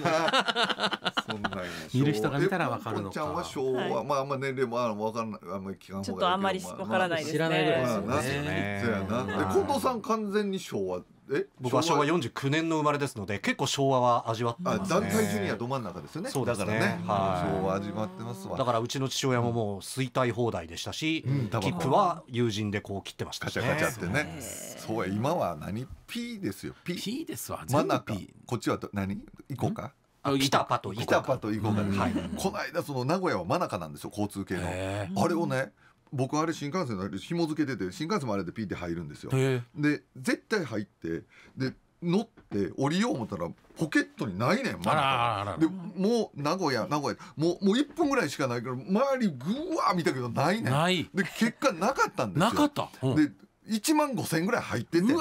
見いる人が見たらわかるのかちゃんは昭和、はいまああんま年齢もあわかんないあんまり聞かんちょっとあんまりわからないですね。知らないぐらいですよね。で近藤さん完全に昭和え僕は昭和49年の生まれですので結構昭和は味わってますね団体ジュニアど真ん中ですよねそうですねだからね、はい、昭和味わってますわだからうちの父親ももう衰退放題でしたし、うん、切符は友人でこう切ってましたし、ね、カチャガチャってねそうや今は何 P ですよ P, P ですわ真ん中こっちは何行こうかピタパと行こカ。ピタパとうん、はい。この間その名古屋は真中なんですよ交通系の、あれをね僕あれ新幹線の紐付けてて新幹線もあれでピーって入るんですよ。で絶対入ってで乗って降りよう思ったらポケットにないねんまだでもう名古屋名古屋もうもう1分ぐらいしかないから周りぐわー見たけどないねんで結果なかったんですよなかった、うん、で1万5,000ぐらい入ってて結構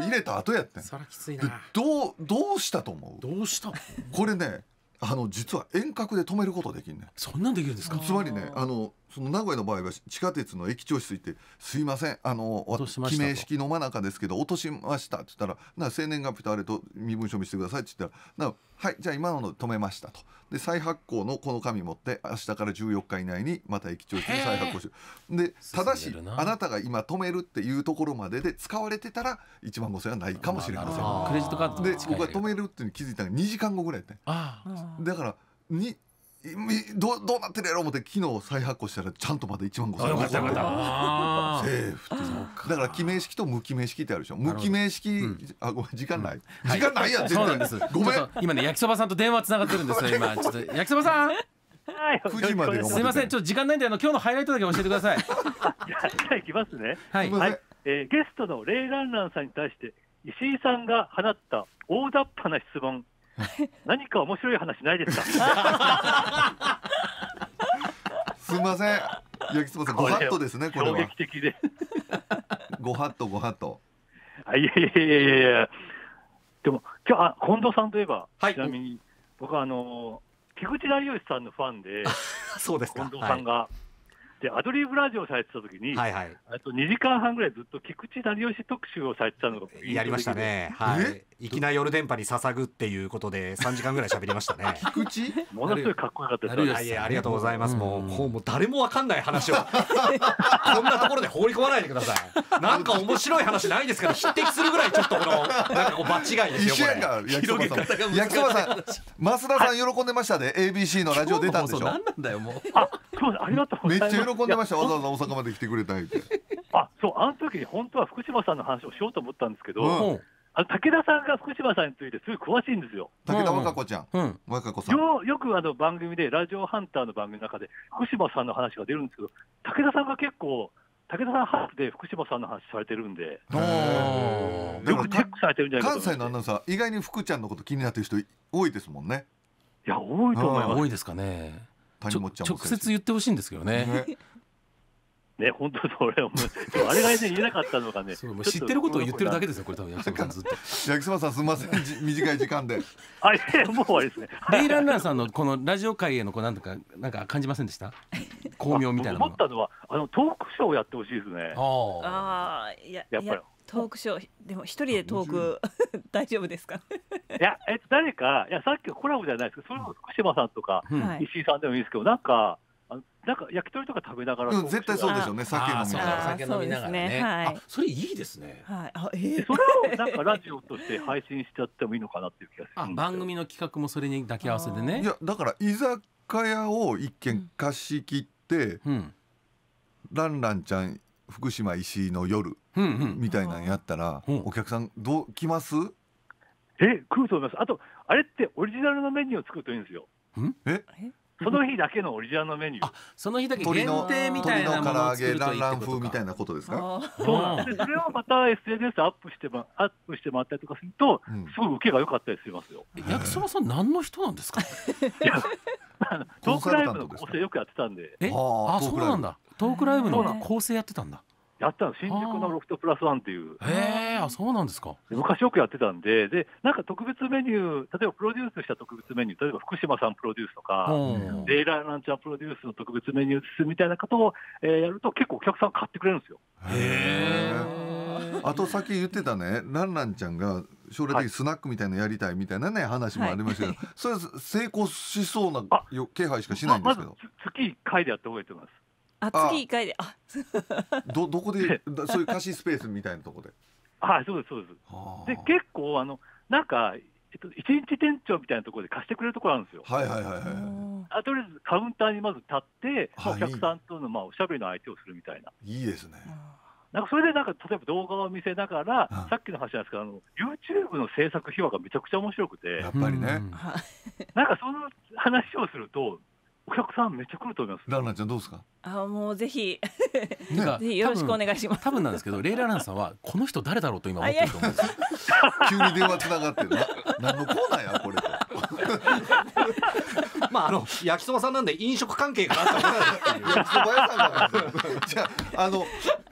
入れた後やってんそきついなどうどうしたと思うどうしたこれねあの実は遠隔で止めることできんねんそんなんできるんですかつまりねあのその名古屋の場合は地下鉄の駅長室行って「すいませんあの記名式の真中ですけど落としました」って言ったら「な生年月日とあれと身分証見せてください」って言ったら「はいじゃあ今の止めました」とで再発行のこの紙持って明日から14日以内にまた駅長室に再発行してでただしあなたが今止めるっていうところまでで使われてたら1万5,000円はないかもしれません。クレジットカードで僕は止めるって気づいたのが2時間後ぐらいやっあだからにどうどうなってるやろう思って昨日再発行したらちゃんとまだ1万5千円セーフだから記名式と無記名式ってあるでしょ無記名式、うん、あごめん時間ない、うんはい、時間ないやん、はい、全然ですごめん今ね焼きそばさんと電話つながってるんですよ <laughs> 今ちょっと焼きそばさん9時までですみませんちょっと時間ないんであの今日のハイライトだけ教えてくださいじゃあいきますねはい、はい、えー、ゲストのレイランランさんに対して石井さんが放った大雑把な質問 <laughs> 何か面白い話ないですか <laughs> すみません。よきつばさん、ごはっとですね、これは。衝撃的で。<laughs> ごはっと、ごはっと。あ、いやいやいやいやいや。でも、今日、あ、近藤さんといえば、はい、ちなみに、僕はあの菊池成吉さんのファンで。そうです近藤さんが。はい、でアドリブラジオされてた時に、はいはい、あと2時間半ぐらいずっと菊池成吉特集をされてたのがやりましたね。はい、いきなり夜電波に捧ぐっていうことで3時間ぐらい喋りましたね <laughs> 菊池ものすごいかっこよかったですいやありがとうございます、もうん、もうもう誰もわかんない話を <laughs> こんなところで放り込まないでくださいなんか面白い話ないですから匹敵するぐらいちょっとこのなんかこう間違いですよこれ広げ方が難しい増田さん喜んでましたね、はい、ABC のラジオ出たんでしょ何なんだよもうあそうありがとうめっちゃ喜んでましたわざわざ大阪まで来てくれたあそうあの時に本当は福島さんの話をしようと思ったんですけど、うんあの武田さんが福島さんについてすごい詳しいんですよ。武田和子ちゃん、うん、和歌子さん。よよくあの番組で、ラジオハンターの番組の中で、福島さんの話が出るんですけど、武田さんが結構、武田さんハーフで福島さんの話されてるんで、よくチェックされてるんじゃない関西のアナウンサー、意外に福ちゃんのこと気になってる人、多いですもんね。いや、多いと思います。多いですかね。直接言ってほしいんですけどね。ねね、本当それ、もうあれが言えなかったのがね、知ってることを言ってるだけですよ、これ、多分焼きそばさん、ずっと。焼きそばさん、すみません、<laughs> 短い時間で。あいや、もう終わりですね。レイランランさんのこのラジオ界へのこうなんとか、なんか感じませんでした。巧妙みたいなもの。思ったのは、あのトークショーをやってほしいですね。ああ、いや、やっぱり。トークショーでも一人でトーク <laughs> 大丈夫ですかいやえ誰かいやさっきコラボじゃないですけどそれも福島さんとか、うん、石井さんでもいいですけど、なんかなんか焼き鳥とか食べながら、うん、絶対そうでしょうね酒飲みながら酒飲みながらね、ねはい、それいいですね、はいあえー、それをなんかラジオとして配信しちゃってもいいのかなっていう気がする番組の企画もそれに抱き合わせでねいやだから居酒屋を一軒貸し切って、うん、ランランちゃん福島石井の夜、うんうん、みたいなんやったら、うん、お客さんどう来ますえ来ると思いますあとあれってオリジナルのメニューを作るといいんですよええその日だけのオリジナルのメニュー。その日だけ限定みたいなものを作るといいってみたいなことですか。そうなんです。それをまた SNS でアップしてまアップしてもらったりとかすると、すごい受けが良かったりしますよ。焼きさん何の人なんですか。トークライブの構成よくやってたんで。え、あ、そうなんだ。トークライブの構成やってたんだ。やったの新宿のロフトプラスワンっていう。へえ、あ、そうなんですか。昔よくやってたんで、で、なんか特別メニュー、例えばプロデュースした特別メニュー、例えば福島さんプロデュースとか、レイラーランちゃんプロデュースの特別メニューですみたいなことを、えー、やると結構お客さん買ってくれるんですよ。へえ。あとさっき言ってたね、ランランちゃんが将来的にスナックみたいなやりたいみたいなね、話もありましたけど、はい、それ成功しそうな気配しかしないんですけど、ま、月1回でやって覚えてますあ次一回であ <laughs> どどこで <laughs> そういう貸しスペースみたいなところではいそうですそうですで結構あのなんかえっと、一日店長みたいなところで貸してくれるところあるんですよ。はいはいはいはい。あとりあえずカウンターにまず立って、はい、お客さんとのまあおしゃべりの相手をするみたいな。いいですね。なんかそれでなんか例えば動画を見せながら、うん、さっきの話なんですけどあの YouTube の制作秘話がめちゃくちゃ面白くてやっぱりね、なんかその話をするとお客さんめっちゃ来ると思います。ランラちゃんどうですか。あもうぜひね、ぜひよろしくお願いします。多分なんですけど、レイラランさんはこの人誰だろうと今思ってると思うんです <laughs> 急に電話つながってな、何のコーナーやこれと。<laughs> まああの焼きそばさんなんで飲食関係があったからじゃあの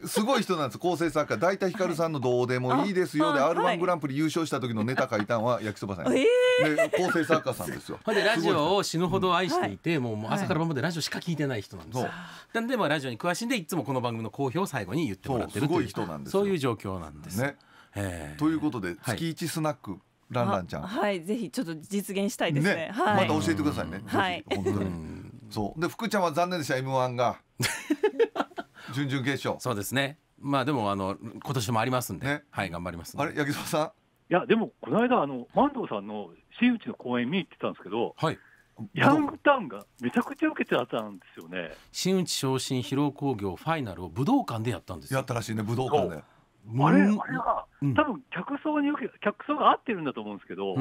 すごい人なんです構成作家大体田光さんの「どうでもいいですよ」でアル r ングランプリ優勝した時のネタ書いたんは焼きそばさん、はい、で構成作家さんですよでラジオを死ぬほど愛していて、うんはい、もう朝から晩までラジオしか聞いてない人なんですなんでもラジオに詳しいんでいつもこの番組の公表を最後に言ってもらってるというそういう状況なんですね。ということで、月一スナックランランちゃんはいぜひちょっと実現したいですね、ねはい、また教えてくださいね、はい、本当にそうで福ちゃんは残念でした m 1が <laughs> 準々決勝そうですねまあでもあの今年もありますんで、ね、はい頑張りますあれ八木沢さんいやでもこの間あの万東さんの真打ちの公演見に行ってたんですけど、はい、ヤングタウンがめちゃくちゃ受けてあったんですよね新内昇進披露興行ファイナルを武道館でやったんですやったらしいね武道館であれ、あれは、多分客層に客層が合ってるんだと思うんですけど、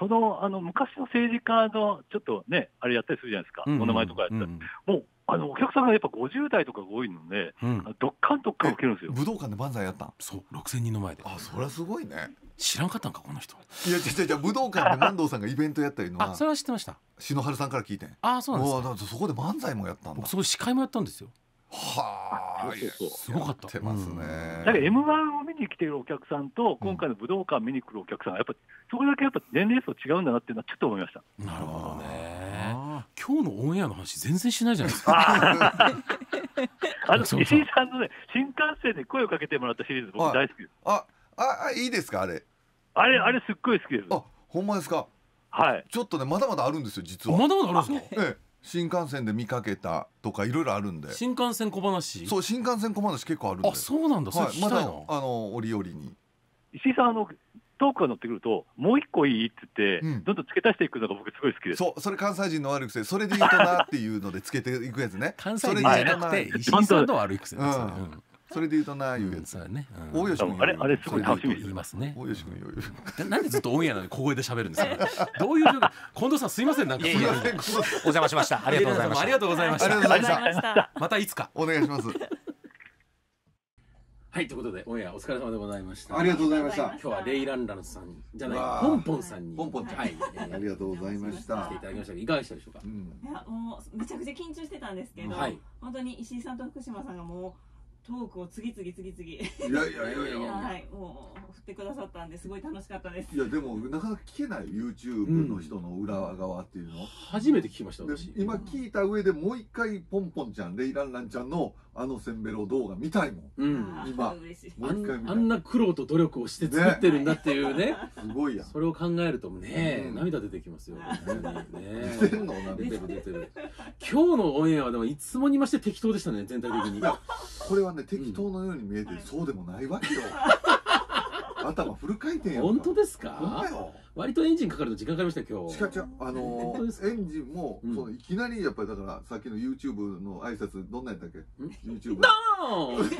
そのあの昔の政治家のちょっとね、あれやったりするじゃないですか、お名前とかやったり、もうあのお客さんがやっぱ50代とかが多いので、うん、どっかんどっかん受けるんですよ。武道館で万歳やったそう6000人の前で。あそれはすごいね。知らんかったんかこの人。いや違う違う武道館で万藤さんがイベントやったりのはあそれは知ってました。篠原さんから聞いてあそうなんですか。そこで漫才もやったんだ。僕そこ司会もやったんですよ。はあ、そそううすごかった。てますね。だから M1 を見に来ているお客さんと、今回の武道館見に来るお客さんは、やっぱそこだけやっぱ年齢層違うんだなっていうのはちょっと思いました。なるほどね。今日のオンエアの話全然しないじゃないですか。あ <laughs> の石井さんのね新幹線で声をかけてもらったシリーズ僕大好きです。ああいいですかあれ。あれあれすっごい好きです。あほんまですか。はい。ちょっとねまだまだあるんですよ実は。まだまだあるんですか。ええ。新幹線で見かけたとかいろいろあるんで新幹線小話そう新幹線小話結構あるんであそうなんだ、はい、まだあの折々に石井さんあのトークが乗ってくるともう一個いいって言って、うん、どんどん付け足していくのが僕すごい好きですそうそれ関西人の悪い癖それで言うとなっていうのでつけていくやつね <laughs> 関西人じゃなくて石井さんの悪い癖ですね、うんそれで言うとなあいうやつ、うんねうん、大吉君あれあれすごい楽しみ言いますね大吉君余裕 <laughs> なんでずっとオンエアなのに小声で喋るんですか <laughs> どういう近藤さんすいませんなんかすいやせんお邪魔しましたありがとうございましたありがとうございましたまたいつかお願いしますはいということでオンエアお疲れ様でございましたありがとうございました今日はレイランランさんじゃないポンポンさんにポンポンはい、ありがとうございました来ていただきましたいかがでしたでしょうか、うん、いやもうめちゃくちゃ緊張してたんですけど、はい、本当に石井さんと福島さんがもうトークを次々次々いやいやいやいやはいもう振ってくださったんですごい楽しかったですいやでもなかなか聞けない YouTube の人の裏側っていうの、うん、初めて聞きました今聞いた上でもう一回ポンポンちゃんレイランランちゃんのあのせんべろ動画見たいもん、うん、今もう回あんな苦労と努力をして作ってるんだっていうね、ね、すごいやそれを考えるとね、うん、涙出てきますよ、ね、出てるの出出てる今日のオンエアはでもいつもにまして適当でしたね全体的にこれはね適当のように見えて、うん、そうでもないわけよ頭フル回転やん本当ですか割とエンジンかかると時間かかりましたよし今か日あのー、エンジンも、そのいきなりやっぱりだからさっきの YouTube の挨拶どんなやったっけ YouTube ドーンレ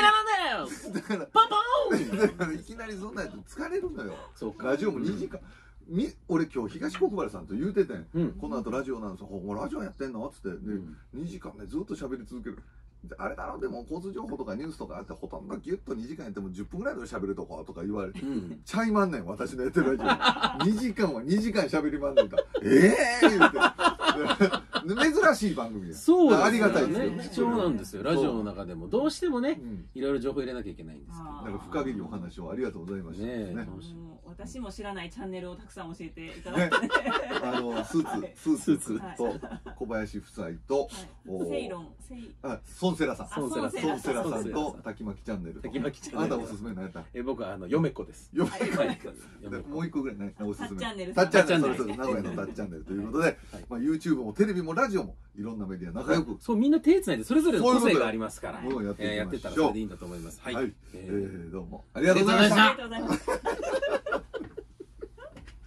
ラなだよパンパンいきなりそんなやつ疲れるのよそうかラジオも2時間、み俺今日東国原さんと言うててんうんこの後ラジオなんですよ「ほうラジオやってんの?」っつって、でうん2時間ねずっと喋り続けるあれだろ、でも交通情報とかニュースとかあって、ほとんどギュッと2時間やっても10分ぐらいで喋るとことか言われて、うん、ちゃいまんねん、私のやってるラジオ。2 <laughs> 時間は2時間喋りまんねんか。ええー、言て。<laughs> 珍しい番組ですそうです、ね、ありがたいですよ、貴重なんですよラジオの中でもどうしてもね、いろいろ情報入れなきゃいけないんですけどなんか深いお話をありがとうございました、ねね、私も知らないチャンネルをたくさん教えていただいて、あの <laughs> スーツスーツと小林夫妻と、はい、セイロンセイあソンセラさんソンセラさんと滝巻チャンネル滝巻チャンネルあなたおすすめのやったえ僕はあの嫁子です嫁子もう一個ぐらいねおすすめタッチャンネルタッチャンネル名古屋のタッチャンネルということでまあ YouTube YouTube もテレビもラジオもいろんなメディア仲良くそうみんな手つないでそれぞれの個性がありますからううやっていやってたらそれでいいんだと思いますはい、はい、えー、どうもありがとうございましたありがとうございました <laughs>